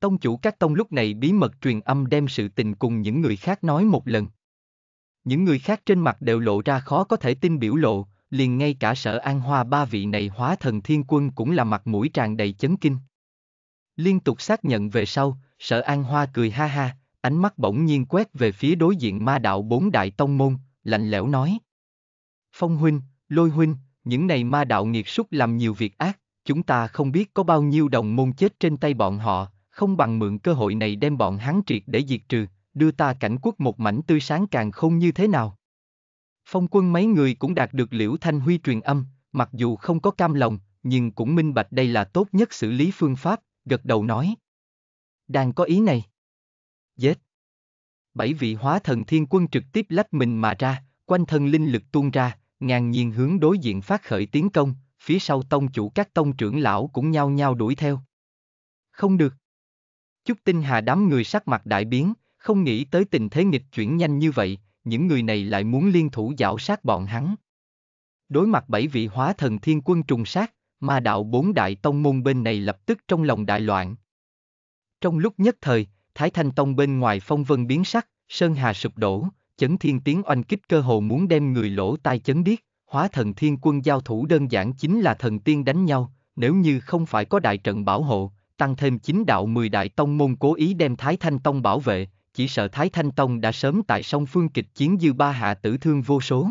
Tông chủ các tông lúc này bí mật truyền âm đem sự tình cùng những người khác nói một lần những người khác trên mặt đều lộ ra khó có thể tin biểu lộ, liền ngay cả sở an hoa ba vị này hóa thần thiên quân cũng là mặt mũi tràn đầy chấn kinh. Liên tục xác nhận về sau, sở an hoa cười ha ha, ánh mắt bỗng nhiên quét về phía đối diện ma đạo bốn đại tông môn, lạnh lẽo nói. Phong huynh, lôi huynh, những này ma đạo nghiệt súc làm nhiều việc ác, chúng ta không biết có bao nhiêu đồng môn chết trên tay bọn họ, không bằng mượn cơ hội này đem bọn hắn triệt để diệt trừ, đưa ta cảnh quốc một mảnh tươi sáng càng không như thế nào. Phong quân mấy người cũng đạt được liễu thanh huy truyền âm, mặc dù không có cam lòng, nhưng cũng minh bạch đây là tốt nhất xử lý phương pháp, gật đầu nói. Đang có ý này. Dết. Bảy vị hóa thần thiên quân trực tiếp lách mình mà ra, quanh thân linh lực tuôn ra, ngàn nhiên hướng đối diện phát khởi tiến công, phía sau tông chủ các tông trưởng lão cũng nhao nhao đuổi theo. Không được. Chúc tinh hà đám người sắc mặt đại biến, không nghĩ tới tình thế nghịch chuyển nhanh như vậy, những người này lại muốn liên thủ dạo sát bọn hắn. Đối mặt bảy vị hóa thần thiên quân trùng sát, ma đạo bốn đại tông môn bên này lập tức trong lòng đại loạn. Trong lúc nhất thời, Thái Thanh Tông bên ngoài phong vân biến sắc, Sơn Hà sụp đổ, chấn thiên tiếng oanh kích cơ hồ muốn đem người lỗ tai chấn điếc, hóa thần thiên quân giao thủ đơn giản chính là thần tiên đánh nhau, nếu như không phải có đại trận bảo hộ, tăng thêm chính đạo mười đại tông môn cố ý đem Thái Thanh Tông bảo vệ, chỉ sợ Thái Thanh Tông đã sớm tại sông phương kịch chiến dư ba hạ tử thương vô số.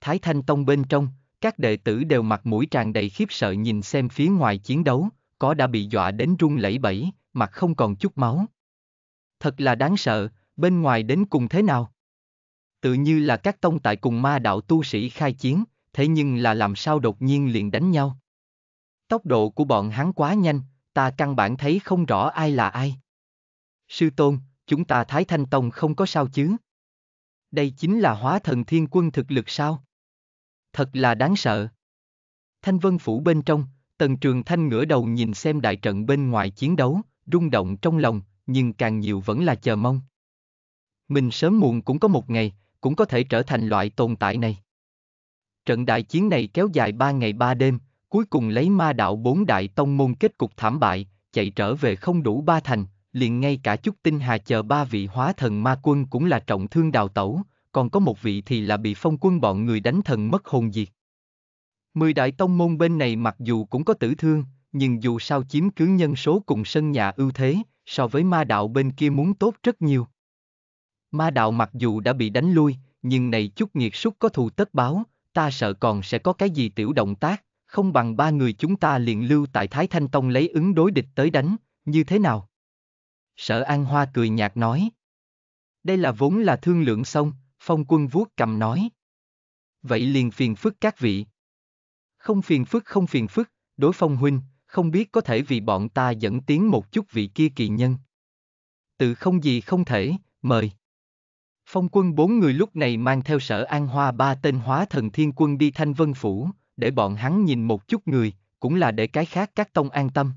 Thái Thanh Tông bên trong, các đệ tử đều mặt mũi tràn đầy khiếp sợ nhìn xem phía ngoài chiến đấu, có đã bị dọa đến run lẩy bẩy, mặt không còn chút máu. Thật là đáng sợ, bên ngoài đến cùng thế nào? Tự như là các tông tại cùng ma đạo tu sĩ khai chiến, thế nhưng là làm sao đột nhiên liền đánh nhau? Tốc độ của bọn hắn quá nhanh, ta căn bản thấy không rõ ai là ai. Sư Tôn, chúng ta Thái Thanh Tông không có sao chứ? Đây chính là hóa thần thiên quân thực lực sao? Thật là đáng sợ. Thanh Vân Phủ bên trong, Tần Trường Thanh ngửa đầu nhìn xem đại trận bên ngoài chiến đấu, rung động trong lòng, nhưng càng nhiều vẫn là chờ mong. Mình sớm muộn cũng có một ngày, cũng có thể trở thành loại tồn tại này. Trận đại chiến này kéo dài ba ngày ba đêm, cuối cùng lấy ma đạo bốn đại tông môn kết cục thảm bại, chạy trở về không đủ ba thành, liền ngay cả chút tinh hà chờ ba vị hóa thần ma quân cũng là trọng thương đào tẩu, còn có một vị thì là bị phong quân bọn người đánh thần mất hồn diệt. Mười đại tông môn bên này mặc dù cũng có tử thương, nhưng dù sao chiếm cứ nhân số cùng sân nhà ưu thế, so với ma đạo bên kia muốn tốt rất nhiều. Ma đạo mặc dù đã bị đánh lui, nhưng này chút nghiệt súc có thù tất báo, ta sợ còn sẽ có cái gì tiểu động tác, không bằng ba người chúng ta liền lưu tại Thái Thanh Tông lấy ứng đối địch tới đánh, như thế nào? sở an hoa cười nhạt nói. Đây là vốn là thương lượng xong, phong quân vuốt cầm nói. Vậy liền phiền phức các vị. Không phiền phức không phiền phức, đối phong huynh, không biết có thể vì bọn ta dẫn tiến một chút vị kia kỳ nhân. Tự không gì không thể, mời. Phong quân bốn người lúc này mang theo sở an hoa ba tên hóa thần thiên quân đi thanh vân phủ, để bọn hắn nhìn một chút người, cũng là để cái khác các tông an tâm.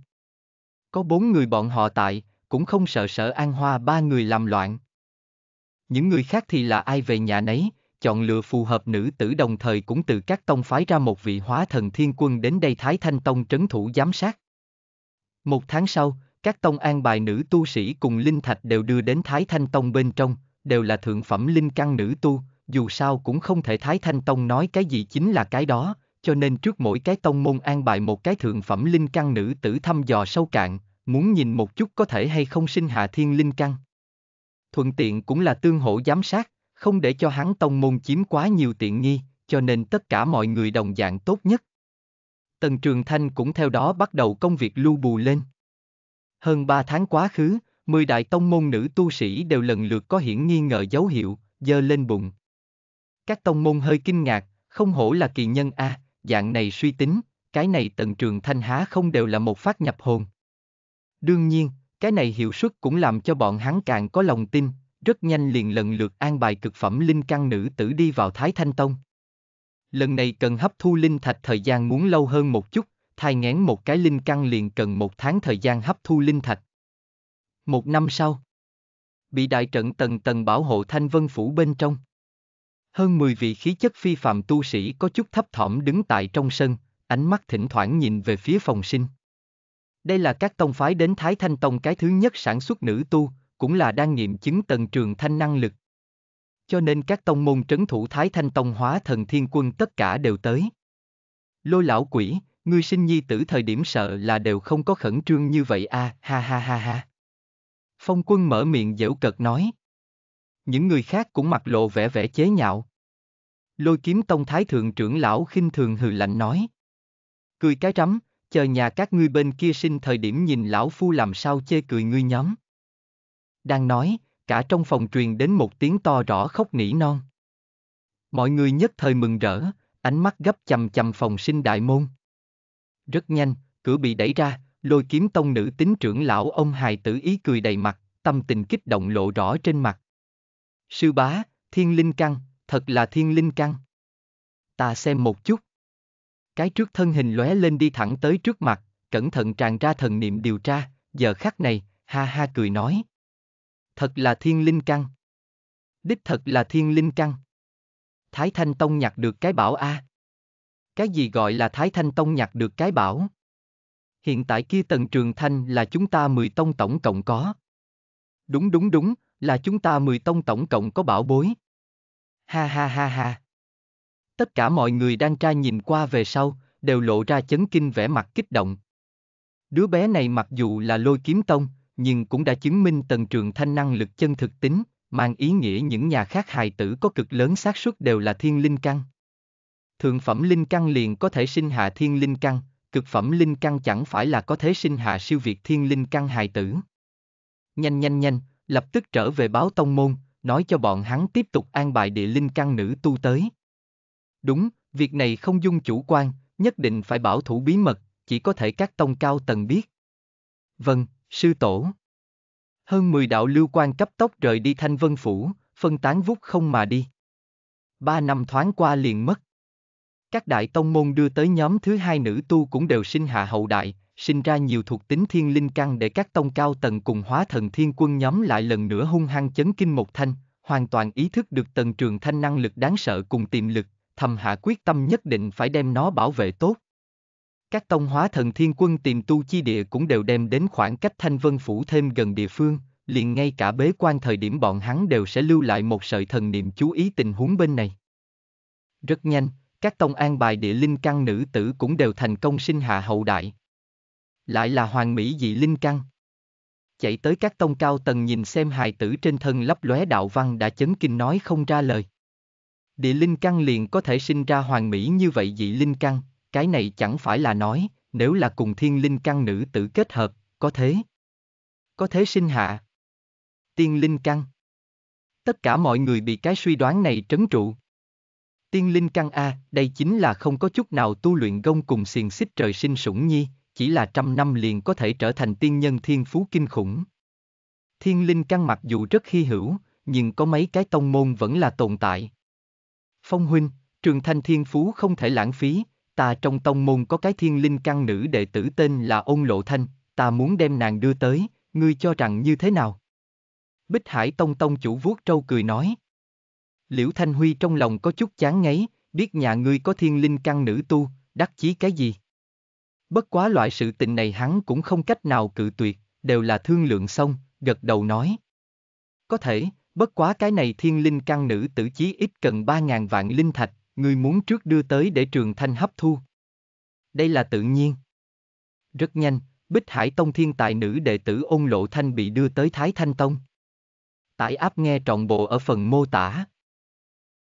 Có bốn người bọn họ tại, cũng không sợ sợ An Hoa ba người làm loạn. Những người khác thì là ai về nhà nấy, chọn lựa phù hợp nữ tử đồng thời cũng từ các tông phái ra một vị hóa thần thiên quân đến đây Thái Thanh Tông trấn thủ giám sát. Một tháng sau, các tông an bài nữ tu sĩ cùng linh thạch đều đưa đến Thái Thanh Tông bên trong, đều là thượng phẩm linh căn nữ tu, dù sao cũng không thể Thái Thanh Tông nói cái gì chính là cái đó, cho nên trước mỗi cái tông môn an bài một cái thượng phẩm linh căn nữ tử thăm dò sâu cạn, muốn nhìn một chút có thể hay không sinh hạ thiên linh căn. Thuận tiện cũng là tương hỗ giám sát, không để cho hắn tông môn chiếm quá nhiều tiện nghi, cho nên tất cả mọi người đồng dạng tốt nhất. Tần Trường Thanh cũng theo đó bắt đầu công việc lưu bù lên. Hơn 3 tháng quá khứ, 10 đại tông môn nữ tu sĩ đều lần lượt có hiển nghi ngờ dấu hiệu, dơ lên bụng. Các tông môn hơi kinh ngạc, không hổ là kỳ nhân a, à, dạng này suy tính, cái này Tần Trường Thanh há không đều là một phát nhập hồn. Đương nhiên, cái này hiệu suất cũng làm cho bọn hắn càng có lòng tin, rất nhanh liền lần lượt an bài cực phẩm linh căn nữ tử đi vào Thái Thanh Tông. Lần này cần hấp thu linh thạch thời gian muốn lâu hơn một chút, thai ngén một cái linh căn liền cần một tháng thời gian hấp thu linh thạch. Một năm sau, bị đại trận tầng tầng bảo hộ Thanh Vân Phủ bên trong. Hơn 10 vị khí chất phi phàm tu sĩ có chút thấp thỏm đứng tại trong sân, ánh mắt thỉnh thoảng nhìn về phía phòng sinh. Đây là các tông phái đến Thái Thanh Tông cái thứ nhất sản xuất nữ tu, cũng là đang nghiệm chứng tần trường thanh năng lực. Cho nên các tông môn trấn thủ Thái Thanh Tông hóa thần thiên quân tất cả đều tới. Lôi lão quỷ, ngươi sinh nhi tử thời điểm sợ là đều không có khẩn trương như vậy a à, ha ha ha ha. Phong quân mở miệng dễu cợt nói. Những người khác cũng mặt lộ vẻ vẻ chế nhạo. Lôi kiếm tông thái thượng trưởng lão khinh thường hừ lạnh nói. Cười cái rắm, chờ nhà các ngươi bên kia sinh thời điểm nhìn lão phu làm sao chê cười ngươi nhóm. Đang nói, cả trong phòng truyền đến một tiếng to rõ khóc nỉ non. Mọi người nhất thời mừng rỡ, ánh mắt gấp chầm chầm phòng sinh đại môn. Rất nhanh, cửa bị đẩy ra, lôi kiếm tông nữ tính trưởng lão ông hài tử ý cười đầy mặt, tâm tình kích động lộ rõ trên mặt. Sư bá, thiên linh căn, thật là thiên linh căn. Ta xem một chút. Cái trước thân hình lóe lên đi thẳng tới trước mặt, cẩn thận tràn ra thần niệm điều tra, giờ khắc này, ha ha cười nói. Thật là thiên linh căn. Đích thật là thiên linh căn. Thái Thanh Tông nhặt được cái bảo A. Cái gì gọi là Thái Thanh Tông nhặt được cái bảo? Hiện tại kia tần trường thanh là chúng ta mười tông tổng cộng có. Đúng đúng đúng, là chúng ta mười tông tổng cộng có bảo bối. Ha ha ha ha. Tất cả mọi người đang tra nhìn qua về sau, đều lộ ra chấn kinh vẻ mặt kích động. Đứa bé này mặc dù là lôi kiếm tông, nhưng cũng đã chứng minh tần trường thanh năng lực chân thực tính, mang ý nghĩa những nhà khác hài tử có cực lớn xác suất đều là thiên linh căn. Thượng phẩm linh căn liền có thể sinh hạ thiên linh căn, cực phẩm linh căn chẳng phải là có thể sinh hạ siêu việt thiên linh căn hài tử. Nhanh nhanh nhanh, lập tức trở về báo tông môn, nói cho bọn hắn tiếp tục an bài địa linh căn nữ tu tới. Đúng, việc này không dung chủ quan, nhất định phải bảo thủ bí mật, chỉ có thể các tông cao tầng biết. Vâng, sư tổ. Hơn 10 đạo lưu quan cấp tốc rời đi Thanh Vân Phủ, phân tán vút không mà đi. Ba năm thoáng qua liền mất. Các đại tông môn đưa tới nhóm thứ hai nữ tu cũng đều sinh hạ hậu đại, sinh ra nhiều thuộc tính thiên linh căn để các tông cao tầng cùng hóa thần thiên quân nhóm lại lần nữa hung hăng chấn kinh một thanh, hoàn toàn ý thức được tần trường thanh năng lực đáng sợ cùng tiềm lực thầm hạ quyết tâm nhất định phải đem nó bảo vệ tốt. Các tông hóa thần thiên quân tìm tu chi địa cũng đều đem đến khoảng cách thanh vân phủ thêm gần địa phương, liền ngay cả bế quan thời điểm bọn hắn đều sẽ lưu lại một sợi thần niệm chú ý tình huống bên này. Rất nhanh, các tông an bài địa linh căn nữ tử cũng đều thành công sinh hạ hậu đại. Lại là hoàng mỹ dị linh căn. Chạy tới các tông cao tầng nhìn xem hài tử trên thân lấp lóe đạo văn đã chấn kinh nói không ra lời địa linh căn liền có thể sinh ra hoàng mỹ như vậy dị linh căn, cái này chẳng phải là nói, nếu là cùng thiên linh căn nữ tử kết hợp, có thế. Có thế sinh hạ. Tiên linh căn. Tất cả mọi người bị cái suy đoán này trấn trụ. Tiên linh căn A, đây chính là không có chút nào tu luyện gông cùng xiềng xích trời sinh sủng nhi, chỉ là trăm năm liền có thể trở thành tiên nhân thiên phú kinh khủng. Thiên linh căn mặc dù rất hy hữu, nhưng có mấy cái tông môn vẫn là tồn tại, Phong huynh, trường thanh thiên phú không thể lãng phí, ta trong tông môn có cái thiên linh căn nữ đệ tử tên là Ôn Lộ Thanh, ta muốn đem nàng đưa tới, ngươi cho rằng như thế nào? Bích Hải Tông Tông chủ vuốt trâu cười nói. Liễu Thanh Huy trong lòng có chút chán ngấy, biết nhà ngươi có thiên linh căn nữ tu, đắc chí cái gì? Bất quá loại sự tình này hắn cũng không cách nào cự tuyệt, đều là thương lượng xong, gật đầu nói. Có thể, Bất quá cái này thiên linh căn nữ tử chí ít cần ba ngàn vạn linh thạch, người muốn trước đưa tới để trường thanh hấp thu. Đây là tự nhiên. Rất nhanh, Bích Hải Tông thiên tài nữ đệ tử ôn lộ thanh bị đưa tới Thái Thanh Tông. Tải áp nghe trọn bộ ở phần mô tả.